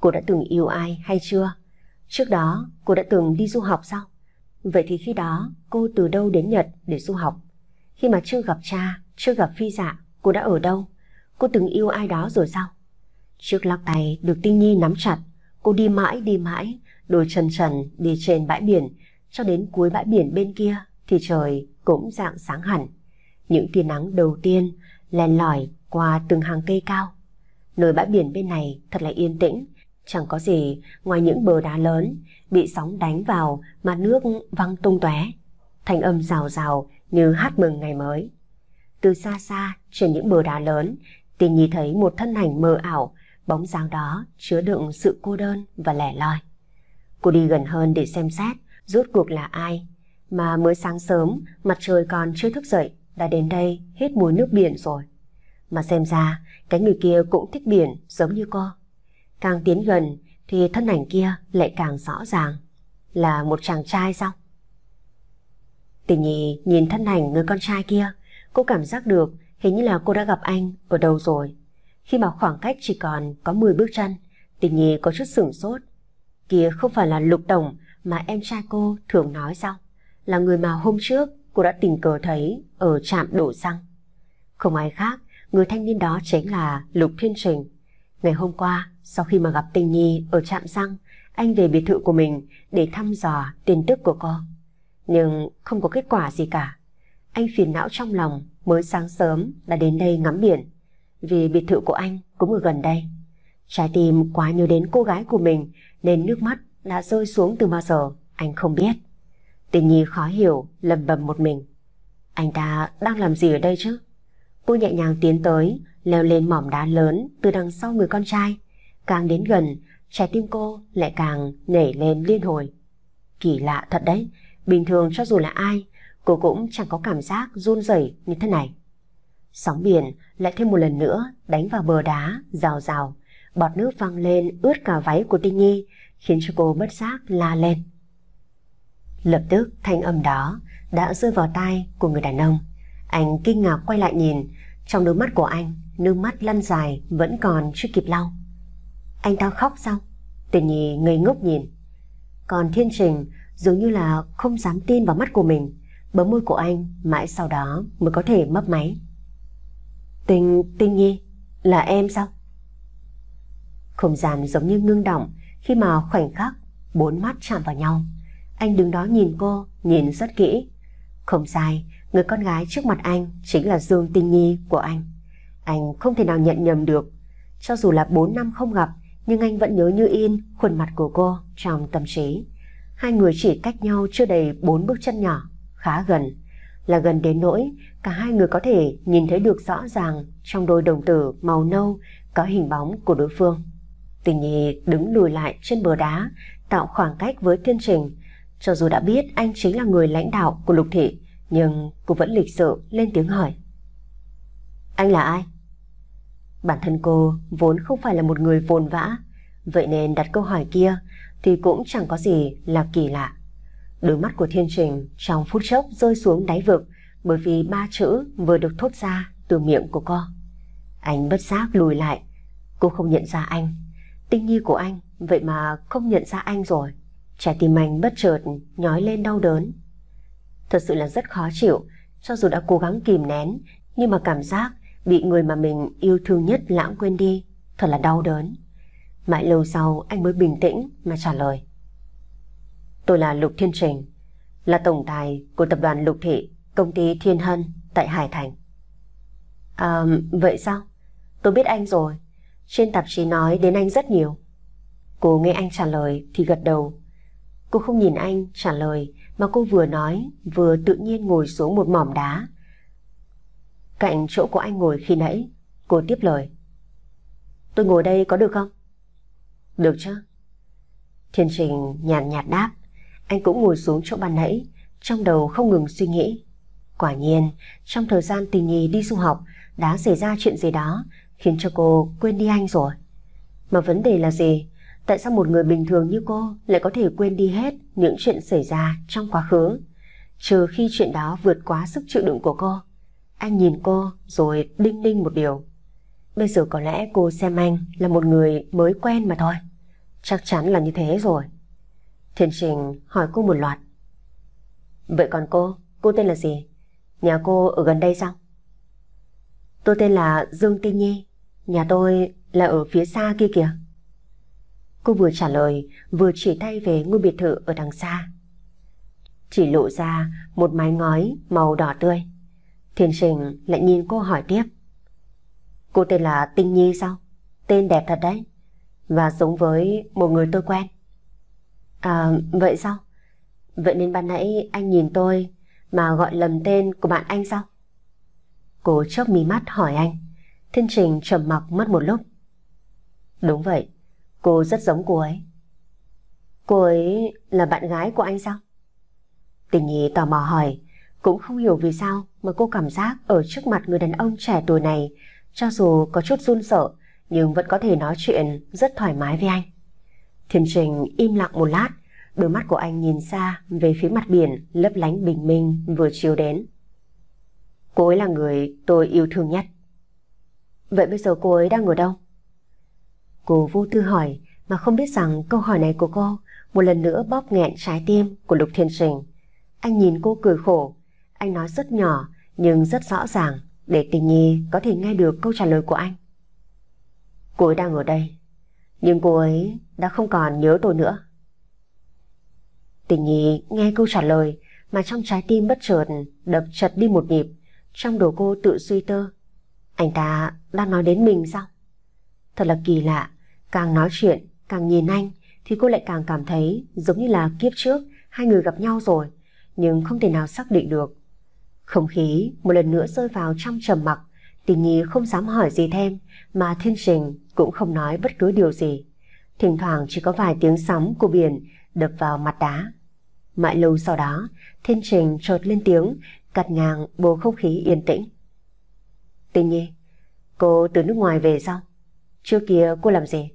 Cô đã từng yêu ai hay chưa? Trước đó cô đã từng đi du học sao? Vậy thì khi đó cô từ đâu đến Nhật để du học? Khi mà chưa gặp cha, chưa gặp phi dạ, cô đã ở đâu? Cô từng yêu ai đó rồi sao? chiếc lắc tay được Tinh Nhi nắm chặt, cô đi mãi đi mãi, đôi chân trần đi trên bãi biển, cho đến cuối bãi biển bên kia thì trời cũng dạng sáng hẳn. Những tia nắng đầu tiên len lỏi qua từng hàng cây cao. Nơi bãi biển bên này thật là yên tĩnh, chẳng có gì ngoài những bờ đá lớn bị sóng đánh vào mà nước văng tung tóe. thành âm rào rào như hát mừng ngày mới. Từ xa xa trên những bờ đá lớn, Tình nhìn thấy một thân ảnh mờ ảo, bóng dáng đó chứa đựng sự cô đơn và lẻ loi. Cô đi gần hơn để xem xét rốt cuộc là ai mà mới sáng sớm mặt trời còn chưa thức dậy đã đến đây hết mùi nước biển rồi. Mà xem ra cái người kia cũng thích biển giống như cô. Càng tiến gần thì thân ảnh kia lại càng rõ ràng. Là một chàng trai sao? Tình nhi nhìn thân ảnh người con trai kia, cô cảm giác được hình như là cô đã gặp anh ở đâu rồi. Khi mà khoảng cách chỉ còn có 10 bước chân, tình nhi có chút sửng sốt. Kia không phải là lục đồng mà em trai cô thường nói sao? Là người mà hôm trước cô đã tình cờ thấy ở trạm đổ xăng. Không ai khác, người thanh niên đó chính là Lục Thiên Trình. Ngày hôm qua, sau khi mà gặp Tình Nhi ở trạm xăng, anh về biệt thự của mình để thăm dò tin tức của cô. Nhưng không có kết quả gì cả. Anh phiền não trong lòng mới sáng sớm đã đến đây ngắm biển. Vì biệt thự của anh cũng ở gần đây. Trái tim quá nhớ đến cô gái của mình nên nước mắt đã rơi xuống từ bao giờ anh không biết. Tình Nhi khó hiểu, lầm bầm một mình. Anh ta đang làm gì ở đây chứ? Cô nhẹ nhàng tiến tới, leo lên mỏm đá lớn từ đằng sau người con trai. Càng đến gần, trái tim cô lại càng nhảy lên liên hồi. Kỳ lạ thật đấy, bình thường cho dù là ai, cô cũng chẳng có cảm giác run rẩy như thế này. Sóng biển lại thêm một lần nữa đánh vào bờ đá, rào rào. Bọt nước văng lên ướt cả váy của Tinh Nhi, khiến cho cô bất giác la lên. Lập tức thanh âm đó đã rơi vào tai của người đàn ông. Anh kinh ngạc quay lại nhìn, trong đôi mắt của anh, nước mắt lăn dài vẫn còn chưa kịp lau. Anh ta khóc sao? tình Nhi ngây ngốc nhìn. Còn Thiên Trình dường như là không dám tin vào mắt của mình, bấm môi của anh mãi sau đó mới có thể mấp máy. Tình, tình Nhi, là em sao? Không gian giống như ngưng động khi mà khoảnh khắc bốn mắt chạm vào nhau. Anh đứng đó nhìn cô, nhìn rất kỹ. Không sai, người con gái trước mặt anh chính là Dương Tinh Nhi của anh. Anh không thể nào nhận nhầm được. Cho dù là 4 năm không gặp, nhưng anh vẫn nhớ như in khuôn mặt của cô trong tâm trí. Hai người chỉ cách nhau chưa đầy 4 bước chân nhỏ, khá gần. Là gần đến nỗi cả hai người có thể nhìn thấy được rõ ràng trong đôi đồng tử màu nâu có hình bóng của đối phương. Tình Nhi đứng lùi lại trên bờ đá, tạo khoảng cách với Thiên Trình, cho dù đã biết anh chính là người lãnh đạo của lục thị, nhưng cô vẫn lịch sự lên tiếng hỏi. Anh là ai? Bản thân cô vốn không phải là một người vồn vã, vậy nên đặt câu hỏi kia thì cũng chẳng có gì là kỳ lạ. Đôi mắt của Thiên Trình trong phút chốc rơi xuống đáy vực bởi vì ba chữ vừa được thốt ra từ miệng của cô. Anh bất giác lùi lại, cô không nhận ra anh. Tinh nhi của anh, vậy mà không nhận ra anh rồi. Trái tim anh bất chợt nhói lên đau đớn. Thật sự là rất khó chịu, cho dù đã cố gắng kìm nén, nhưng mà cảm giác bị người mà mình yêu thương nhất lãng quên đi, thật là đau đớn. Mãi lâu sau anh mới bình tĩnh mà trả lời. Tôi là Lục Thiên Trình, là tổng tài của tập đoàn Lục Thị, công ty Thiên Hân tại Hải Thành. À, vậy sao? Tôi biết anh rồi. Trên tạp chí nói đến anh rất nhiều. Cô nghe anh trả lời thì gật đầu Cô không nhìn anh trả lời mà cô vừa nói vừa tự nhiên ngồi xuống một mỏm đá. Cạnh chỗ của anh ngồi khi nãy, cô tiếp lời. Tôi ngồi đây có được không? Được chứ. Thiên Trình nhàn nhạt, nhạt đáp, anh cũng ngồi xuống chỗ bàn nãy, trong đầu không ngừng suy nghĩ. Quả nhiên, trong thời gian tình nhì đi du học, đã xảy ra chuyện gì đó khiến cho cô quên đi anh rồi. Mà vấn đề là gì? Tại sao một người bình thường như cô lại có thể quên đi hết những chuyện xảy ra trong quá khứ, trừ khi chuyện đó vượt quá sức chịu đựng của cô? Anh nhìn cô rồi đinh ninh một điều. Bây giờ có lẽ cô xem anh là một người mới quen mà thôi. Chắc chắn là như thế rồi. Thiên Trình hỏi cô một loạt. Vậy còn cô, cô tên là gì? Nhà cô ở gần đây sao? Tôi tên là Dương Tinh Nhi. Nhà tôi là ở phía xa kia kìa. Cô vừa trả lời, vừa chỉ tay về ngôi biệt thự ở đằng xa. Chỉ lộ ra một mái ngói màu đỏ tươi. thiên Sình lại nhìn cô hỏi tiếp. Cô tên là Tinh Nhi sao? Tên đẹp thật đấy. Và giống với một người tôi quen. À, vậy sao? Vậy nên ban nãy anh nhìn tôi mà gọi lầm tên của bạn anh sao? Cô chớp mí mắt hỏi anh. Thiên Trình trầm mặc mất một lúc. Đúng vậy, Cô rất giống cô ấy. Cô ấy là bạn gái của anh sao? Tình nhi tò mò hỏi, cũng không hiểu vì sao mà cô cảm giác ở trước mặt người đàn ông trẻ tuổi này, cho dù có chút run sợ, nhưng vẫn có thể nói chuyện rất thoải mái với anh. Thiên Trình im lặng một lát, đôi mắt của anh nhìn xa về phía mặt biển lấp lánh bình minh vừa chiều đến. Cô ấy là người tôi yêu thương nhất. Vậy bây giờ cô ấy đang ở đâu? Cô vô tư hỏi mà không biết rằng câu hỏi này của cô một lần nữa bóp nghẹn trái tim của Lục Thiên Trình. Anh nhìn cô cười khổ. Anh nói rất nhỏ nhưng rất rõ ràng để tình nhi có thể nghe được câu trả lời của anh. Cô ấy đang ở đây nhưng cô ấy đã không còn nhớ tôi nữa. Tình nhi nghe câu trả lời mà trong trái tim bất chợt đập chật đi một nhịp trong đầu cô tự suy tơ. Anh ta đang nói đến mình sao? Thật là kỳ lạ Càng nói chuyện, càng nhìn anh thì cô lại càng cảm thấy giống như là kiếp trước hai người gặp nhau rồi, nhưng không thể nào xác định được. Không khí một lần nữa rơi vào trong trầm mặc, tình nhi không dám hỏi gì thêm, mà thiên trình cũng không nói bất cứ điều gì. Thỉnh thoảng chỉ có vài tiếng sóng của biển đập vào mặt đá. Mãi lâu sau đó, thiên trình trột lên tiếng, cắt ngang bầu không khí yên tĩnh. Tình nhi, cô từ nước ngoài về sao? Trước kia cô làm gì?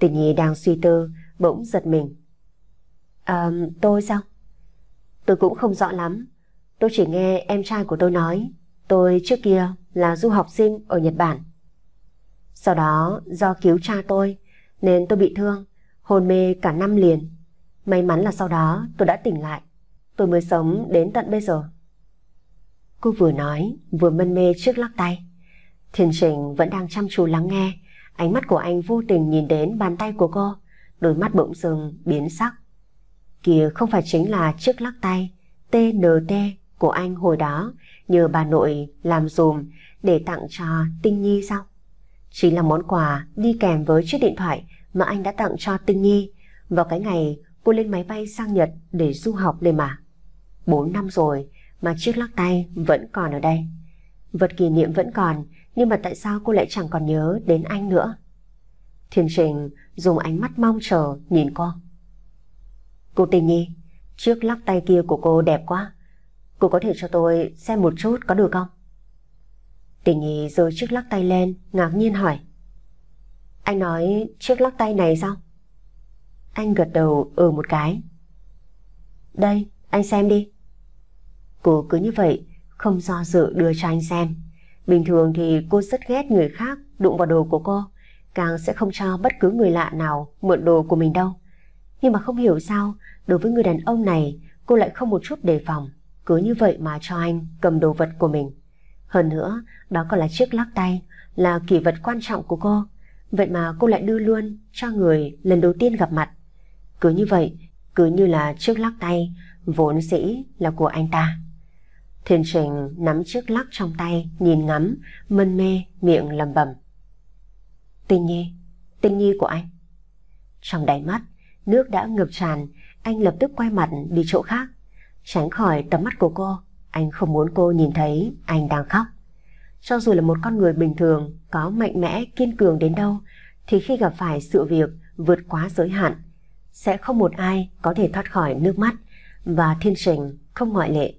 Tình nhi đang suy tư, bỗng giật mình. À, tôi sao? Tôi cũng không rõ lắm. Tôi chỉ nghe em trai của tôi nói tôi trước kia là du học sinh ở Nhật Bản. Sau đó do cứu cha tôi nên tôi bị thương, hôn mê cả năm liền. May mắn là sau đó tôi đã tỉnh lại, tôi mới sống đến tận bây giờ. Cô vừa nói vừa mân mê trước lắc tay. Thiền Trình vẫn đang chăm chú lắng nghe Ánh mắt của anh vô tình nhìn đến bàn tay của cô, đôi mắt bỗng dưng biến sắc. Kìa không phải chính là chiếc lắc tay TNT của anh hồi đó nhờ bà nội làm dùm để tặng cho Tinh Nhi sao? Chỉ là món quà đi kèm với chiếc điện thoại mà anh đã tặng cho Tinh Nhi vào cái ngày cô lên máy bay sang Nhật để du học đây mà. Bốn năm rồi mà chiếc lắc tay vẫn còn ở đây. Vật kỷ niệm vẫn còn, nhưng mà tại sao cô lại chẳng còn nhớ đến anh nữa? Thiên Trình dùng ánh mắt mong chờ nhìn cô. Cô tình nhi, chiếc lắc tay kia của cô đẹp quá. Cô có thể cho tôi xem một chút có được không? Tình nhi giơ chiếc lắc tay lên, ngạc nhiên hỏi. Anh nói chiếc lắc tay này sao? Anh gật đầu ừ một cái. Đây, anh xem đi. Cô cứ như vậy, không do dự đưa cho anh xem. Bình thường thì cô rất ghét người khác đụng vào đồ của cô, càng sẽ không cho bất cứ người lạ nào mượn đồ của mình đâu. Nhưng mà không hiểu sao, đối với người đàn ông này, cô lại không một chút đề phòng, cứ như vậy mà cho anh cầm đồ vật của mình. Hơn nữa, đó còn là chiếc lắc tay, là kỷ vật quan trọng của cô. Vậy mà cô lại đưa luôn cho người lần đầu tiên gặp mặt. Cứ như vậy, cứ như là chiếc lắc tay, vốn dĩ là của anh ta. Thiên Trình nắm chiếc lắc trong tay, nhìn ngắm, mân mê, miệng lầm bầm. Tinh Nhi, Tinh Nhi của anh. Trong đáy mắt, nước đã ngập tràn, anh lập tức quay mặt đi chỗ khác. Tránh khỏi tầm mắt của cô, anh không muốn cô nhìn thấy anh đang khóc. Cho dù là một con người bình thường, có mạnh mẽ, kiên cường đến đâu, thì khi gặp phải sự việc vượt quá giới hạn, sẽ không một ai có thể thoát khỏi nước mắt, và thiên trình không ngoại lệ.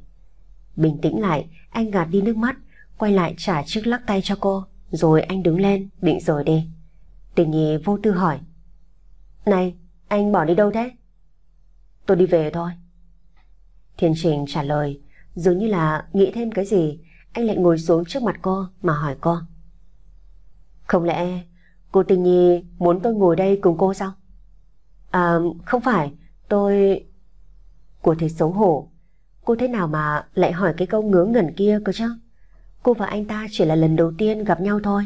Bình tĩnh lại, anh gạt đi nước mắt, quay lại trả chiếc lắc tay cho cô, rồi anh đứng lên, định rời đi. Tình nhi vô tư hỏi. Này, anh bỏ đi đâu thế? Tôi đi về thôi. Thiên Trình trả lời, dường như là nghĩ thêm cái gì, anh lại ngồi xuống trước mặt cô mà hỏi cô. Không lẽ cô Tình Nhi muốn tôi ngồi đây cùng cô sao? À, không phải, tôi... Cô thấy xấu hổ, Cô thế nào mà lại hỏi cái câu ngớ ngẩn kia cơ chứ? Cô và anh ta chỉ là lần đầu tiên gặp nhau thôi.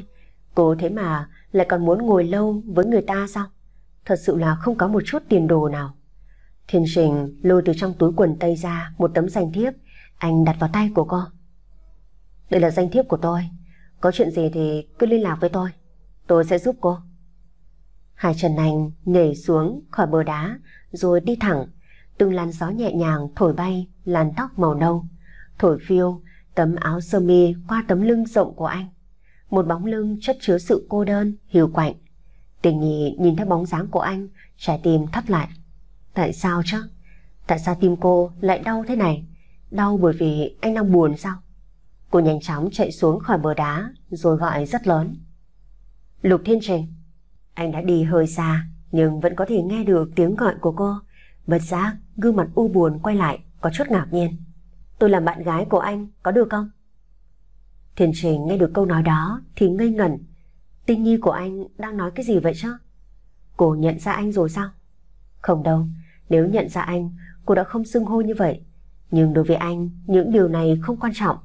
Cô thế mà lại còn muốn ngồi lâu với người ta sao? Thật sự là không có một chút tiền đồ nào. Thiên Trình lôi từ trong túi quần tây ra một tấm danh thiếp, anh đặt vào tay của cô. Đây là danh thiếp của tôi, có chuyện gì thì cứ liên lạc với tôi, tôi sẽ giúp cô. Hải Trần Anh nhảy xuống khỏi bờ đá rồi đi thẳng từng làn gió nhẹ nhàng thổi bay làn tóc màu nâu, thổi phiêu tấm áo sơ mi qua tấm lưng rộng của anh. Một bóng lưng chất chứa sự cô đơn, hiu quạnh. Tình nhị nhìn thấy bóng dáng của anh, trái tim thắt lại. Tại sao chứ? Tại sao tim cô lại đau thế này? Đau bởi vì anh đang buồn sao? Cô nhanh chóng chạy xuống khỏi bờ đá rồi gọi rất lớn. Lục Thiên Trình Anh đã đi hơi xa nhưng vẫn có thể nghe được tiếng gọi của cô. Bất giác gương mặt u buồn quay lại, có chút ngạc nhiên. Tôi làm bạn gái của anh, có được không? Thiền Trình nghe được câu nói đó thì ngây ngẩn. Tinh nhi của anh đang nói cái gì vậy chứ? Cô nhận ra anh rồi sao? Không đâu, nếu nhận ra anh, cô đã không xưng hô như vậy. Nhưng đối với anh, những điều này không quan trọng.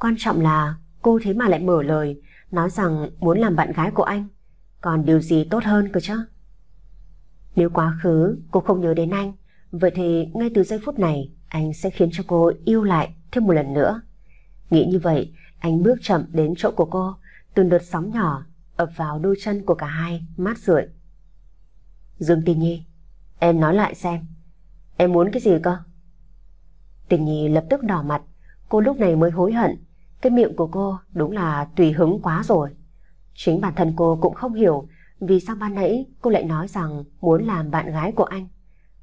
Quan trọng là cô thế mà lại mở lời, nói rằng muốn làm bạn gái của anh. Còn điều gì tốt hơn cơ chứ? Nếu quá khứ cô không nhớ đến anh, Vậy thì ngay từ giây phút này, anh sẽ khiến cho cô yêu lại thêm một lần nữa. Nghĩ như vậy, anh bước chậm đến chỗ của cô, từng đợt sóng nhỏ ập vào đôi chân của cả hai, mát rượi. Dương Tình Nhi, em nói lại xem, em muốn cái gì cơ? Tình Nhi lập tức đỏ mặt, cô lúc này mới hối hận, cái miệng của cô đúng là tùy hứng quá rồi. Chính bản thân cô cũng không hiểu vì sao ban nãy cô lại nói rằng muốn làm bạn gái của anh.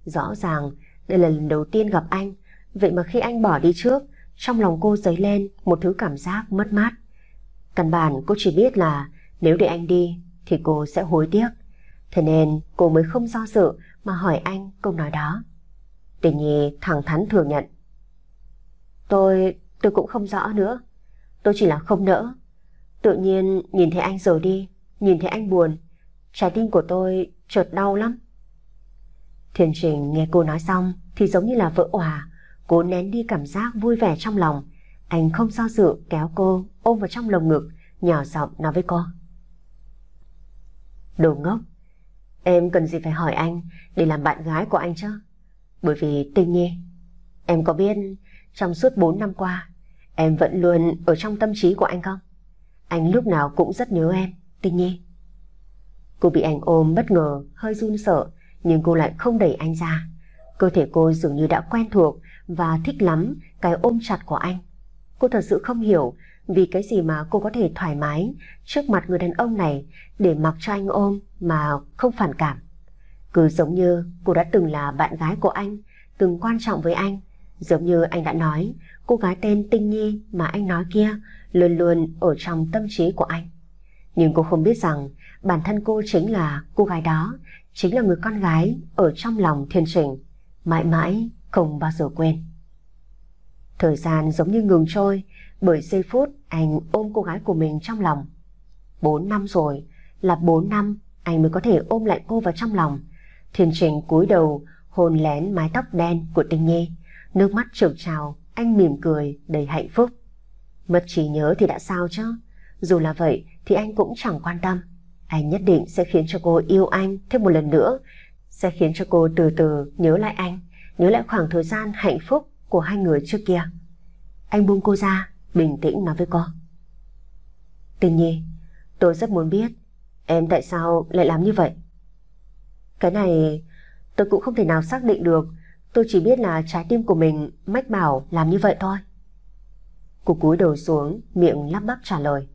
Rõ ràng, đây là lần đầu tiên gặp anh, vậy mà khi anh bỏ đi trước, trong lòng cô dấy lên một thứ cảm giác mất mát. Căn bản cô chỉ biết là nếu để anh đi thì cô sẽ hối tiếc. Thế nên cô mới không do dự mà hỏi anh câu nói đó. Tình nhi thẳng thắn thừa nhận. Tôi, tôi cũng không rõ nữa. Tôi chỉ là không nỡ. Tự nhiên nhìn thấy anh rời đi, nhìn thấy anh buồn. Trái tim của tôi chợt đau lắm. Thiên Trình nghe cô nói xong thì giống như là vỡ hòa, cố nén đi cảm giác vui vẻ trong lòng. Anh không do dự kéo cô ôm vào trong lồng ngực, nhỏ giọng nói với cô. Đồ ngốc, em cần gì phải hỏi anh để làm bạn gái của anh chứ? Bởi vì tình nhi, em có biết trong suốt 4 năm qua em vẫn luôn ở trong tâm trí của anh không? Anh lúc nào cũng rất nhớ em, tình nhi. Cô bị anh ôm bất ngờ, hơi run sợ, nhưng cô lại không đẩy anh ra. Cơ thể cô dường như đã quen thuộc và thích lắm cái ôm chặt của anh. Cô thật sự không hiểu vì cái gì mà cô có thể thoải mái trước mặt người đàn ông này để mặc cho anh ôm mà không phản cảm. Cứ giống như cô đã từng là bạn gái của anh, từng quan trọng với anh. Giống như anh đã nói, cô gái tên Tinh Nhi mà anh nói kia luôn luôn ở trong tâm trí của anh. Nhưng cô không biết rằng bản thân cô chính là cô gái đó, chính là người con gái ở trong lòng thiên trình, mãi mãi không bao giờ quên. Thời gian giống như ngừng trôi, bởi giây phút anh ôm cô gái của mình trong lòng. bốn năm rồi, là bốn năm anh mới có thể ôm lại cô vào trong lòng. Thiên Trình cúi đầu hôn lén mái tóc đen của Tinh Nhi, nước mắt trượt trào, anh mỉm cười đầy hạnh phúc. Mất trí nhớ thì đã sao chứ, dù là vậy thì anh cũng chẳng quan tâm. Anh nhất định sẽ khiến cho cô yêu anh thêm một lần nữa, sẽ khiến cho cô từ từ nhớ lại anh, nhớ lại khoảng thời gian hạnh phúc của hai người trước kia. Anh buông cô ra, bình tĩnh nói với cô. Tình nhi, tôi rất muốn biết em tại sao lại làm như vậy. Cái này tôi cũng không thể nào xác định được, tôi chỉ biết là trái tim của mình mách bảo làm như vậy thôi. Cô cúi đầu xuống, miệng lắp bắp trả lời.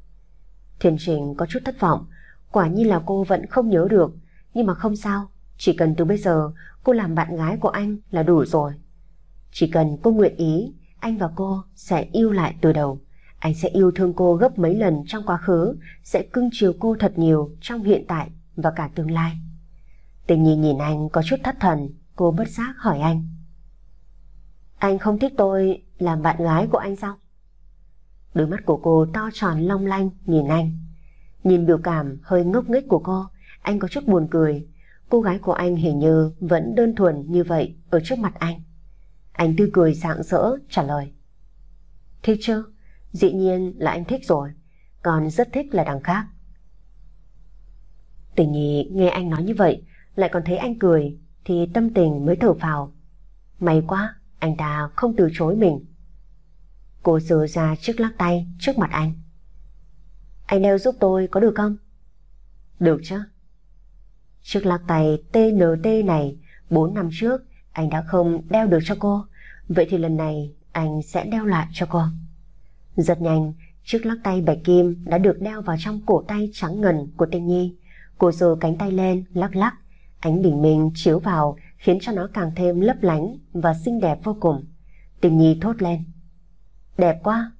Thiên Trình có chút thất vọng, Quả nhiên là cô vẫn không nhớ được, nhưng mà không sao, chỉ cần từ bây giờ cô làm bạn gái của anh là đủ rồi. Chỉ cần cô nguyện ý, anh và cô sẽ yêu lại từ đầu. Anh sẽ yêu thương cô gấp mấy lần trong quá khứ, sẽ cưng chiều cô thật nhiều trong hiện tại và cả tương lai. Tình nhìn nhìn anh có chút thất thần, cô bất giác hỏi anh. Anh không thích tôi làm bạn gái của anh sao? Đôi mắt của cô to tròn long lanh nhìn anh. Nhìn biểu cảm hơi ngốc nghếch của cô, anh có chút buồn cười. Cô gái của anh hình như vẫn đơn thuần như vậy ở trước mặt anh. Anh tươi cười rạng sỡ trả lời. Thích chứ, dĩ nhiên là anh thích rồi, còn rất thích là đằng khác. Tình nhì nghe anh nói như vậy, lại còn thấy anh cười, thì tâm tình mới thở phào. May quá, anh ta không từ chối mình. Cô dơ ra chiếc lắc tay trước mặt anh. Anh nêu giúp tôi có được không? Được chứ. Chiếc lắc tay TNT này 4 năm trước anh đã không đeo được cho cô. Vậy thì lần này anh sẽ đeo lại cho cô. Giật nhanh, chiếc lắc tay bạch kim đã được đeo vào trong cổ tay trắng ngần của Tinh Nhi. Cô giơ cánh tay lên, lắc lắc. Ánh bình minh chiếu vào khiến cho nó càng thêm lấp lánh và xinh đẹp vô cùng. Tình Nhi thốt lên. Đẹp quá!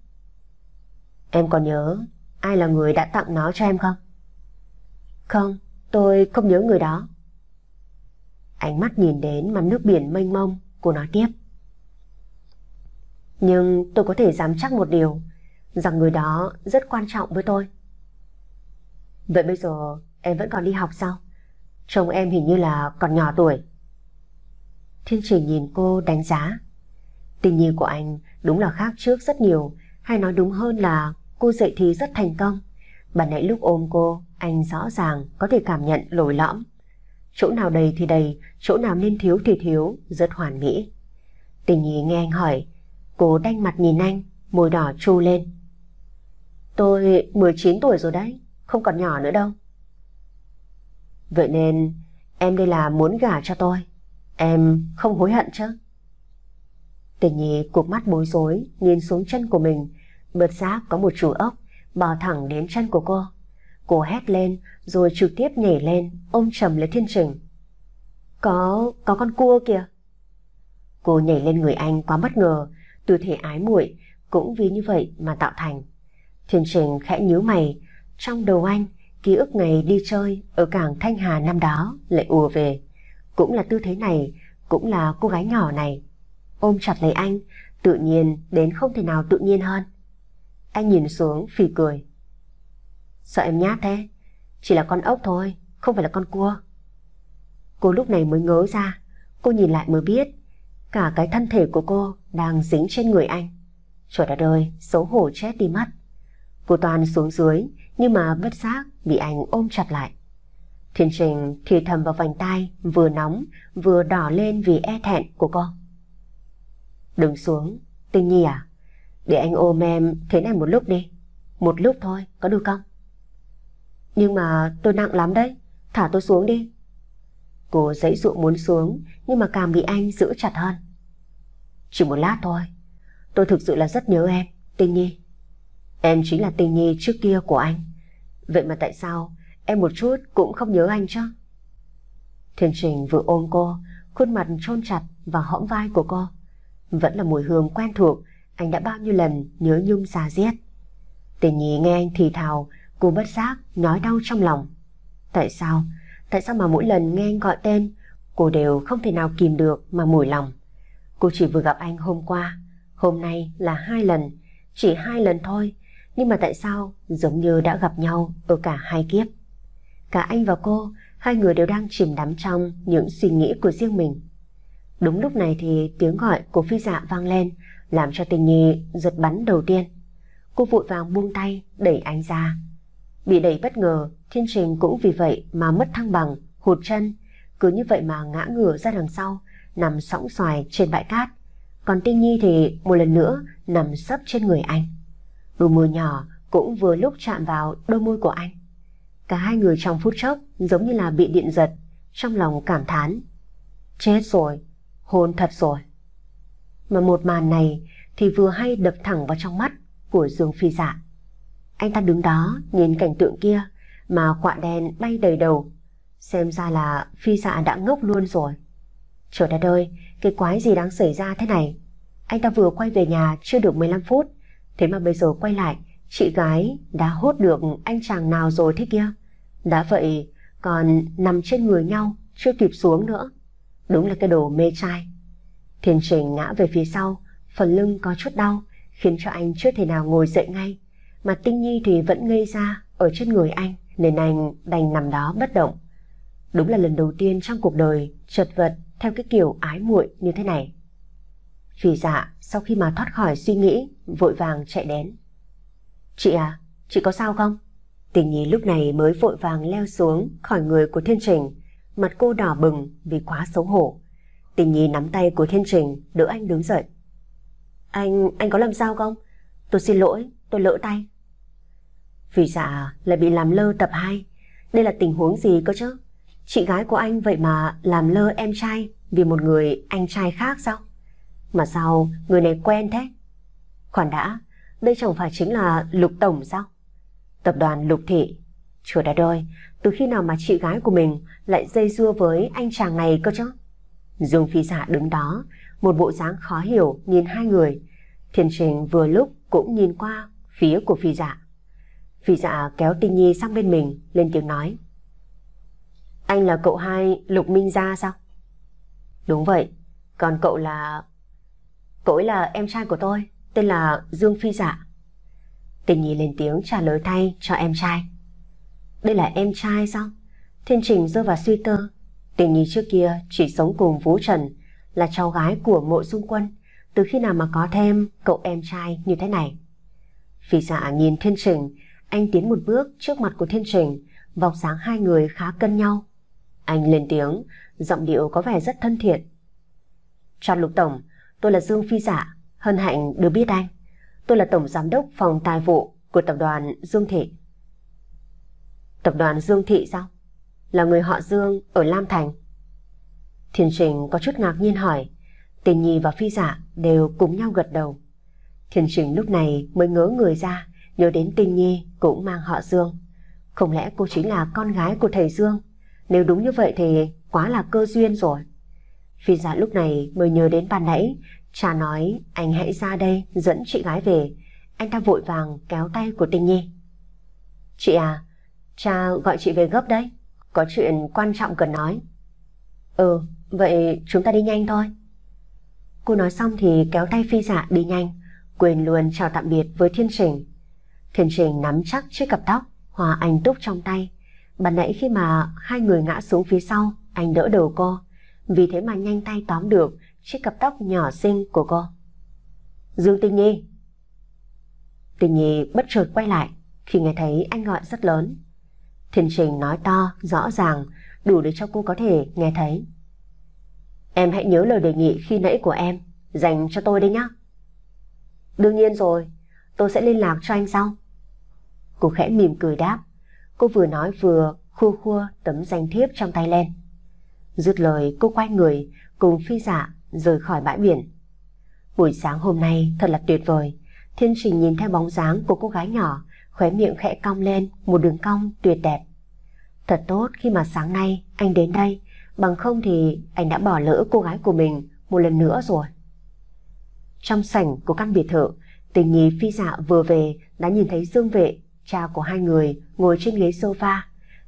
Em còn nhớ ai là người đã tặng nó cho em không? Không, tôi không nhớ người đó. Ánh mắt nhìn đến mặt nước biển mênh mông, cô nói tiếp. Nhưng tôi có thể dám chắc một điều, rằng người đó rất quan trọng với tôi. Vậy bây giờ em vẫn còn đi học sao? Chồng em hình như là còn nhỏ tuổi. Thiên Trình nhìn cô đánh giá. Tình yêu của anh đúng là khác trước rất nhiều, hay nói đúng hơn là cô dậy thì rất thành công. Bạn nãy lúc ôm cô, anh rõ ràng có thể cảm nhận lồi lõm. Chỗ nào đầy thì đầy, chỗ nào nên thiếu thì thiếu, rất hoàn mỹ. Tình nhì nghe anh hỏi, cô đanh mặt nhìn anh, môi đỏ tru lên. Tôi 19 tuổi rồi đấy, không còn nhỏ nữa đâu. Vậy nên em đây là muốn gả cho tôi, em không hối hận chứ? Tình nhì cuộc mắt bối rối, nhìn xuống chân của mình, Bướm giác có một chú ốc bò thẳng đến chân của cô. Cô hét lên rồi trực tiếp nhảy lên ôm chầm lấy thiên trình Có, có con cua kìa. Cô nhảy lên người anh quá bất ngờ, tư thế ái muội cũng vì như vậy mà tạo thành. Thiên trình khẽ nhíu mày, trong đầu anh, ký ức ngày đi chơi ở cảng Thanh Hà năm đó lại ùa về. Cũng là tư thế này, cũng là cô gái nhỏ này. Ôm chặt lấy anh, tự nhiên đến không thể nào tự nhiên hơn. Anh nhìn xuống phì cười. Sợ em nhát thế, chỉ là con ốc thôi, không phải là con cua. Cô lúc này mới ngớ ra, cô nhìn lại mới biết, cả cái thân thể của cô đang dính trên người anh. Trời đã ơi, xấu hổ chết đi mất. Cô toàn xuống dưới, nhưng mà bất giác bị anh ôm chặt lại. Thiên Trình thì thầm vào vành tay, vừa nóng, vừa đỏ lên vì e thẹn của cô. đứng xuống, Tinh Nhi à? Để anh ôm em thế này một lúc đi. Một lúc thôi, có được không? Nhưng mà tôi nặng lắm đấy, thả tôi xuống đi. Cô dãy dụ muốn xuống, nhưng mà càng bị anh giữ chặt hơn. Chỉ một lát thôi, tôi thực sự là rất nhớ em, Tinh Nhi. Em chính là Tinh Nhi trước kia của anh. Vậy mà tại sao em một chút cũng không nhớ anh chứ? Thiên Trình vừa ôm cô, khuôn mặt trôn chặt và hõm vai của cô. Vẫn là mùi hương quen thuộc anh đã bao nhiêu lần nhớ Nhung xa giết. Tình nhí nghe anh thì thào, cô bất giác, nói đau trong lòng. Tại sao? Tại sao mà mỗi lần nghe anh gọi tên, cô đều không thể nào kìm được mà mùi lòng. Cô chỉ vừa gặp anh hôm qua, hôm nay là hai lần, chỉ hai lần thôi. Nhưng mà tại sao giống như đã gặp nhau ở cả hai kiếp? Cả anh và cô, hai người đều đang chìm đắm trong những suy nghĩ của riêng mình. Đúng lúc này thì tiếng gọi của phi dạ vang lên, làm cho tình nhi giật bắn đầu tiên. Cô vội vàng buông tay, đẩy anh ra. Bị đẩy bất ngờ, thiên trình cũng vì vậy mà mất thăng bằng, hụt chân, cứ như vậy mà ngã ngửa ra đằng sau, nằm sóng xoài trên bãi cát. Còn Tinh Nhi thì một lần nữa nằm sấp trên người anh. Đôi môi nhỏ cũng vừa lúc chạm vào đôi môi của anh. Cả hai người trong phút chốc giống như là bị điện giật, trong lòng cảm thán. Chết rồi, hôn thật rồi. Mà một màn này thì vừa hay đập thẳng vào trong mắt của Dương Phi Dạ. Anh ta đứng đó nhìn cảnh tượng kia mà quạ đen bay đầy đầu. Xem ra là Phi Dạ đã ngốc luôn rồi. Trời đất ơi, cái quái gì đang xảy ra thế này? Anh ta vừa quay về nhà chưa được 15 phút, thế mà bây giờ quay lại, chị gái đã hốt được anh chàng nào rồi thế kia. Đã vậy, còn nằm trên người nhau, chưa kịp xuống nữa. Đúng là cái đồ mê trai. Thiên Trình ngã về phía sau, phần lưng có chút đau, khiến cho anh chưa thể nào ngồi dậy ngay. Mà Tinh Nhi thì vẫn ngây ra ở trên người anh, nên anh đành nằm đó bất động. Đúng là lần đầu tiên trong cuộc đời chật vật theo cái kiểu ái muội như thế này. Phỉ dạ sau khi mà thoát khỏi suy nghĩ, vội vàng chạy đến. Chị à, chị có sao không? Tình Nhi lúc này mới vội vàng leo xuống khỏi người của Thiên Trình, mặt cô đỏ bừng vì quá xấu hổ Tình nhi nắm tay của Thiên Trình đỡ anh đứng dậy. Anh, anh có làm sao không? Tôi xin lỗi, tôi lỡ tay. Vì dạ lại bị làm lơ tập 2. Đây là tình huống gì cơ chứ? Chị gái của anh vậy mà làm lơ em trai vì một người anh trai khác sao? Mà sao người này quen thế? Khoản đã, đây chẳng phải chính là Lục Tổng sao? Tập đoàn Lục Thị. chưa đã đôi từ khi nào mà chị gái của mình lại dây dưa với anh chàng này cơ chứ? Dương Phi Dạ đứng đó, một bộ dáng khó hiểu nhìn hai người. Thiên Trình vừa lúc cũng nhìn qua phía của Phi Dạ. Phi Dạ kéo Tinh Nhi sang bên mình, lên tiếng nói. Anh là cậu hai Lục Minh Gia sao? Đúng vậy, còn cậu là... Cậu ấy là em trai của tôi, tên là Dương Phi Dạ. Tinh Nhi lên tiếng trả lời thay cho em trai. Đây là em trai sao? Thiên Trình rơi vào suy tư Tình nhi trước kia chỉ sống cùng Vũ Trần là cháu gái của mộ dung quân. Từ khi nào mà có thêm cậu em trai như thế này? Phi dạ nhìn Thiên Trình, anh tiến một bước trước mặt của Thiên Trình, vòng sáng hai người khá cân nhau. Anh lên tiếng, giọng điệu có vẻ rất thân thiện. Chào Lục Tổng, tôi là Dương Phi Dạ, hân hạnh được biết anh. Tôi là Tổng Giám đốc Phòng Tài vụ của Tập đoàn Dương Thị. Tập đoàn Dương Thị sao? là người họ Dương ở Lam Thành. Thiên Trình có chút ngạc nhiên hỏi, Tình Nhi và Phi Dạ đều cùng nhau gật đầu. Thiên Trình lúc này mới ngớ người ra, nhớ đến Tình Nhi cũng mang họ Dương. Không lẽ cô chính là con gái của thầy Dương? Nếu đúng như vậy thì quá là cơ duyên rồi. Phi Dạ lúc này mới nhớ đến ban nãy, cha nói anh hãy ra đây dẫn chị gái về. Anh ta vội vàng kéo tay của Tình Nhi. Chị à, cha gọi chị về gấp đấy có chuyện quan trọng cần nói. Ừ, vậy chúng ta đi nhanh thôi. Cô nói xong thì kéo tay phi dạ đi nhanh, quên luôn chào tạm biệt với Thiên Trình. Thiên Trình nắm chắc chiếc cặp tóc, Hòa Anh túc trong tay. Bạn nãy khi mà hai người ngã xuống phía sau, anh đỡ đầu cô. Vì thế mà nhanh tay tóm được chiếc cặp tóc nhỏ xinh của cô. Dương Tinh Nhi Tinh Nhi bất chợt quay lại khi nghe thấy anh gọi rất lớn. Thiên Trình nói to, rõ ràng, đủ để cho cô có thể nghe thấy. Em hãy nhớ lời đề nghị khi nãy của em, dành cho tôi đấy nhá. Đương nhiên rồi, tôi sẽ liên lạc cho anh sau. Cô khẽ mỉm cười đáp, cô vừa nói vừa khua khua tấm danh thiếp trong tay lên. Dứt lời cô quay người cùng phi dạ rời khỏi bãi biển. Buổi sáng hôm nay thật là tuyệt vời, Thiên Trình nhìn theo bóng dáng của cô gái nhỏ khóe miệng khẽ cong lên một đường cong tuyệt đẹp. Thật tốt khi mà sáng nay anh đến đây, bằng không thì anh đã bỏ lỡ cô gái của mình một lần nữa rồi. Trong sảnh của căn biệt thự, tình nhí phi dạ vừa về đã nhìn thấy Dương Vệ, cha của hai người ngồi trên ghế sofa.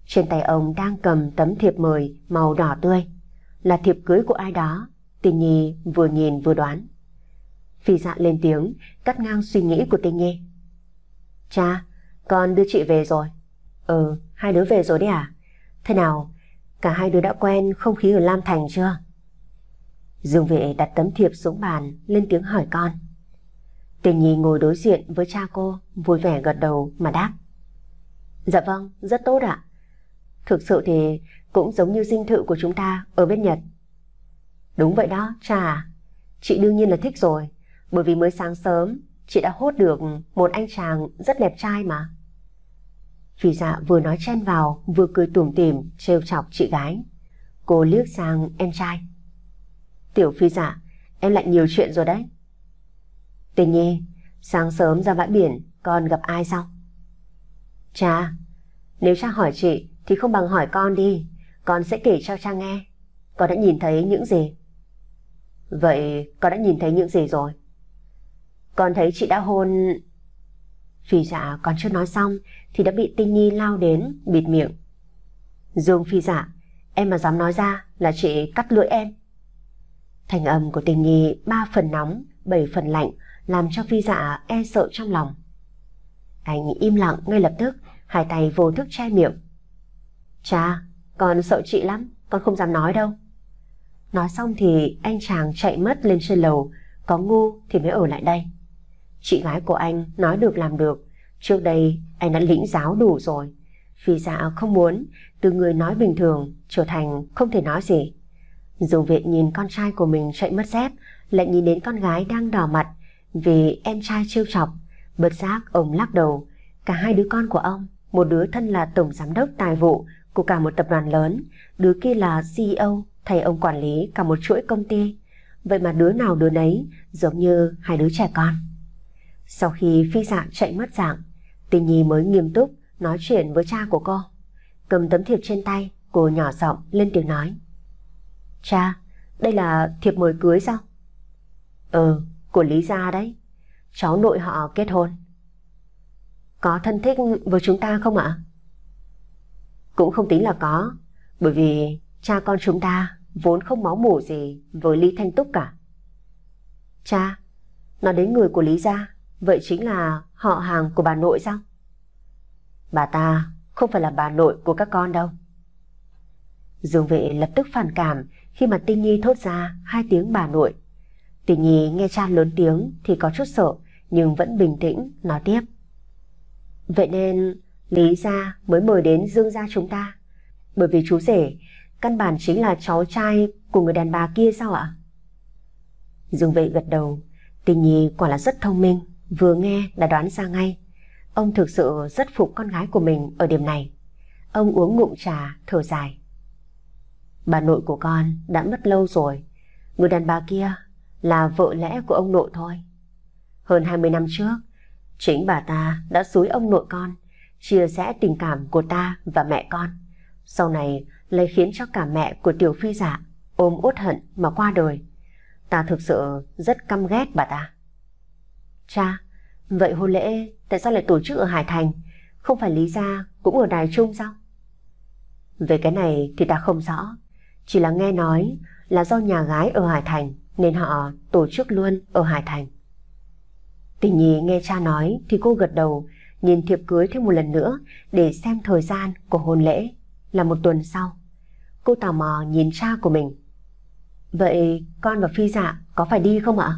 Trên tay ông đang cầm tấm thiệp mời màu đỏ tươi, là thiệp cưới của ai đó, tình nhi vừa nhìn vừa đoán. Phi dạ lên tiếng, cắt ngang suy nghĩ của tình nhi. Cha, con đưa chị về rồi. Ừ, hai đứa về rồi đấy à? Thế nào, cả hai đứa đã quen không khí ở Lam Thành chưa? Dương Vệ đặt tấm thiệp xuống bàn, lên tiếng hỏi con. Tiền Nhi ngồi đối diện với cha cô, vui vẻ gật đầu mà đáp. Dạ vâng, rất tốt ạ. Thực sự thì cũng giống như dinh thự của chúng ta ở bên Nhật. Đúng vậy đó, cha à. Chị đương nhiên là thích rồi, bởi vì mới sáng sớm chị đã hốt được một anh chàng rất đẹp trai mà. Phi dạ vừa nói chen vào, vừa cười tủm tỉm trêu chọc chị gái. Cô liếc sang em trai. Tiểu phi dạ, em lại nhiều chuyện rồi đấy. Tình nhi, sáng sớm ra bãi biển, con gặp ai sao? Cha, nếu cha hỏi chị thì không bằng hỏi con đi, con sẽ kể cho cha nghe. Con đã nhìn thấy những gì? Vậy con đã nhìn thấy những gì rồi? Con thấy chị đã hôn... Phi dạ còn chưa nói xong thì đã bị Tinh Nhi lao đến, bịt miệng. Dương Phi dạ, em mà dám nói ra là chị cắt lưỡi em. Thành âm của Tinh Nhi ba phần nóng, bảy phần lạnh làm cho Phi dạ e sợ trong lòng. Anh im lặng ngay lập tức, hai tay vô thức che miệng. Cha, con sợ chị lắm, con không dám nói đâu. Nói xong thì anh chàng chạy mất lên trên lầu, có ngu thì mới ở lại đây. Chị gái của anh nói được làm được. Trước đây anh đã lĩnh giáo đủ rồi. Vì dạ không muốn từ người nói bình thường trở thành không thể nói gì. Dùng viện nhìn con trai của mình chạy mất dép lại nhìn đến con gái đang đỏ mặt vì em trai trêu chọc. Bật giác ông lắc đầu. Cả hai đứa con của ông, một đứa thân là tổng giám đốc tài vụ của cả một tập đoàn lớn, đứa kia là CEO thay ông quản lý cả một chuỗi công ty. Vậy mà đứa nào đứa nấy giống như hai đứa trẻ con. Sau khi phi dạng chạy mất dạng, Tình Nhi mới nghiêm túc nói chuyện với cha của cô. Cầm tấm thiệp trên tay, cô nhỏ giọng lên tiếng nói. Cha, đây là thiệp mời cưới sao? Ừ, của Lý Gia đấy. Cháu nội họ kết hôn. Có thân thích với chúng ta không ạ? Cũng không tính là có, bởi vì cha con chúng ta vốn không máu mủ gì với Lý Thanh Túc cả. Cha, nói đến người của Lý Gia Vậy chính là họ hàng của bà nội sao? Bà ta không phải là bà nội của các con đâu. Dương vệ lập tức phản cảm khi mà Tinh Nhi thốt ra hai tiếng bà nội. Tinh Nhi nghe cha lớn tiếng thì có chút sợ nhưng vẫn bình tĩnh nói tiếp. Vậy nên Lý gia mới mời đến Dương gia chúng ta. Bởi vì chú rể căn bản chính là cháu trai của người đàn bà kia sao ạ? Dương vệ gật đầu, Tinh Nhi quả là rất thông minh. Vừa nghe đã đoán ra ngay. Ông thực sự rất phục con gái của mình ở điểm này. Ông uống ngụm trà, thở dài. Bà nội của con đã mất lâu rồi. Người đàn bà kia là vợ lẽ của ông nội thôi. Hơn 20 năm trước, chính bà ta đã xúi ông nội con, chia rẽ tình cảm của ta và mẹ con. Sau này lấy khiến cho cả mẹ của tiểu phi giả dạ ôm út hận mà qua đời. Ta thực sự rất căm ghét bà ta. Cha, vậy hôn lễ tại sao lại tổ chức ở Hải Thành? Không phải Lý Gia cũng ở Đài Trung sao? Về cái này thì ta không rõ. Chỉ là nghe nói là do nhà gái ở Hải Thành nên họ tổ chức luôn ở Hải Thành. Tình nhi nghe cha nói thì cô gật đầu nhìn thiệp cưới thêm một lần nữa để xem thời gian của hôn lễ là một tuần sau. Cô tò mò nhìn cha của mình. Vậy con và Phi dạ có phải đi không ạ?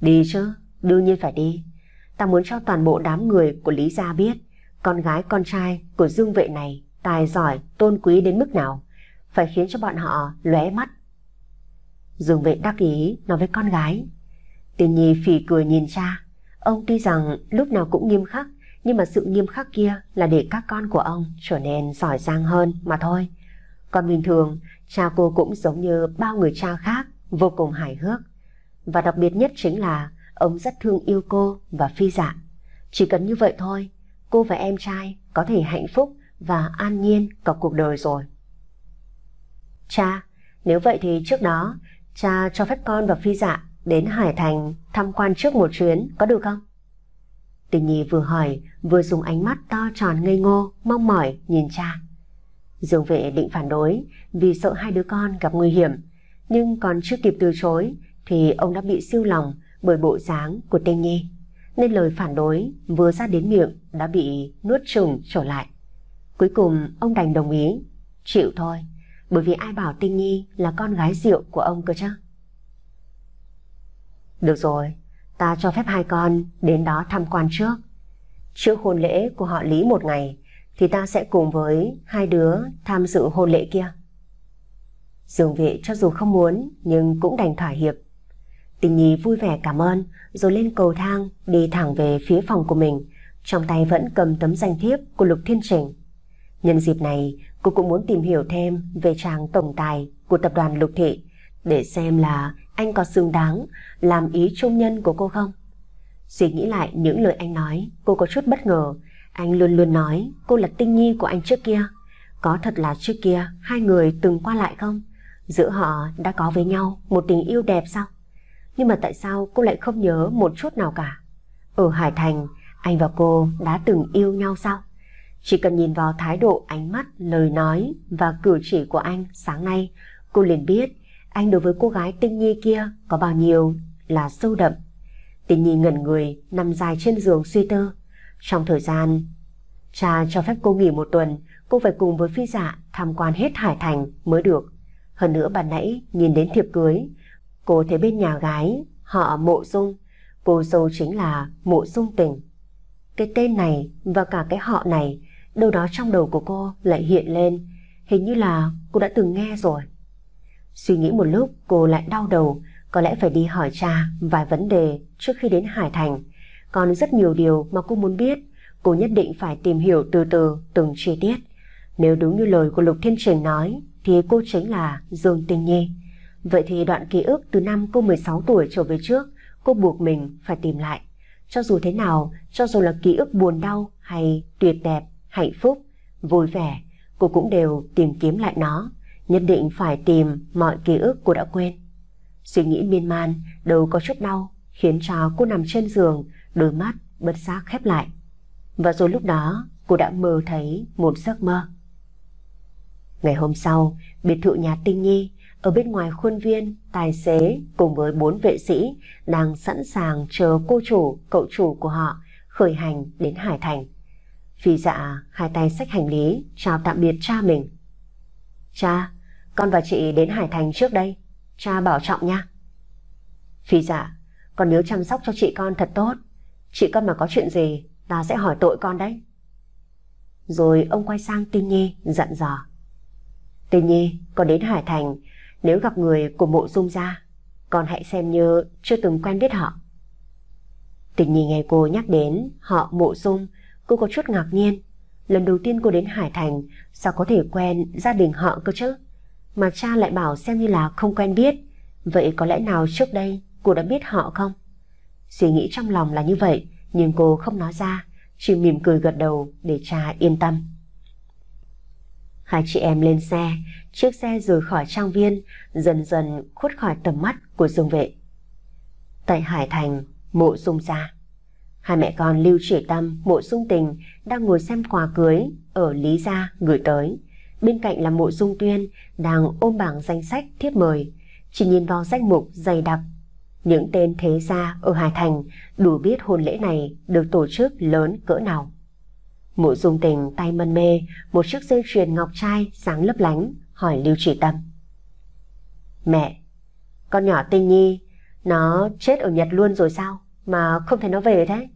Đi chứ, Đương nhiên phải đi. Ta muốn cho toàn bộ đám người của Lý Gia biết con gái con trai của dương vệ này tài giỏi, tôn quý đến mức nào. Phải khiến cho bọn họ lóe mắt. Dương vệ đắc ý nói với con gái. Tiền nhi phì cười nhìn cha. Ông tuy rằng lúc nào cũng nghiêm khắc, nhưng mà sự nghiêm khắc kia là để các con của ông trở nên giỏi giang hơn mà thôi. Còn bình thường, cha cô cũng giống như bao người cha khác, vô cùng hài hước. Và đặc biệt nhất chính là Ông rất thương yêu cô và phi dạ. Chỉ cần như vậy thôi, cô và em trai có thể hạnh phúc và an nhiên cả cuộc đời rồi. Cha, nếu vậy thì trước đó, cha cho phép con và phi dạ đến Hải Thành tham quan trước một chuyến, có được không? Tình nhi vừa hỏi, vừa dùng ánh mắt to tròn ngây ngô, mong mỏi nhìn cha. Dương vệ định phản đối vì sợ hai đứa con gặp nguy hiểm, nhưng còn chưa kịp từ chối thì ông đã bị siêu lòng bởi bộ dáng của Tên Nhi, nên lời phản đối vừa ra đến miệng đã bị nuốt chừng trở lại. Cuối cùng ông đành đồng ý, chịu thôi, bởi vì ai bảo Tinh Nhi là con gái rượu của ông cơ chứ. Được rồi, ta cho phép hai con đến đó tham quan trước. Trước hôn lễ của họ Lý một ngày thì ta sẽ cùng với hai đứa tham dự hôn lễ kia. Dương Vệ cho dù không muốn nhưng cũng đành thỏa hiệp. Tình nhi vui vẻ cảm ơn, rồi lên cầu thang, đi thẳng về phía phòng của mình. Trong tay vẫn cầm tấm danh thiếp của Lục Thiên Trình. Nhân dịp này, cô cũng muốn tìm hiểu thêm về chàng tổng tài của tập đoàn Lục Thị, để xem là anh có xứng đáng làm ý trung nhân của cô không. Suy nghĩ lại những lời anh nói, cô có chút bất ngờ. Anh luôn luôn nói cô là tinh nhi của anh trước kia. Có thật là trước kia hai người từng qua lại không? Giữa họ đã có với nhau một tình yêu đẹp sao? nhưng mà tại sao cô lại không nhớ một chút nào cả? Ở Hải Thành, anh và cô đã từng yêu nhau sao? Chỉ cần nhìn vào thái độ ánh mắt, lời nói và cử chỉ của anh sáng nay, cô liền biết anh đối với cô gái tinh nhi kia có bao nhiêu là sâu đậm. Tinh nhi ngẩn người, nằm dài trên giường suy tư. Trong thời gian, cha cho phép cô nghỉ một tuần, cô phải cùng với phi dạ tham quan hết Hải Thành mới được. Hơn nữa bà nãy nhìn đến thiệp cưới, Cô thấy bên nhà gái, họ mộ dung, cô dâu chính là mộ dung tình. Cái tên này và cả cái họ này đâu đó trong đầu của cô lại hiện lên, hình như là cô đã từng nghe rồi. Suy nghĩ một lúc cô lại đau đầu, có lẽ phải đi hỏi cha vài vấn đề trước khi đến Hải Thành. Còn rất nhiều điều mà cô muốn biết, cô nhất định phải tìm hiểu từ từ từng chi tiết. Nếu đúng như lời của Lục Thiên Trình nói, thì cô chính là Dương Tinh Nhi. Vậy thì đoạn ký ức từ năm cô 16 tuổi trở về trước, cô buộc mình phải tìm lại. Cho dù thế nào, cho dù là ký ức buồn đau hay tuyệt đẹp, hạnh phúc, vui vẻ, cô cũng đều tìm kiếm lại nó. Nhất định phải tìm mọi ký ức cô đã quên. Suy nghĩ miên man, đầu có chút đau, khiến cho cô nằm trên giường, đôi mắt bất giác khép lại. Và rồi lúc đó, cô đã mơ thấy một giấc mơ. Ngày hôm sau, biệt thự nhà Tinh Nhi, ở bên ngoài khuôn viên, tài xế cùng với bốn vệ sĩ đang sẵn sàng chờ cô chủ, cậu chủ của họ khởi hành đến Hải Thành. Phi dạ hai tay xách hành lý, chào tạm biệt cha mình. Cha, con và chị đến Hải Thành trước đây, cha bảo trọng nha. Phi dạ, con nhớ chăm sóc cho chị con thật tốt, chị con mà có chuyện gì ta sẽ hỏi tội con đấy. Rồi ông quay sang Tinh Nhi dặn dò. Tuy nhi, còn đến Hải Thành, nếu gặp người của mộ dung gia, còn hãy xem như chưa từng quen biết họ. Tình nhi nghe cô nhắc đến họ mộ dung, cô có chút ngạc nhiên. Lần đầu tiên cô đến Hải Thành, sao có thể quen gia đình họ cơ chứ? Mà cha lại bảo xem như là không quen biết, vậy có lẽ nào trước đây cô đã biết họ không? Suy nghĩ trong lòng là như vậy, nhưng cô không nói ra, chỉ mỉm cười gật đầu để cha yên tâm. Hai chị em lên xe, chiếc xe rời khỏi trang viên, dần dần khuất khỏi tầm mắt của Dương Vệ. Tại Hải Thành, mộ dung ra. Hai mẹ con Lưu Chỉ Tâm, mộ dung tình đang ngồi xem quà cưới ở Lý Gia gửi tới. Bên cạnh là mộ dung tuyên đang ôm bảng danh sách thiếp mời. Chỉ nhìn vào danh mục dày đặc. Những tên thế gia ở Hải Thành đủ biết hôn lễ này được tổ chức lớn cỡ nào. Mộ dung tình tay mân mê, một chiếc dây chuyền ngọc trai sáng lấp lánh, hỏi Lưu Chỉ Tâm. Mẹ, con nhỏ Tinh Nhi, nó chết ở Nhật luôn rồi sao, mà không thấy nó về thế?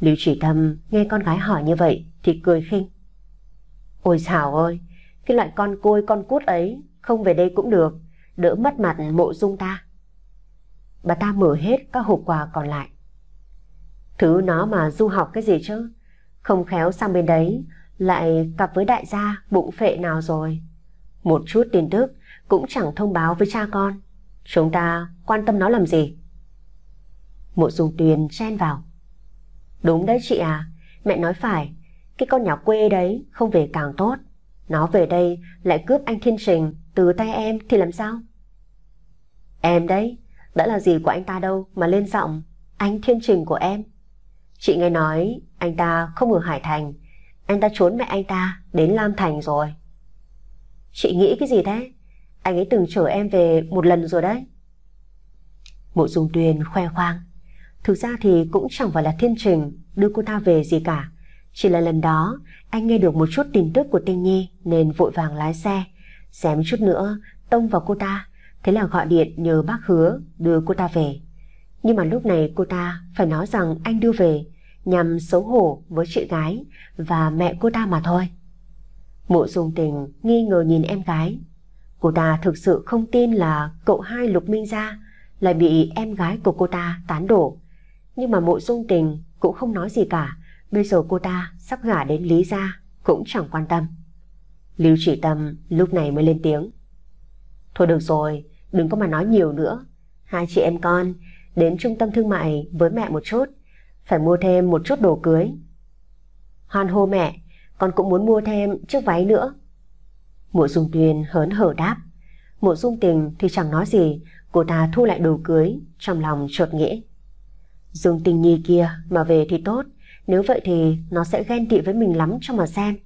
Lưu Chỉ Tâm nghe con gái hỏi như vậy thì cười khinh. Ôi xào ơi, cái loại con côi con cút ấy không về đây cũng được, đỡ mất mặt mộ dung ta. Bà ta mở hết các hộp quà còn lại. Thứ nó mà du học cái gì chứ, không khéo sang bên đấy, lại cặp với đại gia bụng phệ nào rồi. Một chút tin tức cũng chẳng thông báo với cha con. Chúng ta quan tâm nó làm gì? Mộ dung tuyền chen vào. Đúng đấy chị à, mẹ nói phải, cái con nhà quê đấy không về càng tốt. Nó về đây lại cướp anh Thiên Trình từ tay em thì làm sao? Em đấy, đã là gì của anh ta đâu mà lên giọng, anh Thiên Trình của em. Chị nghe nói anh ta không ở Hải Thành, anh ta trốn mẹ anh ta đến Lam Thành rồi. Chị nghĩ cái gì thế? Anh ấy từng chở em về một lần rồi đấy. Mộ Dung Tuyền khoe khoang. Thực ra thì cũng chẳng phải là thiên trình đưa cô ta về gì cả. Chỉ là lần đó anh nghe được một chút tin tức của Tinh Nhi nên vội vàng lái xe. Xém chút nữa tông vào cô ta. Thế là gọi điện nhờ bác hứa đưa cô ta về. Nhưng mà lúc này cô ta phải nói rằng anh đưa về nhằm xấu hổ với chị gái và mẹ cô ta mà thôi. Mộ dung tình nghi ngờ nhìn em gái. Cô ta thực sự không tin là cậu hai Lục Minh Gia lại bị em gái của cô ta tán đổ. Nhưng mà mộ dung tình cũng không nói gì cả. Bây giờ cô ta sắp gả đến Lý Gia cũng chẳng quan tâm. Lưu chỉ tâm lúc này mới lên tiếng. Thôi được rồi, đừng có mà nói nhiều nữa. Hai chị em con đến trung tâm thương mại với mẹ một chút phải mua thêm một chút đồ cưới. Hoan hô mẹ, con cũng muốn mua thêm chiếc váy nữa. Mộ dung tuyền hớn hở đáp. Mộ dung tình thì chẳng nói gì, cô ta thu lại đồ cưới, trong lòng chợt nghĩ. Dương tình nhi kia mà về thì tốt, nếu vậy thì nó sẽ ghen tị với mình lắm cho mà xem.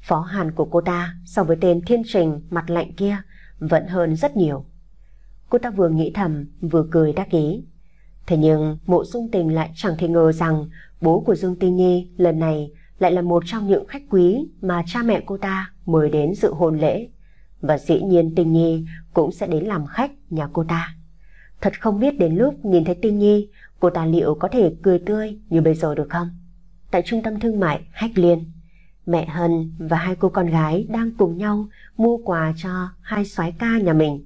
Phó hàn của cô ta so với tên thiên trình mặt lạnh kia vẫn hơn rất nhiều. Cô ta vừa nghĩ thầm vừa cười đắc ý. Thế nhưng mộ dung tình lại chẳng thể ngờ rằng bố của Dương Tinh Nhi lần này lại là một trong những khách quý mà cha mẹ cô ta mời đến dự hôn lễ. Và dĩ nhiên Tinh Nhi cũng sẽ đến làm khách nhà cô ta. Thật không biết đến lúc nhìn thấy Tinh Nhi, cô ta liệu có thể cười tươi như bây giờ được không? Tại trung tâm thương mại Hách Liên, mẹ Hân và hai cô con gái đang cùng nhau mua quà cho hai soái ca nhà mình.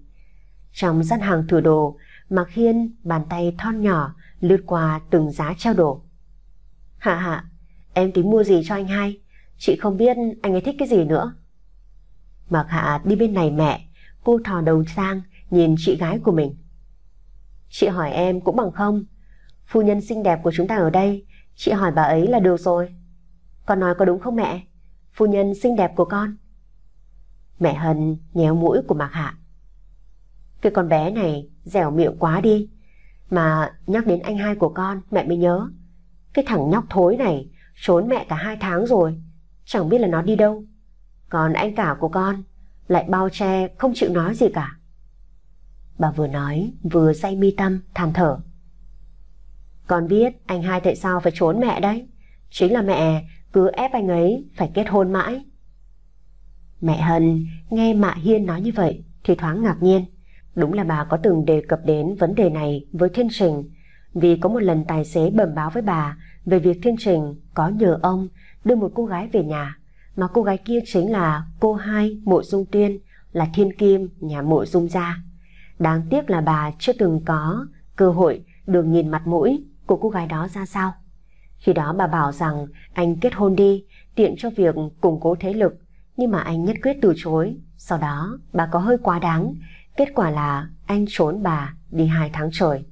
Trong gian hàng thử đồ, Mạc Hiên bàn tay thon nhỏ lướt qua từng giá trao đổ. Hạ hạ, em tính mua gì cho anh hai? Chị không biết anh ấy thích cái gì nữa. Mạc Hạ đi bên này mẹ, cô thò đầu sang nhìn chị gái của mình. Chị hỏi em cũng bằng không. Phu nhân xinh đẹp của chúng ta ở đây, chị hỏi bà ấy là được rồi. Con nói có đúng không mẹ? Phu nhân xinh đẹp của con. Mẹ Hân nhéo mũi của Mạc Hạ. Cái con bé này dẻo miệng quá đi. Mà nhắc đến anh hai của con mẹ mới nhớ. Cái thằng nhóc thối này trốn mẹ cả hai tháng rồi. Chẳng biết là nó đi đâu. Còn anh cả của con lại bao che không chịu nói gì cả. Bà vừa nói vừa say mi tâm than thở. Con biết anh hai tại sao phải trốn mẹ đấy. Chính là mẹ cứ ép anh ấy phải kết hôn mãi. Mẹ Hân nghe Mạ Hiên nói như vậy thì thoáng ngạc nhiên. Đúng là bà có từng đề cập đến vấn đề này với Thiên Trình, vì có một lần tài xế bẩm báo với bà về việc Thiên Trình có nhờ ông đưa một cô gái về nhà, mà cô gái kia chính là cô hai Mộ Dung Tuyên, là Thiên Kim nhà Mộ Dung gia. Đáng tiếc là bà chưa từng có cơ hội được nhìn mặt mũi của cô gái đó ra sao. Khi đó bà bảo rằng anh kết hôn đi, tiện cho việc củng cố thế lực, nhưng mà anh nhất quyết từ chối. Sau đó, bà có hơi quá đáng Kết quả là anh trốn bà đi hai tháng trời.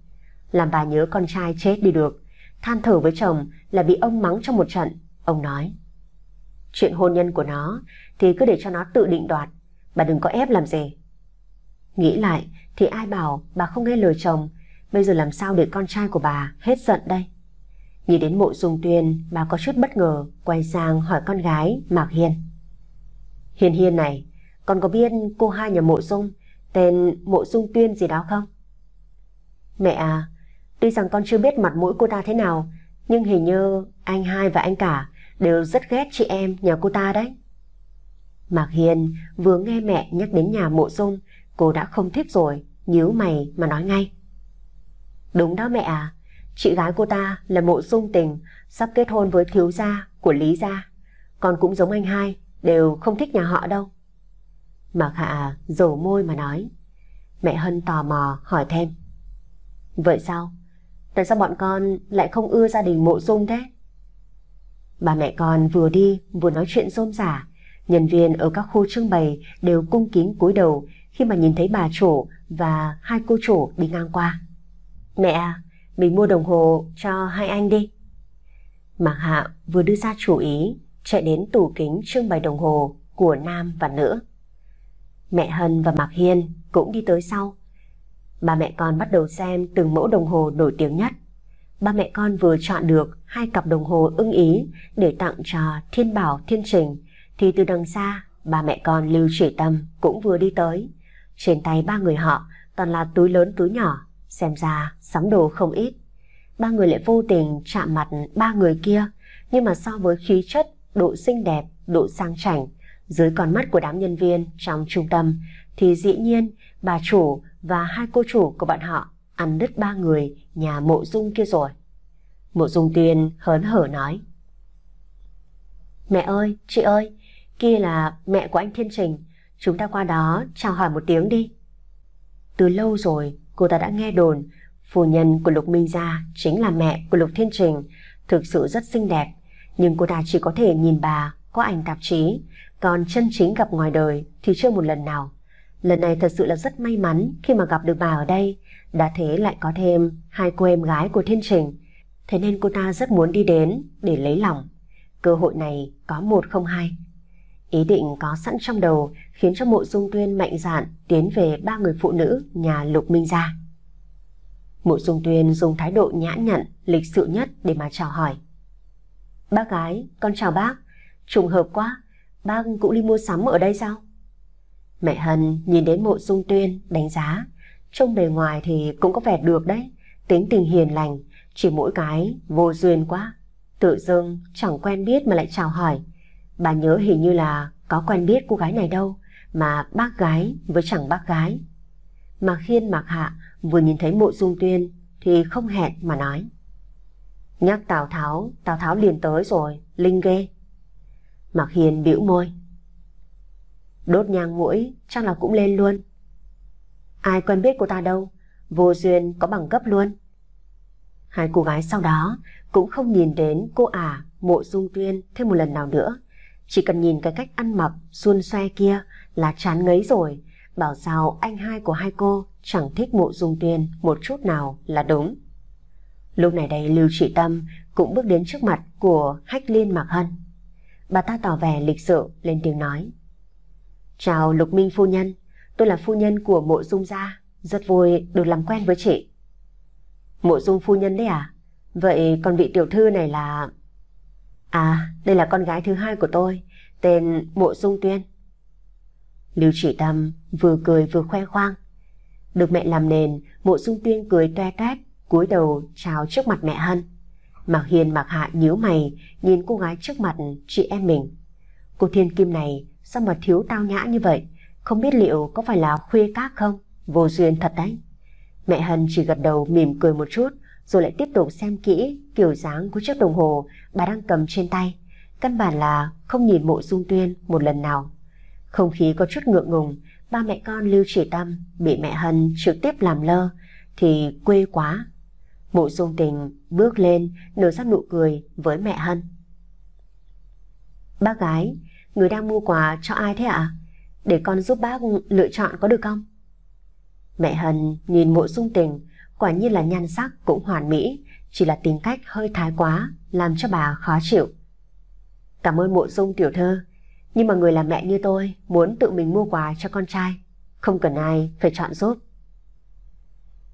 Làm bà nhớ con trai chết đi được. Than thở với chồng là bị ông mắng trong một trận. Ông nói. Chuyện hôn nhân của nó thì cứ để cho nó tự định đoạt. Bà đừng có ép làm gì. Nghĩ lại thì ai bảo bà không nghe lời chồng. Bây giờ làm sao để con trai của bà hết giận đây? Nhìn đến mộ dung tuyên bà có chút bất ngờ quay sang hỏi con gái Mạc hiền Hiền hiền này, con có biết cô hai nhà mộ dung tên mộ dung tuyên gì đó không? Mẹ à, tuy rằng con chưa biết mặt mũi cô ta thế nào, nhưng hình như anh hai và anh cả đều rất ghét chị em nhà cô ta đấy. Mạc Hiền vừa nghe mẹ nhắc đến nhà mộ dung, cô đã không thích rồi, nhíu mày mà nói ngay. Đúng đó mẹ à, chị gái cô ta là mộ dung tình, sắp kết hôn với thiếu gia của Lý gia. Con cũng giống anh hai, đều không thích nhà họ đâu. Mạc Hạ rổ môi mà nói. Mẹ Hân tò mò hỏi thêm. Vậy sao? Tại sao bọn con lại không ưa gia đình mộ dung thế? Bà mẹ con vừa đi vừa nói chuyện rôm rả. Nhân viên ở các khu trưng bày đều cung kính cúi đầu khi mà nhìn thấy bà chủ và hai cô chủ đi ngang qua. Mẹ, mình mua đồng hồ cho hai anh đi. Mạc Hạ vừa đưa ra chủ ý, chạy đến tủ kính trưng bày đồng hồ của nam và nữ. Mẹ Hân và Mạc Hiên cũng đi tới sau. Ba mẹ con bắt đầu xem từng mẫu đồng hồ nổi tiếng nhất. Ba mẹ con vừa chọn được hai cặp đồng hồ ưng ý để tặng cho Thiên Bảo Thiên Trình thì từ đằng xa ba mẹ con Lưu Chỉ Tâm cũng vừa đi tới. Trên tay ba người họ toàn là túi lớn túi nhỏ, xem ra sắm đồ không ít. Ba người lại vô tình chạm mặt ba người kia, nhưng mà so với khí chất, độ xinh đẹp, độ sang chảnh dưới con mắt của đám nhân viên trong trung tâm thì dĩ nhiên bà chủ và hai cô chủ của bọn họ ăn đứt ba người nhà mộ dung kia rồi. Mộ dung tiên hớn hở nói. Mẹ ơi, chị ơi, kia là mẹ của anh Thiên Trình, chúng ta qua đó chào hỏi một tiếng đi. Từ lâu rồi cô ta đã nghe đồn phu nhân của Lục Minh Gia chính là mẹ của Lục Thiên Trình, thực sự rất xinh đẹp, nhưng cô ta chỉ có thể nhìn bà có ảnh tạp chí còn chân chính gặp ngoài đời thì chưa một lần nào. Lần này thật sự là rất may mắn khi mà gặp được bà ở đây, đã thế lại có thêm hai cô em gái của Thiên Trình. Thế nên cô ta rất muốn đi đến để lấy lòng. Cơ hội này có một không hai. Ý định có sẵn trong đầu khiến cho mộ dung tuyên mạnh dạn tiến về ba người phụ nữ nhà Lục Minh gia. Mộ dung tuyên dùng thái độ nhã nhặn, lịch sự nhất để mà chào hỏi. Bác gái, con chào bác. Trùng hợp quá, bác cũng đi mua sắm ở đây sao? Mẹ Hân nhìn đến mộ dung tuyên, đánh giá. Trông bề ngoài thì cũng có vẻ được đấy. Tính tình hiền lành, chỉ mỗi cái, vô duyên quá. Tự dưng, chẳng quen biết mà lại chào hỏi. Bà nhớ hình như là có quen biết cô gái này đâu, mà bác gái với chẳng bác gái. mà khiên mặc Hạ vừa nhìn thấy mộ dung tuyên thì không hẹn mà nói. Nhắc Tào Tháo, Tào Tháo liền tới rồi, Linh ghê. Mạc Hiền bĩu môi. Đốt nhang mũi chắc là cũng lên luôn. Ai quen biết cô ta đâu, vô duyên có bằng cấp luôn. Hai cô gái sau đó cũng không nhìn đến cô ả à, mộ dung tuyên thêm một lần nào nữa. Chỉ cần nhìn cái cách ăn mặc, xuôn xoe kia là chán ngấy rồi. Bảo sao anh hai của hai cô chẳng thích mộ dung tuyên một chút nào là đúng. Lúc này đây Lưu Trị Tâm cũng bước đến trước mặt của Hách Liên Mạc Hân. Bà ta tỏ vẻ lịch sự lên tiếng nói. Chào Lục Minh phu nhân, tôi là phu nhân của mộ dung gia, rất vui được làm quen với chị. Mộ dung phu nhân đấy à? Vậy còn vị tiểu thư này là... À, đây là con gái thứ hai của tôi, tên Mộ Dung Tuyên. Lưu trị Tâm vừa cười vừa khoe khoang. Được mẹ làm nền, Mộ Dung Tuyên cười toe toét, cúi đầu chào trước mặt mẹ Hân. Mạc Hiền Mạc Hạ nhíu mày nhìn cô gái trước mặt chị em mình. Cô thiên kim này sao mà thiếu tao nhã như vậy? Không biết liệu có phải là khuya các không? Vô duyên thật đấy. Mẹ Hân chỉ gật đầu mỉm cười một chút rồi lại tiếp tục xem kỹ kiểu dáng của chiếc đồng hồ bà đang cầm trên tay. Căn bản là không nhìn mộ dung tuyên một lần nào. Không khí có chút ngượng ngùng, ba mẹ con Lưu Chỉ Tâm bị mẹ Hân trực tiếp làm lơ thì quê quá Mộ dung tình bước lên nở ra nụ cười với mẹ Hân. Bác gái, người đang mua quà cho ai thế ạ? À? Để con giúp bác lựa chọn có được không? Mẹ Hân nhìn mộ dung tình, quả nhiên là nhan sắc cũng hoàn mỹ, chỉ là tính cách hơi thái quá, làm cho bà khó chịu. Cảm ơn mộ dung tiểu thơ, nhưng mà người là mẹ như tôi muốn tự mình mua quà cho con trai, không cần ai phải chọn giúp.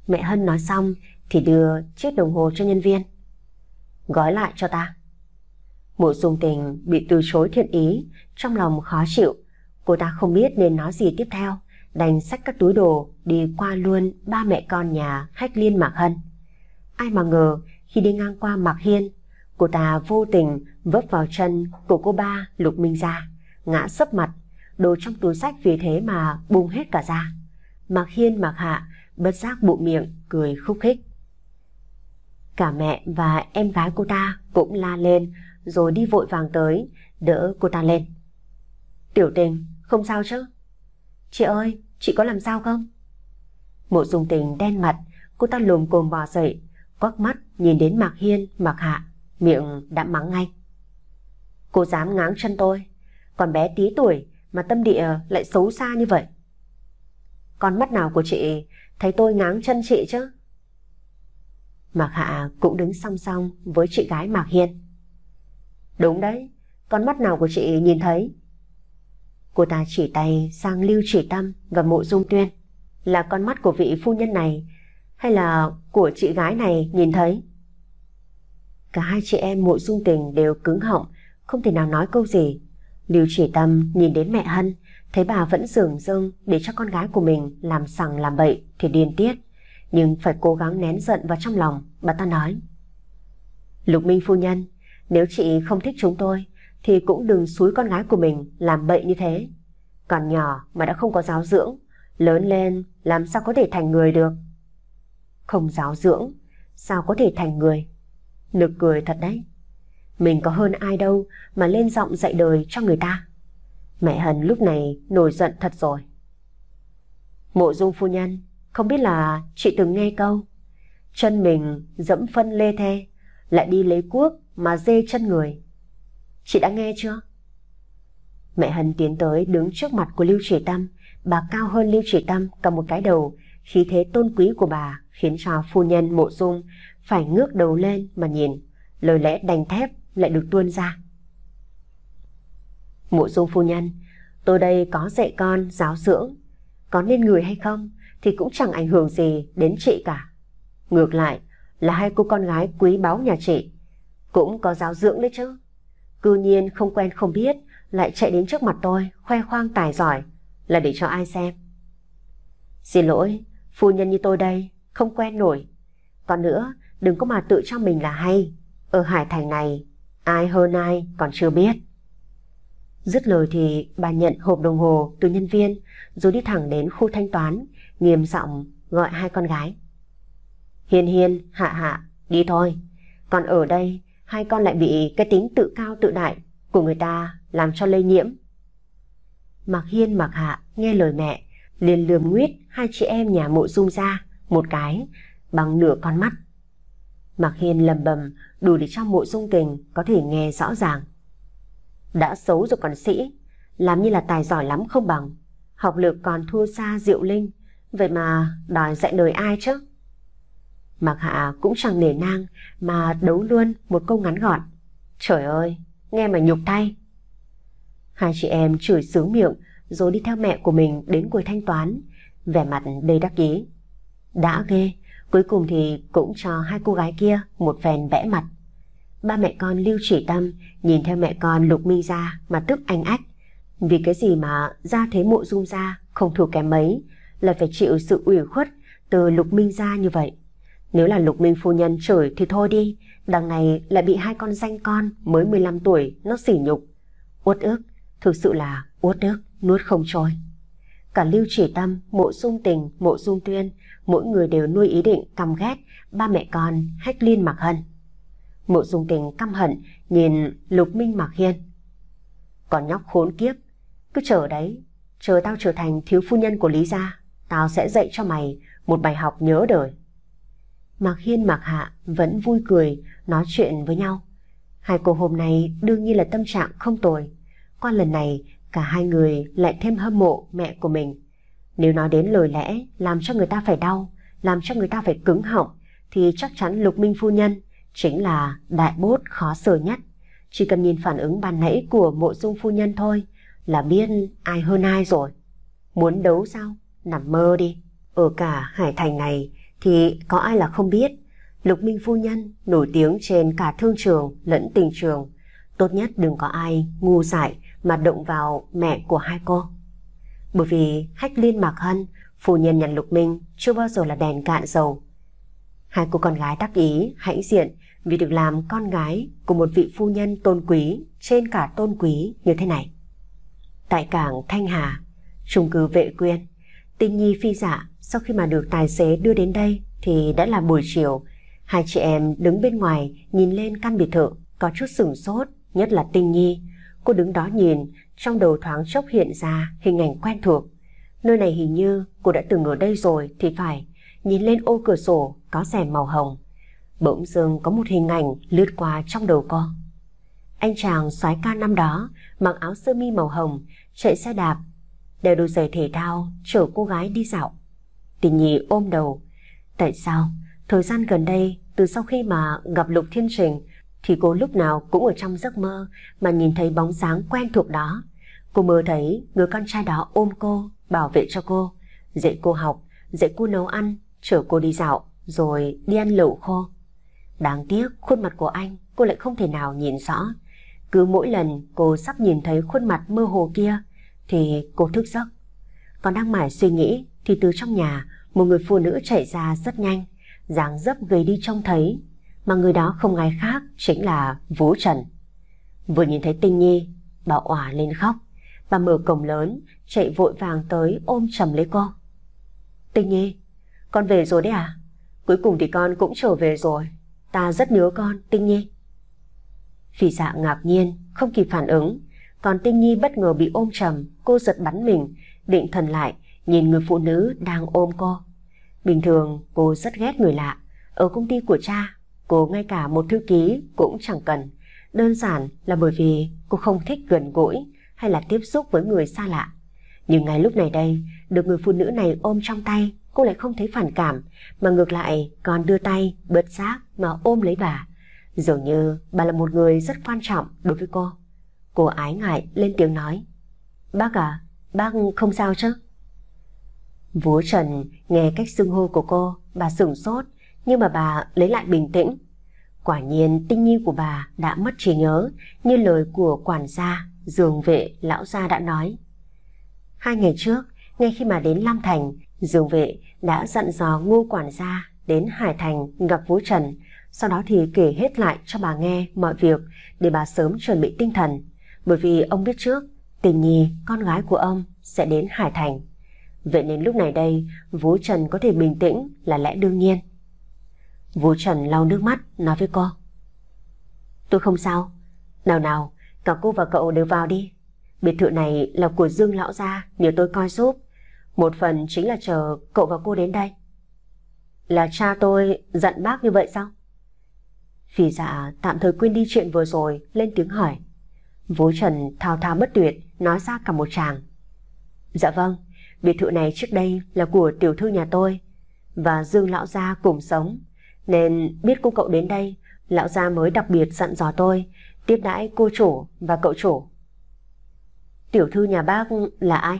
Mẹ Hân nói xong thì đưa chiếc đồng hồ cho nhân viên. Gói lại cho ta. Mộ dung tình bị từ chối thiện ý, trong lòng khó chịu. Cô ta không biết nên nói gì tiếp theo, đành xách các túi đồ đi qua luôn ba mẹ con nhà Hách Liên Mạc Hân. Ai mà ngờ khi đi ngang qua Mạc Hiên, cô ta vô tình vấp vào chân của cô ba Lục Minh Gia, ngã sấp mặt, đồ trong túi sách vì thế mà bung hết cả ra. Mạc Hiên Mạc Hạ bất giác bộ miệng cười khúc khích. Cả mẹ và em gái cô ta cũng la lên rồi đi vội vàng tới đỡ cô ta lên. Tiểu tình, không sao chứ? Chị ơi, chị có làm sao không? Mộ dung tình đen mặt, cô ta lùm cồm bò dậy, quắc mắt nhìn đến Mạc Hiên, Mạc Hạ, miệng đã mắng ngay. Cô dám ngáng chân tôi, còn bé tí tuổi mà tâm địa lại xấu xa như vậy. Con mắt nào của chị thấy tôi ngáng chân chị chứ? Mạc Hạ cũng đứng song song với chị gái Mạc Hiên. Đúng đấy, con mắt nào của chị nhìn thấy? Cô ta chỉ tay sang Lưu Chỉ Tâm và Mộ Dung Tuyên. Là con mắt của vị phu nhân này hay là của chị gái này nhìn thấy? Cả hai chị em Mộ Dung Tình đều cứng họng, không thể nào nói câu gì. Lưu Chỉ Tâm nhìn đến mẹ Hân, thấy bà vẫn dường dưng để cho con gái của mình làm sằng làm bậy thì điên tiết nhưng phải cố gắng nén giận vào trong lòng, bà ta nói. Lục Minh phu nhân, nếu chị không thích chúng tôi, thì cũng đừng xúi con gái của mình làm bậy như thế. Còn nhỏ mà đã không có giáo dưỡng, lớn lên làm sao có thể thành người được. Không giáo dưỡng, sao có thể thành người? Nực cười thật đấy. Mình có hơn ai đâu mà lên giọng dạy đời cho người ta. Mẹ Hân lúc này nổi giận thật rồi. Mộ dung phu nhân, không biết là chị từng nghe câu Chân mình dẫm phân lê the Lại đi lấy cuốc mà dê chân người Chị đã nghe chưa? Mẹ Hân tiến tới đứng trước mặt của Lưu Chỉ Tâm Bà cao hơn Lưu Chỉ Tâm cầm một cái đầu Khí thế tôn quý của bà khiến cho phu nhân mộ dung phải ngước đầu lên mà nhìn Lời lẽ đành thép lại được tuôn ra Mộ dung phu nhân Tôi đây có dạy con giáo dưỡng Có nên người hay không thì cũng chẳng ảnh hưởng gì đến chị cả. Ngược lại là hai cô con gái quý báu nhà chị cũng có giáo dưỡng đấy chứ. Cư nhiên không quen không biết lại chạy đến trước mặt tôi khoe khoang tài giỏi là để cho ai xem. Xin lỗi, phu nhân như tôi đây không quen nổi. Còn nữa, đừng có mà tự cho mình là hay. Ở Hải Thành này, ai hơn ai còn chưa biết. Dứt lời thì bà nhận hộp đồng hồ từ nhân viên rồi đi thẳng đến khu thanh toán nghiêm giọng gọi hai con gái. Hiên hiên, hạ hạ, đi thôi. Còn ở đây, hai con lại bị cái tính tự cao tự đại của người ta làm cho lây nhiễm. Mạc Hiên Mạc Hạ nghe lời mẹ, liền lườm nguyết hai chị em nhà mộ dung ra một cái bằng nửa con mắt. Mạc Hiên lầm bầm đủ để cho mộ dung tình có thể nghe rõ ràng. Đã xấu rồi còn sĩ, làm như là tài giỏi lắm không bằng. Học lực còn thua xa Diệu Linh, Vậy mà đòi dạy đời ai chứ? Mạc Hạ cũng chẳng nể nang mà đấu luôn một câu ngắn gọn. Trời ơi, nghe mà nhục thay. Hai chị em chửi sướng miệng rồi đi theo mẹ của mình đến quầy thanh toán, vẻ mặt đầy đắc ý. Đã ghê, cuối cùng thì cũng cho hai cô gái kia một phen vẽ mặt. Ba mẹ con Lưu Chỉ Tâm nhìn theo mẹ con Lục mi ra mà tức anh ách. Vì cái gì mà ra thế mộ dung ra không thua kém mấy, lại phải chịu sự ủy khuất từ Lục Minh gia như vậy. Nếu là Lục Minh phu nhân chửi thì thôi đi, đằng này lại bị hai con danh con mới 15 tuổi nó sỉ nhục. Uất ức, thực sự là uất ức, nuốt không trôi. Cả Lưu Chỉ Tâm, Mộ Dung Tình, Mộ Dung Tuyên, mỗi người đều nuôi ý định căm ghét ba mẹ con Hách Liên mặc Hân. Mộ Dung Tình căm hận nhìn Lục Minh mặc Hiên. Còn nhóc khốn kiếp, cứ chờ đấy, chờ tao trở thành thiếu phu nhân của Lý gia. Tao sẽ dạy cho mày một bài học nhớ đời. Mạc Hiên Mạc Hạ vẫn vui cười nói chuyện với nhau. Hai cô hôm nay đương nhiên là tâm trạng không tồi. Qua lần này cả hai người lại thêm hâm mộ mẹ của mình. Nếu nói đến lời lẽ làm cho người ta phải đau, làm cho người ta phải cứng họng thì chắc chắn Lục Minh Phu Nhân chính là đại bốt khó sờ nhất. Chỉ cần nhìn phản ứng ban nãy của mộ dung phu nhân thôi là biết ai hơn ai rồi. Muốn đấu sao? Nằm mơ đi, ở cả Hải Thành này thì có ai là không biết. Lục Minh Phu Nhân nổi tiếng trên cả thương trường lẫn tình trường. Tốt nhất đừng có ai ngu dại mà động vào mẹ của hai cô. Bởi vì hách liên mạc hân, phu nhân nhận Lục Minh chưa bao giờ là đèn cạn dầu. Hai cô con gái đắc ý, hãnh diện vì được làm con gái của một vị phu nhân tôn quý trên cả tôn quý như thế này. Tại cảng Thanh Hà, trung cư Vệ Quyên, Tinh Nhi phi dạ sau khi mà được tài xế đưa đến đây thì đã là buổi chiều. Hai chị em đứng bên ngoài nhìn lên căn biệt thự có chút sửng sốt, nhất là Tinh Nhi. Cô đứng đó nhìn, trong đầu thoáng chốc hiện ra hình ảnh quen thuộc. Nơi này hình như cô đã từng ở đây rồi thì phải, nhìn lên ô cửa sổ có rèm màu hồng. Bỗng dưng có một hình ảnh lướt qua trong đầu cô. Anh chàng soái ca năm đó, mặc áo sơ mi màu hồng, chạy xe đạp đều đồ giày thể thao chở cô gái đi dạo. Tình nhi ôm đầu. Tại sao? Thời gian gần đây, từ sau khi mà gặp Lục Thiên Trình, thì cô lúc nào cũng ở trong giấc mơ mà nhìn thấy bóng dáng quen thuộc đó. Cô mơ thấy người con trai đó ôm cô, bảo vệ cho cô, dạy cô học, dạy cô nấu ăn, chở cô đi dạo, rồi đi ăn lẩu khô. Đáng tiếc khuôn mặt của anh cô lại không thể nào nhìn rõ. Cứ mỗi lần cô sắp nhìn thấy khuôn mặt mơ hồ kia, thì cô thức giấc. Còn đang mải suy nghĩ thì từ trong nhà một người phụ nữ chạy ra rất nhanh, dáng dấp gầy đi trông thấy, mà người đó không ai khác chính là Vũ Trần. Vừa nhìn thấy Tinh Nhi, bà òa lên khóc, bà mở cổng lớn, chạy vội vàng tới ôm chầm lấy cô. Tinh Nhi, con về rồi đấy à? Cuối cùng thì con cũng trở về rồi, ta rất nhớ con, Tinh Nhi. Phỉ dạ ngạc nhiên, không kịp phản ứng, còn Tinh Nhi bất ngờ bị ôm trầm, cô giật bắn mình, định thần lại, nhìn người phụ nữ đang ôm cô. Bình thường cô rất ghét người lạ. Ở công ty của cha, cô ngay cả một thư ký cũng chẳng cần. Đơn giản là bởi vì cô không thích gần gũi hay là tiếp xúc với người xa lạ. Nhưng ngay lúc này đây, được người phụ nữ này ôm trong tay, cô lại không thấy phản cảm, mà ngược lại còn đưa tay bớt giác mà ôm lấy bà. Dường như bà là một người rất quan trọng đối với cô. Cô ái ngại lên tiếng nói. Bác à, bác không sao chứ? Vú Trần nghe cách xưng hô của cô, bà sửng sốt, nhưng mà bà lấy lại bình tĩnh. Quả nhiên tinh nhi của bà đã mất trí nhớ, như lời của quản gia, dường vệ, lão gia đã nói. Hai ngày trước, ngay khi mà đến Lam Thành, dường vệ đã dặn dò ngô quản gia đến Hải Thành gặp Vũ Trần, sau đó thì kể hết lại cho bà nghe mọi việc để bà sớm chuẩn bị tinh thần bởi vì ông biết trước tình nhi con gái của ông sẽ đến Hải Thành. Vậy nên lúc này đây Vũ Trần có thể bình tĩnh là lẽ đương nhiên. Vũ Trần lau nước mắt nói với cô. Tôi không sao. Nào nào, cả cô và cậu đều vào đi. Biệt thự này là của Dương Lão Gia nếu tôi coi giúp. Một phần chính là chờ cậu và cô đến đây. Là cha tôi giận bác như vậy sao? Phi dạ tạm thời quên đi chuyện vừa rồi lên tiếng hỏi. Vũ Trần thao thao bất tuyệt, nói ra cả một tràng. Dạ vâng, biệt thự này trước đây là của tiểu thư nhà tôi và Dương Lão Gia cùng sống. Nên biết cô cậu đến đây, Lão Gia mới đặc biệt dặn dò tôi, tiếp đãi cô chủ và cậu chủ. Tiểu thư nhà bác là ai?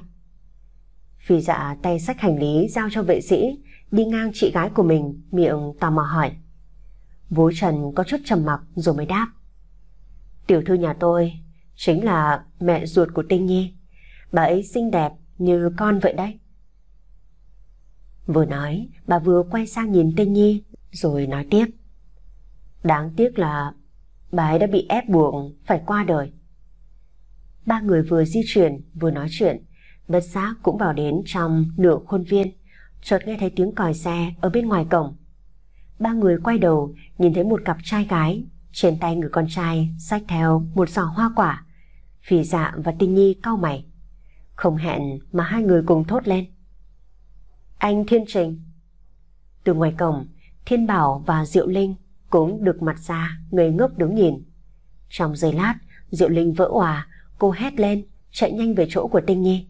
Phi dạ tay sách hành lý giao cho vệ sĩ, đi ngang chị gái của mình, miệng tò mò hỏi. Vũ Trần có chút trầm mặc rồi mới đáp. Tiểu thư nhà tôi chính là mẹ ruột của Tinh Nhi. Bà ấy xinh đẹp như con vậy đấy. Vừa nói, bà vừa quay sang nhìn Tinh Nhi rồi nói tiếp. Đáng tiếc là bà ấy đã bị ép buộc phải qua đời. Ba người vừa di chuyển vừa nói chuyện, bất giác cũng vào đến trong nửa khuôn viên, chợt nghe thấy tiếng còi xe ở bên ngoài cổng. Ba người quay đầu nhìn thấy một cặp trai gái, trên tay người con trai xách theo một giỏ hoa quả. Phi dạ và Tinh nhi cau mày. Không hẹn mà hai người cùng thốt lên. Anh Thiên Trình. Từ ngoài cổng, Thiên Bảo và Diệu Linh cũng được mặt ra người ngốc đứng nhìn. Trong giây lát, Diệu Linh vỡ hòa, cô hét lên, chạy nhanh về chỗ của Tinh Nhi.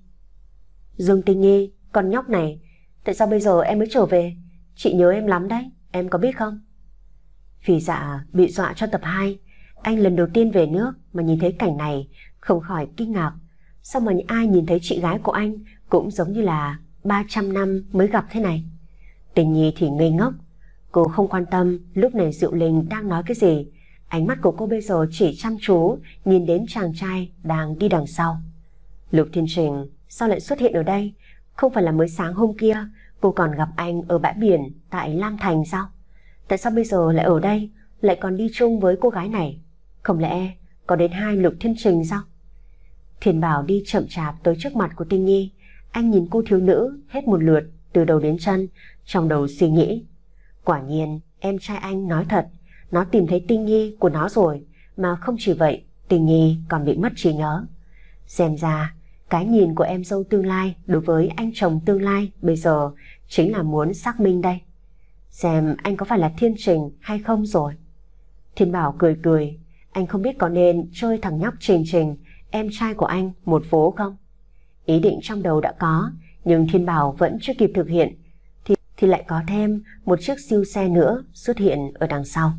Dương Tinh Nhi, con nhóc này, tại sao bây giờ em mới trở về? Chị nhớ em lắm đấy, em có biết không? Phỉ dạ bị dọa cho tập 2, anh lần đầu tiên về nước mà nhìn thấy cảnh này không khỏi kinh ngạc. Sao mà ai nhìn thấy chị gái của anh cũng giống như là 300 năm mới gặp thế này. Tình nhi thì ngây ngốc. Cô không quan tâm lúc này Diệu Linh đang nói cái gì. Ánh mắt của cô bây giờ chỉ chăm chú nhìn đến chàng trai đang đi đằng sau. Lục Thiên Trình sao lại xuất hiện ở đây? Không phải là mới sáng hôm kia cô còn gặp anh ở bãi biển tại Lam Thành sao? Tại sao bây giờ lại ở đây lại còn đi chung với cô gái này? Không lẽ có đến hai Lục Thiên Trình sao? Thiền Bảo đi chậm chạp tới trước mặt của Tinh Nhi. Anh nhìn cô thiếu nữ hết một lượt từ đầu đến chân, trong đầu suy nghĩ. Quả nhiên, em trai anh nói thật, nó tìm thấy Tinh Nhi của nó rồi, mà không chỉ vậy, Tinh Nhi còn bị mất trí nhớ. Xem ra, cái nhìn của em dâu tương lai đối với anh chồng tương lai bây giờ chính là muốn xác minh đây. Xem anh có phải là thiên trình hay không rồi. Thiên Bảo cười cười, anh không biết có nên chơi thằng nhóc trình trình em trai của anh một phố không? Ý định trong đầu đã có, nhưng Thiên Bảo vẫn chưa kịp thực hiện, thì, thì lại có thêm một chiếc siêu xe nữa xuất hiện ở đằng sau.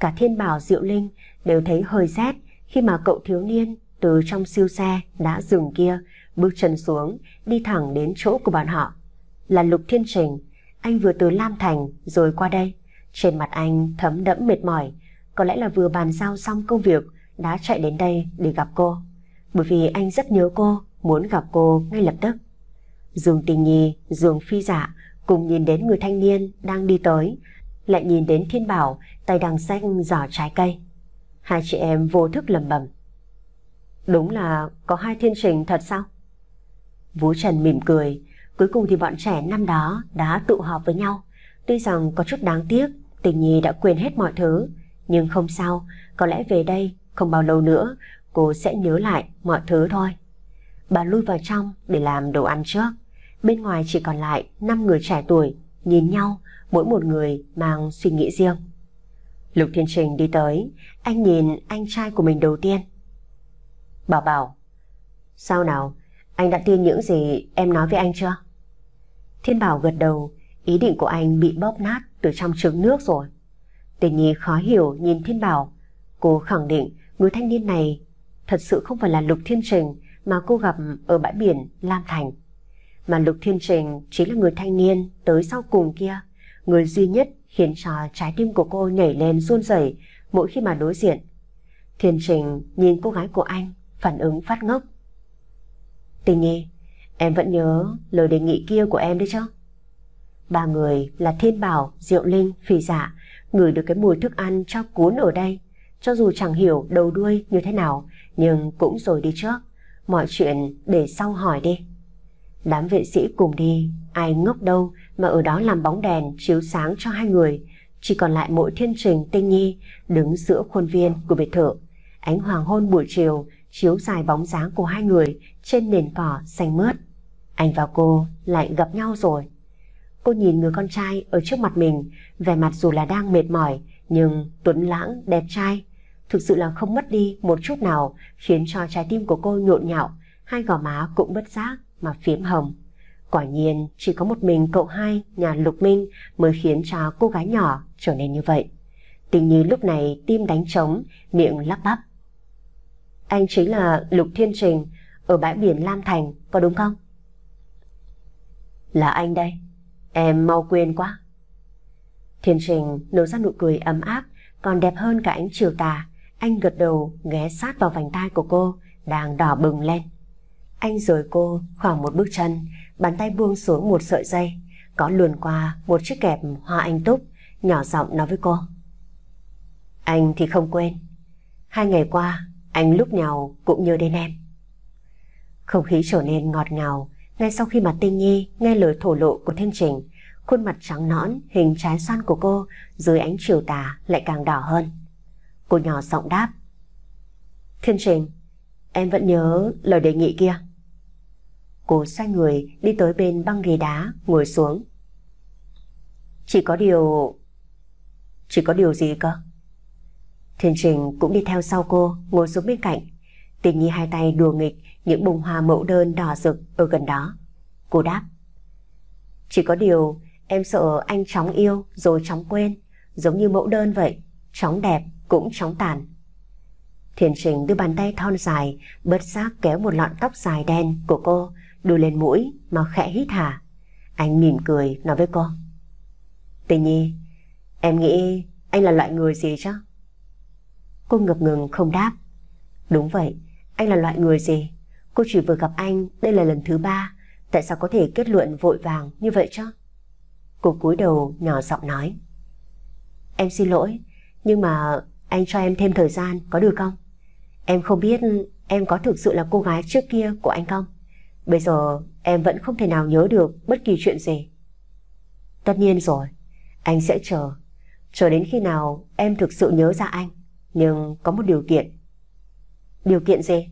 Cả Thiên Bảo Diệu Linh đều thấy hơi rét khi mà cậu thiếu niên từ trong siêu xe đã dừng kia bước chân xuống đi thẳng đến chỗ của bọn họ. Là Lục Thiên Trình, anh vừa từ Lam Thành rồi qua đây. Trên mặt anh thấm đẫm mệt mỏi, có lẽ là vừa bàn giao xong công việc đã chạy đến đây để gặp cô bởi vì anh rất nhớ cô, muốn gặp cô ngay lập tức. Dùng tình nhi, dùng phi dạ cùng nhìn đến người thanh niên đang đi tới, lại nhìn đến thiên bảo tay đang xanh giỏ trái cây. Hai chị em vô thức lầm bầm. Đúng là có hai thiên trình thật sao? Vũ Trần mỉm cười, cuối cùng thì bọn trẻ năm đó đã tụ họp với nhau. Tuy rằng có chút đáng tiếc, tình nhi đã quên hết mọi thứ, nhưng không sao, có lẽ về đây không bao lâu nữa cô sẽ nhớ lại mọi thứ thôi. Bà lui vào trong để làm đồ ăn trước. Bên ngoài chỉ còn lại 5 người trẻ tuổi, nhìn nhau, mỗi một người mang suy nghĩ riêng. Lục Thiên Trình đi tới, anh nhìn anh trai của mình đầu tiên. Bảo bảo, sao nào, anh đã tin những gì em nói với anh chưa? Thiên Bảo gật đầu, ý định của anh bị bóp nát từ trong trứng nước rồi. Tình nhi khó hiểu nhìn Thiên Bảo, cô khẳng định người thanh niên này thật sự không phải là Lục Thiên Trình mà cô gặp ở bãi biển Lam Thành. Mà Lục Thiên Trình chính là người thanh niên tới sau cùng kia, người duy nhất khiến cho trái tim của cô nhảy lên run rẩy mỗi khi mà đối diện. Thiên Trình nhìn cô gái của anh, phản ứng phát ngốc. Tình nhi, em vẫn nhớ lời đề nghị kia của em đấy chứ? Ba người là Thiên Bảo, Diệu Linh, Phỉ Dạ, ngửi được cái mùi thức ăn cho cuốn ở đây. Cho dù chẳng hiểu đầu đuôi như thế nào, nhưng cũng rồi đi trước, mọi chuyện để sau hỏi đi. Đám vệ sĩ cùng đi, ai ngốc đâu mà ở đó làm bóng đèn chiếu sáng cho hai người, chỉ còn lại mỗi thiên trình tinh nhi đứng giữa khuôn viên của biệt thự. Ánh hoàng hôn buổi chiều chiếu dài bóng dáng của hai người trên nền cỏ xanh mướt. Anh và cô lại gặp nhau rồi. Cô nhìn người con trai ở trước mặt mình, vẻ mặt dù là đang mệt mỏi nhưng tuấn lãng đẹp trai Thực sự là không mất đi một chút nào khiến cho trái tim của cô nhộn nhạo, hai gò má cũng bất giác mà phiếm hồng. Quả nhiên chỉ có một mình cậu hai nhà Lục Minh mới khiến cho cô gái nhỏ trở nên như vậy. Tình như lúc này tim đánh trống, miệng lắp bắp. Anh chính là Lục Thiên Trình ở bãi biển Lam Thành, có đúng không? Là anh đây. Em mau quên quá. Thiên Trình nở ra nụ cười ấm áp, còn đẹp hơn cả ánh chiều tà. Anh gật đầu ghé sát vào vành tai của cô, đang đỏ bừng lên. Anh rời cô khoảng một bước chân, bàn tay buông xuống một sợi dây, có luồn qua một chiếc kẹp hoa anh túc, nhỏ giọng nói với cô. Anh thì không quên. Hai ngày qua, anh lúc nào cũng nhớ đến em. Không khí trở nên ngọt ngào, ngay sau khi mà Tinh Nhi nghe lời thổ lộ của Thiên Trình, khuôn mặt trắng nõn, hình trái xoan của cô dưới ánh chiều tà lại càng đỏ hơn. Cô nhỏ giọng đáp. Thiên Trình, em vẫn nhớ lời đề nghị kia. Cô xoay người đi tới bên băng ghế đá, ngồi xuống. Chỉ có điều... Chỉ có điều gì cơ? Thiên Trình cũng đi theo sau cô, ngồi xuống bên cạnh. Tình nhi hai tay đùa nghịch những bông hoa mẫu đơn đỏ rực ở gần đó. Cô đáp. Chỉ có điều em sợ anh chóng yêu rồi chóng quên, giống như mẫu đơn vậy, chóng đẹp cũng chóng tàn. Thiền Trình đưa bàn tay thon dài, bớt giác kéo một lọn tóc dài đen của cô, đưa lên mũi mà khẽ hít hà. Anh mỉm cười nói với cô. Tình nhi, em nghĩ anh là loại người gì chứ? Cô ngập ngừng không đáp. Đúng vậy, anh là loại người gì? Cô chỉ vừa gặp anh, đây là lần thứ ba. Tại sao có thể kết luận vội vàng như vậy chứ? Cô cúi đầu nhỏ giọng nói. Em xin lỗi, nhưng mà anh cho em thêm thời gian có được không? Em không biết em có thực sự là cô gái trước kia của anh không? Bây giờ em vẫn không thể nào nhớ được bất kỳ chuyện gì. Tất nhiên rồi, anh sẽ chờ. Chờ đến khi nào em thực sự nhớ ra anh. Nhưng có một điều kiện. Điều kiện gì?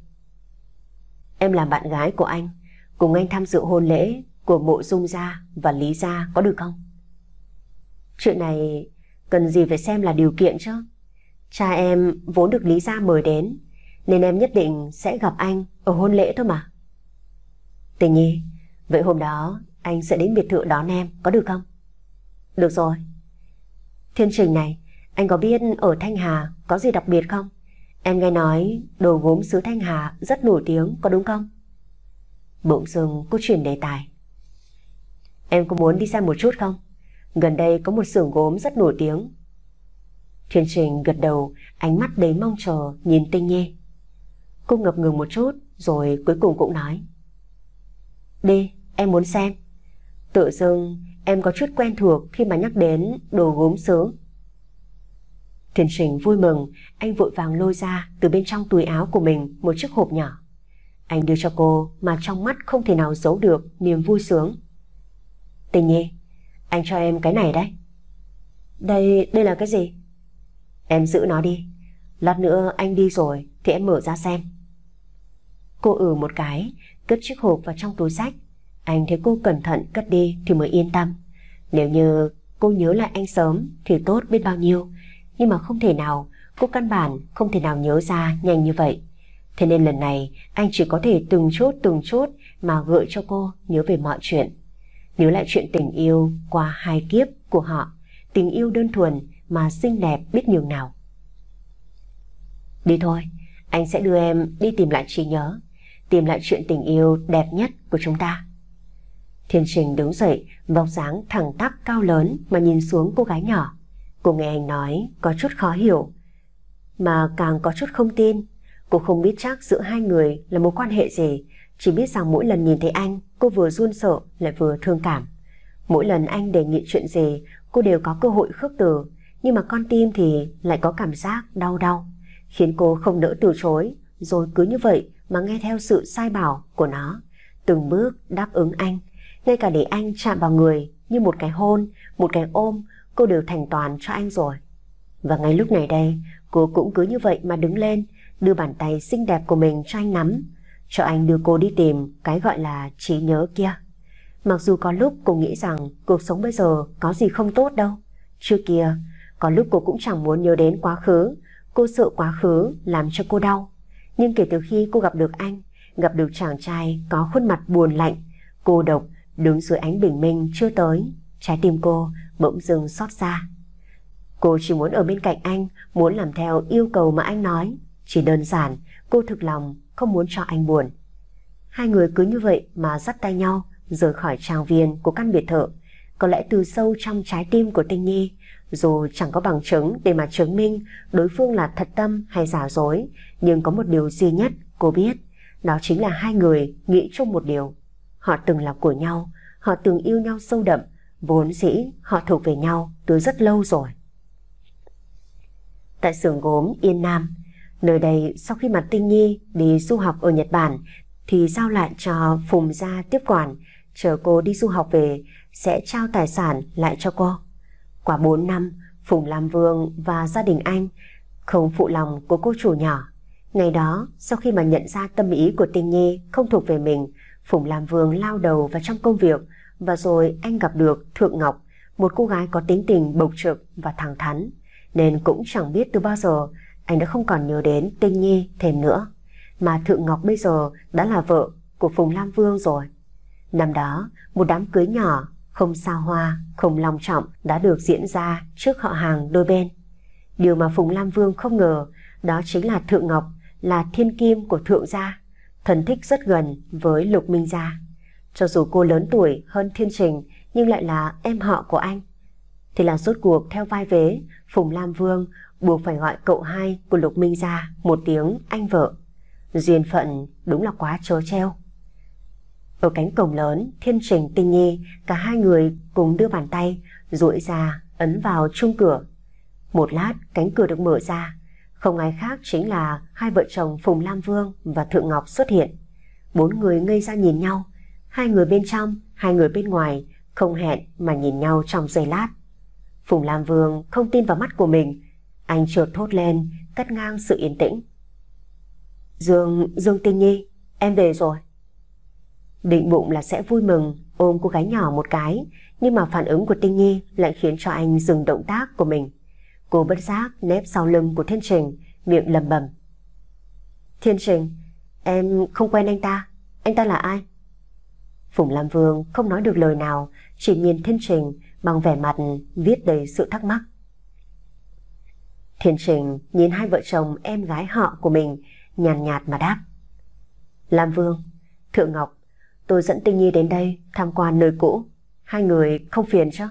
Em làm bạn gái của anh, cùng anh tham dự hôn lễ của mộ dung gia và lý gia có được không? Chuyện này cần gì phải xem là điều kiện chứ? Cha em vốn được Lý Gia mời đến, nên em nhất định sẽ gặp anh ở hôn lễ thôi mà. Tình nhi, vậy hôm đó anh sẽ đến biệt thự đón em, có được không? Được rồi. Thiên trình này, anh có biết ở Thanh Hà có gì đặc biệt không? Em nghe nói đồ gốm xứ Thanh Hà rất nổi tiếng, có đúng không? Bỗng dưng cô chuyển đề tài. Em có muốn đi xem một chút không? Gần đây có một xưởng gốm rất nổi tiếng Thiên Trình gật đầu, ánh mắt đầy mong chờ nhìn Tinh Nhi. Cô ngập ngừng một chút, rồi cuối cùng cũng nói. Đi, em muốn xem. Tự dưng em có chút quen thuộc khi mà nhắc đến đồ gốm sướng. Thiên Trình vui mừng, anh vội vàng lôi ra từ bên trong túi áo của mình một chiếc hộp nhỏ. Anh đưa cho cô mà trong mắt không thể nào giấu được niềm vui sướng. Tinh nhi, anh cho em cái này đấy. Đây, đây là cái gì? Em giữ nó đi. Lát nữa anh đi rồi thì em mở ra xem. Cô ừ một cái, cất chiếc hộp vào trong túi sách. Anh thấy cô cẩn thận cất đi thì mới yên tâm. Nếu như cô nhớ lại anh sớm thì tốt biết bao nhiêu. Nhưng mà không thể nào, cô căn bản không thể nào nhớ ra nhanh như vậy. Thế nên lần này anh chỉ có thể từng chút từng chút mà gợi cho cô nhớ về mọi chuyện. Nhớ lại chuyện tình yêu qua hai kiếp của họ. Tình yêu đơn thuần mà xinh đẹp biết nhường nào. Đi thôi, anh sẽ đưa em đi tìm lại trí nhớ, tìm lại chuyện tình yêu đẹp nhất của chúng ta. Thiên Trình đứng dậy, vóc dáng thẳng tắp cao lớn mà nhìn xuống cô gái nhỏ. Cô nghe anh nói có chút khó hiểu, mà càng có chút không tin. Cô không biết chắc giữa hai người là mối quan hệ gì, chỉ biết rằng mỗi lần nhìn thấy anh, cô vừa run sợ lại vừa thương cảm. Mỗi lần anh đề nghị chuyện gì, cô đều có cơ hội khước từ, nhưng mà con tim thì lại có cảm giác đau đau, khiến cô không nỡ từ chối, rồi cứ như vậy mà nghe theo sự sai bảo của nó, từng bước đáp ứng anh, ngay cả để anh chạm vào người như một cái hôn, một cái ôm, cô đều thành toàn cho anh rồi. Và ngay lúc này đây, cô cũng cứ như vậy mà đứng lên, đưa bàn tay xinh đẹp của mình cho anh nắm, cho anh đưa cô đi tìm cái gọi là trí nhớ kia. Mặc dù có lúc cô nghĩ rằng cuộc sống bây giờ có gì không tốt đâu. Trước kia, có lúc cô cũng chẳng muốn nhớ đến quá khứ, cô sợ quá khứ làm cho cô đau. Nhưng kể từ khi cô gặp được anh, gặp được chàng trai có khuôn mặt buồn lạnh, cô độc, đứng dưới ánh bình minh chưa tới, trái tim cô bỗng dưng xót xa. Cô chỉ muốn ở bên cạnh anh, muốn làm theo yêu cầu mà anh nói. Chỉ đơn giản, cô thực lòng không muốn cho anh buồn. Hai người cứ như vậy mà dắt tay nhau, rời khỏi trang viên của căn biệt thự có lẽ từ sâu trong trái tim của Tinh Nhi, dù chẳng có bằng chứng để mà chứng minh đối phương là thật tâm hay giả dối, nhưng có một điều duy nhất cô biết, đó chính là hai người nghĩ chung một điều. Họ từng là của nhau, họ từng yêu nhau sâu đậm, vốn dĩ họ thuộc về nhau từ rất lâu rồi. Tại xưởng gốm Yên Nam, nơi đây sau khi mà Tinh Nhi đi du học ở Nhật Bản thì giao lại cho Phùng Gia tiếp quản, chờ cô đi du học về sẽ trao tài sản lại cho cô. Qua 4 năm, Phùng Lam Vương và gia đình anh không phụ lòng của cô chủ nhỏ. Ngày đó, sau khi mà nhận ra tâm ý của Tinh nhi không thuộc về mình, Phùng Lam Vương lao đầu vào trong công việc và rồi anh gặp được Thượng Ngọc, một cô gái có tính tình bộc trực và thẳng thắn, nên cũng chẳng biết từ bao giờ anh đã không còn nhớ đến Tinh Nhi thêm nữa. Mà Thượng Ngọc bây giờ đã là vợ của Phùng Lam Vương rồi. Năm đó, một đám cưới nhỏ không xa hoa, không long trọng đã được diễn ra trước họ hàng đôi bên. Điều mà Phùng Lam Vương không ngờ đó chính là Thượng Ngọc là thiên kim của Thượng gia, thần thích rất gần với Lục Minh gia. Cho dù cô lớn tuổi hơn Thiên Trình nhưng lại là em họ của anh. Thì là rốt cuộc theo vai vế, Phùng Lam Vương buộc phải gọi cậu hai của Lục Minh gia một tiếng anh vợ. Duyên phận đúng là quá trớ treo. Ở cánh cổng lớn, Thiên Trình Tinh Nhi, cả hai người cùng đưa bàn tay, duỗi ra, ấn vào chung cửa. Một lát, cánh cửa được mở ra. Không ai khác chính là hai vợ chồng Phùng Lam Vương và Thượng Ngọc xuất hiện. Bốn người ngây ra nhìn nhau, hai người bên trong, hai người bên ngoài, không hẹn mà nhìn nhau trong giây lát. Phùng Lam Vương không tin vào mắt của mình, anh trượt thốt lên, cắt ngang sự yên tĩnh. Dương, Dương Tinh Nhi, em về rồi. Định bụng là sẽ vui mừng, ôm cô gái nhỏ một cái, nhưng mà phản ứng của Tinh Nhi lại khiến cho anh dừng động tác của mình. Cô bất giác nép sau lưng của Thiên Trình, miệng lẩm bẩm Thiên Trình, em không quen anh ta, anh ta là ai? Phùng Lam Vương không nói được lời nào, chỉ nhìn Thiên Trình bằng vẻ mặt viết đầy sự thắc mắc. Thiên Trình nhìn hai vợ chồng em gái họ của mình, nhàn nhạt, nhạt mà đáp. Lam Vương, Thượng Ngọc Tôi dẫn Tinh Nhi đến đây tham quan nơi cũ. Hai người không phiền chứ?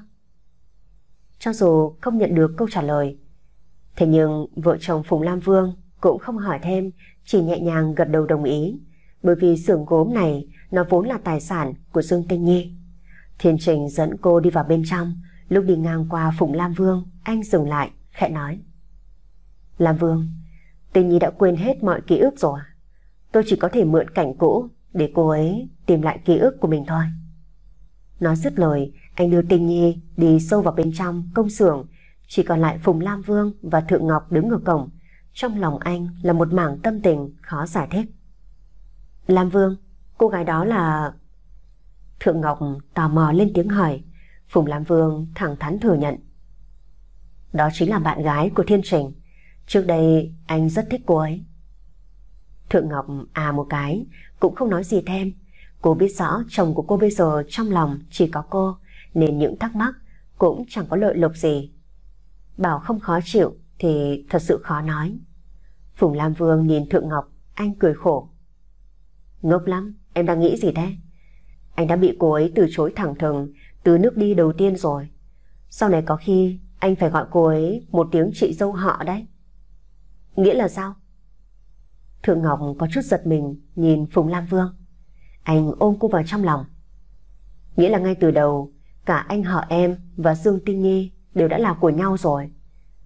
Cho dù không nhận được câu trả lời, thế nhưng vợ chồng Phùng Lam Vương cũng không hỏi thêm, chỉ nhẹ nhàng gật đầu đồng ý. Bởi vì xưởng gốm này nó vốn là tài sản của Dương Tinh Nhi. Thiên Trình dẫn cô đi vào bên trong, lúc đi ngang qua Phùng Lam Vương, anh dừng lại, khẽ nói. Lam Vương, Tinh Nhi đã quên hết mọi ký ức rồi Tôi chỉ có thể mượn cảnh cũ để cô ấy tìm lại ký ức của mình thôi. Nói dứt lời, anh đưa Tình Nhi đi sâu vào bên trong công xưởng, chỉ còn lại Phùng Lam Vương và Thượng Ngọc đứng ở cổng. Trong lòng anh là một mảng tâm tình khó giải thích. Lam Vương, cô gái đó là... Thượng Ngọc tò mò lên tiếng hỏi. Phùng Lam Vương thẳng thắn thừa nhận. Đó chính là bạn gái của Thiên Trình. Trước đây anh rất thích cô ấy. Thượng Ngọc à một cái, cũng không nói gì thêm. Cô biết rõ chồng của cô bây giờ trong lòng chỉ có cô, nên những thắc mắc cũng chẳng có lợi lộc gì. Bảo không khó chịu thì thật sự khó nói. Phùng Lam Vương nhìn Thượng Ngọc, anh cười khổ. Ngốc lắm, em đang nghĩ gì thế? Anh đã bị cô ấy từ chối thẳng thừng từ nước đi đầu tiên rồi. Sau này có khi anh phải gọi cô ấy một tiếng chị dâu họ đấy. Nghĩa là sao? Thượng Ngọc có chút giật mình nhìn Phùng Lam Vương. Anh ôm cô vào trong lòng. Nghĩa là ngay từ đầu, cả anh họ em và Dương Tinh nghi đều đã là của nhau rồi.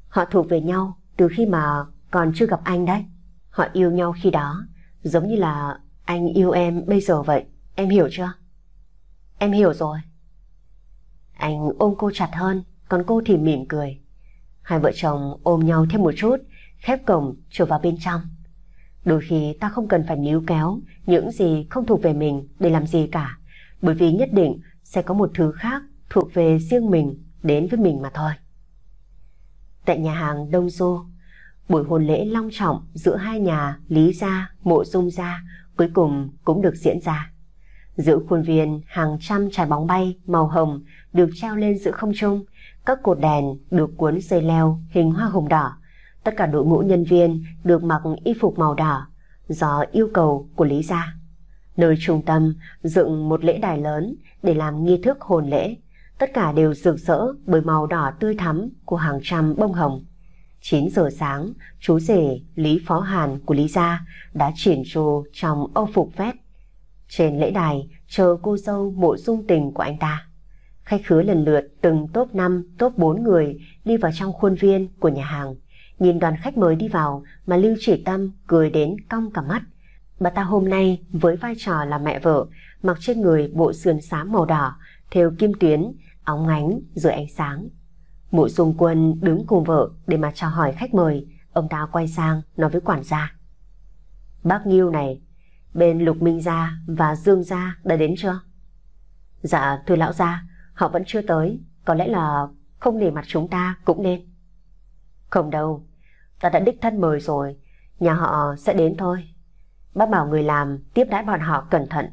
Họ thuộc về nhau từ khi mà còn chưa gặp anh đấy. Họ yêu nhau khi đó, giống như là anh yêu em bây giờ vậy. Em hiểu chưa? Em hiểu rồi. Anh ôm cô chặt hơn, còn cô thì mỉm cười. Hai vợ chồng ôm nhau thêm một chút, khép cổng trở vào bên trong. Đôi khi ta không cần phải níu kéo những gì không thuộc về mình để làm gì cả, bởi vì nhất định sẽ có một thứ khác thuộc về riêng mình đến với mình mà thôi. Tại nhà hàng Đông Du, buổi hôn lễ long trọng giữa hai nhà Lý Gia, Mộ Dung Gia cuối cùng cũng được diễn ra. Giữa khuôn viên, hàng trăm trái bóng bay màu hồng được treo lên giữa không trung, các cột đèn được cuốn dây leo hình hoa hồng đỏ Tất cả đội ngũ nhân viên được mặc y phục màu đỏ do yêu cầu của Lý Gia. Nơi trung tâm dựng một lễ đài lớn để làm nghi thức hồn lễ. Tất cả đều rực rỡ bởi màu đỏ tươi thắm của hàng trăm bông hồng. 9 giờ sáng, chú rể Lý Phó Hàn của Lý Gia đã triển trù trong âu phục vét. Trên lễ đài chờ cô dâu bộ dung tình của anh ta. Khách khứa lần lượt từng top 5, top 4 người đi vào trong khuôn viên của nhà hàng. Nhìn đoàn khách mới đi vào mà Lưu Chỉ Tâm cười đến cong cả mắt. Bà ta hôm nay với vai trò là mẹ vợ, mặc trên người bộ sườn xám màu đỏ, thêu kim tuyến, óng ánh dưới ánh sáng. Mộ Dung Quân đứng cùng vợ để mà chào hỏi khách mời, ông ta quay sang nói với quản gia. Bác Nghiêu này, bên Lục Minh Gia và Dương Gia đã đến chưa? Dạ, thưa lão gia, họ vẫn chưa tới, có lẽ là không để mặt chúng ta cũng nên. Không đâu, ta đã đích thân mời rồi, nhà họ sẽ đến thôi. Bác bảo người làm tiếp đãi bọn họ cẩn thận,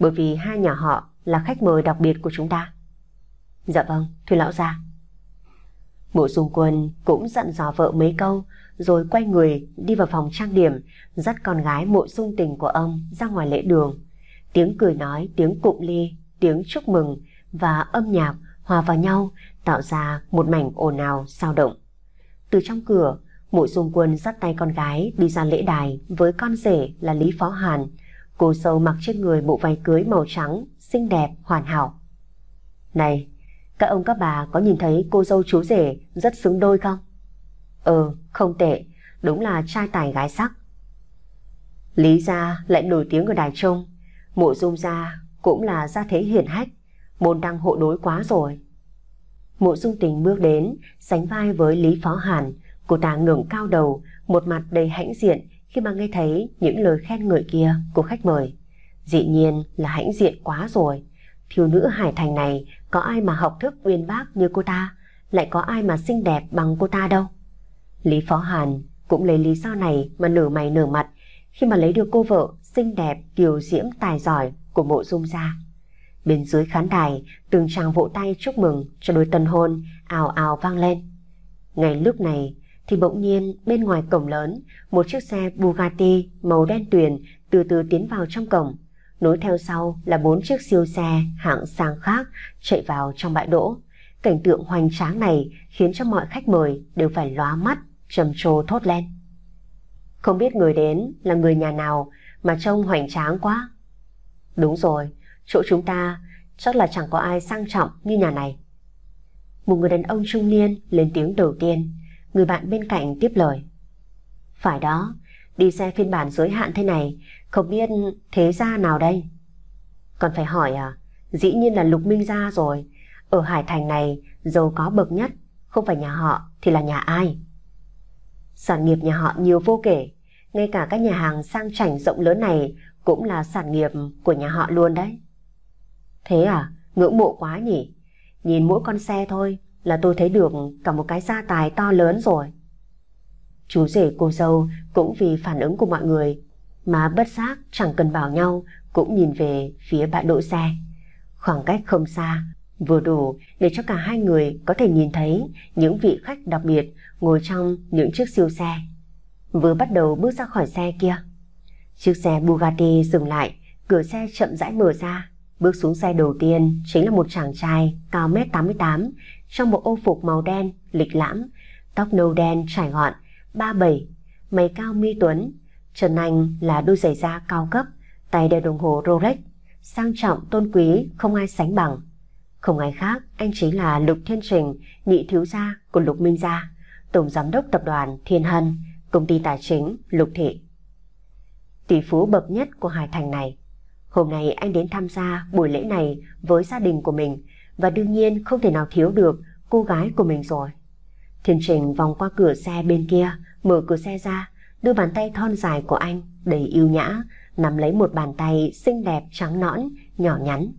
bởi vì hai nhà họ là khách mời đặc biệt của chúng ta. Dạ vâng, thưa lão gia. Mộ dung quân cũng dặn dò vợ mấy câu, rồi quay người đi vào phòng trang điểm, dắt con gái mộ dung tình của ông ra ngoài lễ đường. Tiếng cười nói, tiếng cụm ly, tiếng chúc mừng và âm nhạc hòa vào nhau tạo ra một mảnh ồn ào sao động. Từ trong cửa, mộ Dung Quân dắt tay con gái đi ra lễ đài với con rể là Lý Phó Hàn. Cô sâu mặc trên người bộ váy cưới màu trắng, xinh đẹp, hoàn hảo. Này, các ông các bà có nhìn thấy cô dâu chú rể rất xứng đôi không? ờ không tệ, đúng là trai tài gái sắc. Lý gia lại nổi tiếng ở Đài Trung, mộ dung gia cũng là gia thế hiển hách, môn đăng hộ đối quá rồi. Mộ dung tình bước đến, sánh vai với Lý Phó Hàn, Cô ta ngẩng cao đầu, một mặt đầy hãnh diện khi mà nghe thấy những lời khen ngợi kia của khách mời. Dĩ nhiên là hãnh diện quá rồi. Thiếu nữ Hải Thành này có ai mà học thức uyên bác như cô ta, lại có ai mà xinh đẹp bằng cô ta đâu. Lý Phó Hàn cũng lấy lý do này mà nửa mày nửa mặt khi mà lấy được cô vợ xinh đẹp, kiều diễm, tài giỏi của mộ dung gia. Bên dưới khán đài, từng tràng vỗ tay chúc mừng cho đôi tân hôn ào ào vang lên. Ngay lúc này, thì bỗng nhiên bên ngoài cổng lớn, một chiếc xe Bugatti màu đen tuyền từ từ tiến vào trong cổng. Nối theo sau là bốn chiếc siêu xe hạng sang khác chạy vào trong bãi đỗ. Cảnh tượng hoành tráng này khiến cho mọi khách mời đều phải lóa mắt, trầm trồ thốt lên. Không biết người đến là người nhà nào mà trông hoành tráng quá. Đúng rồi, chỗ chúng ta chắc là chẳng có ai sang trọng như nhà này. Một người đàn ông trung niên lên tiếng đầu tiên, Người bạn bên cạnh tiếp lời. Phải đó, đi xe phiên bản giới hạn thế này, không biết thế gia nào đây? Còn phải hỏi à, dĩ nhiên là Lục Minh gia rồi. Ở Hải Thành này, giàu có bậc nhất, không phải nhà họ thì là nhà ai? Sản nghiệp nhà họ nhiều vô kể, ngay cả các nhà hàng sang chảnh rộng lớn này cũng là sản nghiệp của nhà họ luôn đấy. Thế à, ngưỡng mộ quá nhỉ? Nhìn mỗi con xe thôi là tôi thấy được cả một cái gia tài to lớn rồi. Chú rể cô dâu cũng vì phản ứng của mọi người mà bất giác chẳng cần bảo nhau cũng nhìn về phía bạn đỗ xe. Khoảng cách không xa, vừa đủ để cho cả hai người có thể nhìn thấy những vị khách đặc biệt ngồi trong những chiếc siêu xe. Vừa bắt đầu bước ra khỏi xe kia, chiếc xe Bugatti dừng lại, cửa xe chậm rãi mở ra. Bước xuống xe đầu tiên chính là một chàng trai cao mét 88, trong bộ ô phục màu đen, lịch lãm, tóc nâu đen trải gọn, ba bảy, mày cao mi tuấn. Trần Anh là đôi giày da cao cấp, tay đeo đồng hồ Rolex, sang trọng tôn quý không ai sánh bằng. Không ai khác, anh chính là Lục Thiên Trình, nhị thiếu gia của Lục Minh Gia, tổng giám đốc tập đoàn Thiên Hân, công ty tài chính Lục Thị. Tỷ phú bậc nhất của Hải Thành này. Hôm nay anh đến tham gia buổi lễ này với gia đình của mình và đương nhiên không thể nào thiếu được cô gái của mình rồi. Thiên Trình vòng qua cửa xe bên kia, mở cửa xe ra, đưa bàn tay thon dài của anh đầy yêu nhã, nắm lấy một bàn tay xinh đẹp trắng nõn, nhỏ nhắn.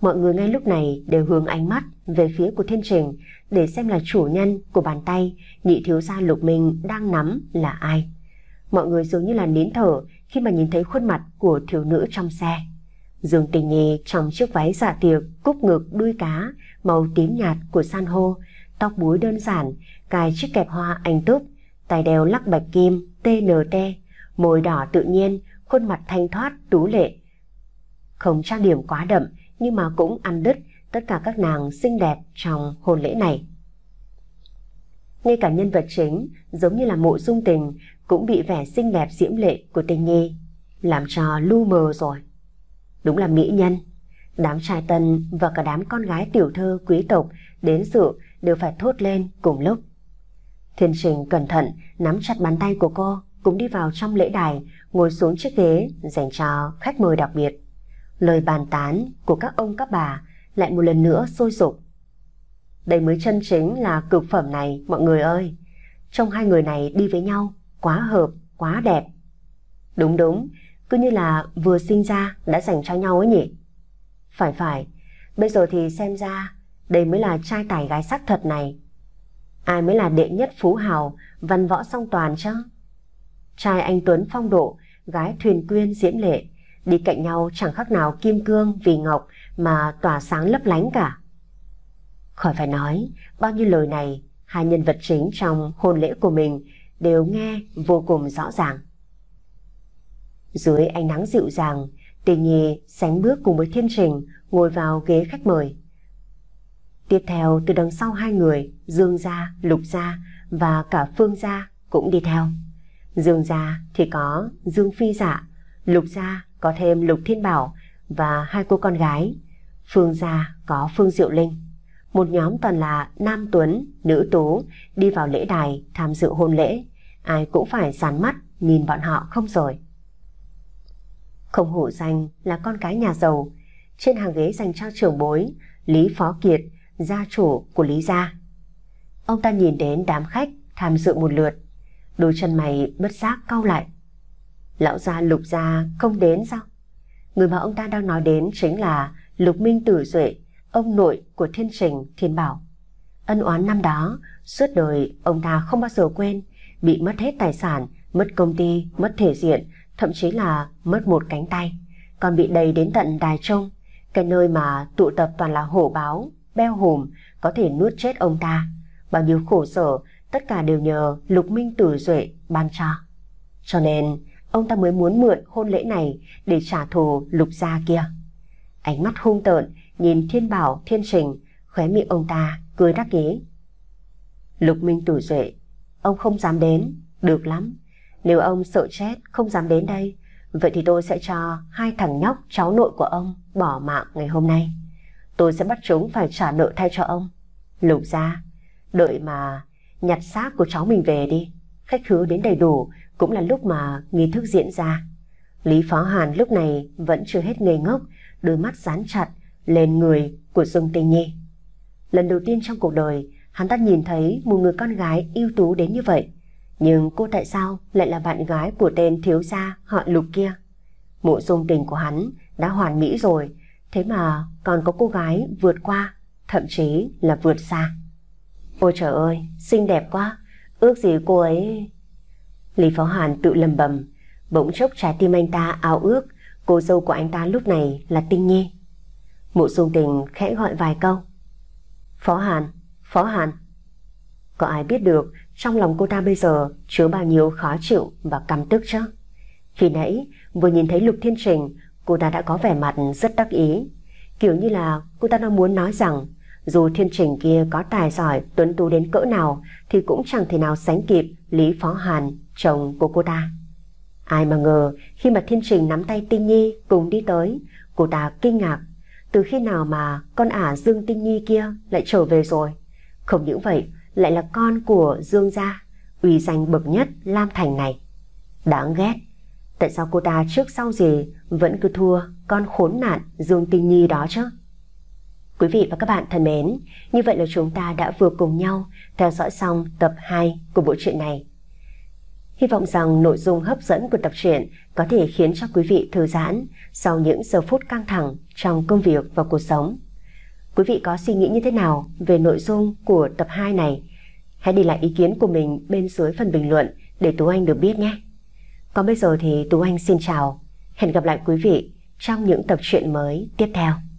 Mọi người ngay lúc này đều hướng ánh mắt về phía của Thiên Trình để xem là chủ nhân của bàn tay nhị thiếu gia Lục mình đang nắm là ai. Mọi người dường như là nín thở khi mà nhìn thấy khuôn mặt của thiếu nữ trong xe. Dương Tình Nhi trong chiếc váy dạ tiệc cúc ngực đuôi cá màu tím nhạt của san hô, tóc búi đơn giản, cài chiếc kẹp hoa anh túc, tay đeo lắc bạch kim TNT, môi đỏ tự nhiên, khuôn mặt thanh thoát tú lệ. Không trang điểm quá đậm nhưng mà cũng ăn đứt tất cả các nàng xinh đẹp trong hôn lễ này. Ngay cả nhân vật chính giống như là mộ dung tình cũng bị vẻ xinh đẹp diễm lệ của tình nhi làm cho lu mờ rồi. Đúng là mỹ nhân. Đám trai tân và cả đám con gái tiểu thư quý tộc đến dự đều phải thốt lên cùng lúc. Thiên Trình cẩn thận nắm chặt bàn tay của cô cũng đi vào trong lễ đài ngồi xuống chiếc ghế dành cho khách mời đặc biệt. Lời bàn tán của các ông các bà lại một lần nữa sôi sục. Đây mới chân chính là cực phẩm này mọi người ơi. trong hai người này đi với nhau quá hợp, quá đẹp. Đúng đúng, cứ như là vừa sinh ra đã dành cho nhau ấy nhỉ? Phải phải, bây giờ thì xem ra đây mới là trai tài gái sắc thật này. Ai mới là đệ nhất phú hào, văn võ song toàn chứ? Trai anh Tuấn phong độ, gái thuyền quyên diễm lệ, đi cạnh nhau chẳng khác nào kim cương vì ngọc mà tỏa sáng lấp lánh cả. Khỏi phải nói, bao nhiêu lời này, hai nhân vật chính trong hôn lễ của mình đều nghe vô cùng rõ ràng. Dưới ánh nắng dịu dàng, Tình Nhi sánh bước cùng với Thiên Trình ngồi vào ghế khách mời. Tiếp theo từ đằng sau hai người, Dương Gia, Lục Gia và cả Phương Gia cũng đi theo. Dương Gia thì có Dương Phi Dạ, Lục Gia có thêm Lục Thiên Bảo và hai cô con gái. Phương Gia có Phương Diệu Linh. Một nhóm toàn là nam tuấn, nữ tú đi vào lễ đài tham dự hôn lễ. Ai cũng phải sán mắt nhìn bọn họ không rồi. Không hổ danh là con cái nhà giàu. Trên hàng ghế dành cho trưởng bối, Lý Phó Kiệt, gia chủ của Lý Gia. Ông ta nhìn đến đám khách tham dự một lượt. Đôi chân mày bất giác cau lại. Lão gia lục gia không đến sao? Người mà ông ta đang nói đến chính là Lục Minh Tử Duệ, ông nội của Thiên Trình Thiên Bảo. Ân oán năm đó, suốt đời ông ta không bao giờ quên, bị mất hết tài sản, mất công ty, mất thể diện, thậm chí là mất một cánh tay, còn bị đầy đến tận Đài Trông, cái nơi mà tụ tập toàn là hổ báo, beo hùm, có thể nuốt chết ông ta. Bao nhiêu khổ sở, tất cả đều nhờ lục minh tử duệ ban cho. Cho nên, ông ta mới muốn mượn hôn lễ này để trả thù lục gia kia. Ánh mắt hung tợn, nhìn thiên bảo thiên trình, khóe miệng ông ta cười đắc ý. Lục minh tử duệ, ông không dám đến, được lắm. Nếu ông sợ chết không dám đến đây, vậy thì tôi sẽ cho hai thằng nhóc cháu nội của ông bỏ mạng ngày hôm nay. Tôi sẽ bắt chúng phải trả nợ thay cho ông. Lục ra, đợi mà nhặt xác của cháu mình về đi. Khách hứa đến đầy đủ cũng là lúc mà nghi thức diễn ra. Lý Phó Hàn lúc này vẫn chưa hết ngây ngốc, đôi mắt dán chặt lên người của Dương Tinh Nhi. Lần đầu tiên trong cuộc đời, hắn ta nhìn thấy một người con gái ưu tú đến như vậy. Nhưng cô tại sao lại là bạn gái của tên thiếu gia họ lục kia? Mộ dung tình của hắn đã hoàn mỹ rồi, thế mà còn có cô gái vượt qua, thậm chí là vượt xa. Ôi trời ơi, xinh đẹp quá, ước gì cô ấy... Lý Phó Hàn tự lầm bầm, bỗng chốc trái tim anh ta ao ước, cô dâu của anh ta lúc này là Tinh Nhi. Mộ dung tình khẽ gọi vài câu. Phó Hàn, Phó Hàn. Có ai biết được trong lòng cô ta bây giờ chứa bao nhiêu khó chịu và căm tức chứ? Khi nãy vừa nhìn thấy Lục Thiên Trình, cô ta đã có vẻ mặt rất đắc ý. Kiểu như là cô ta đang muốn nói rằng dù Thiên Trình kia có tài giỏi tuấn tú đến cỡ nào thì cũng chẳng thể nào sánh kịp Lý Phó Hàn, chồng của cô ta. Ai mà ngờ khi mà Thiên Trình nắm tay Tinh Nhi cùng đi tới, cô ta kinh ngạc. Từ khi nào mà con ả Dương Tinh Nhi kia lại trở về rồi? Không những vậy, lại là con của Dương Gia, uy danh bậc nhất Lam Thành này. Đáng ghét, tại sao cô ta trước sau gì vẫn cứ thua con khốn nạn Dương Tinh Nhi đó chứ? Quý vị và các bạn thân mến, như vậy là chúng ta đã vừa cùng nhau theo dõi xong tập 2 của bộ truyện này. Hy vọng rằng nội dung hấp dẫn của tập truyện có thể khiến cho quý vị thư giãn sau những giờ phút căng thẳng trong công việc và cuộc sống. Quý vị có suy nghĩ như thế nào về nội dung của tập 2 này? Hãy để lại ý kiến của mình bên dưới phần bình luận để Tú Anh được biết nhé. Còn bây giờ thì Tú Anh xin chào. Hẹn gặp lại quý vị trong những tập truyện mới tiếp theo.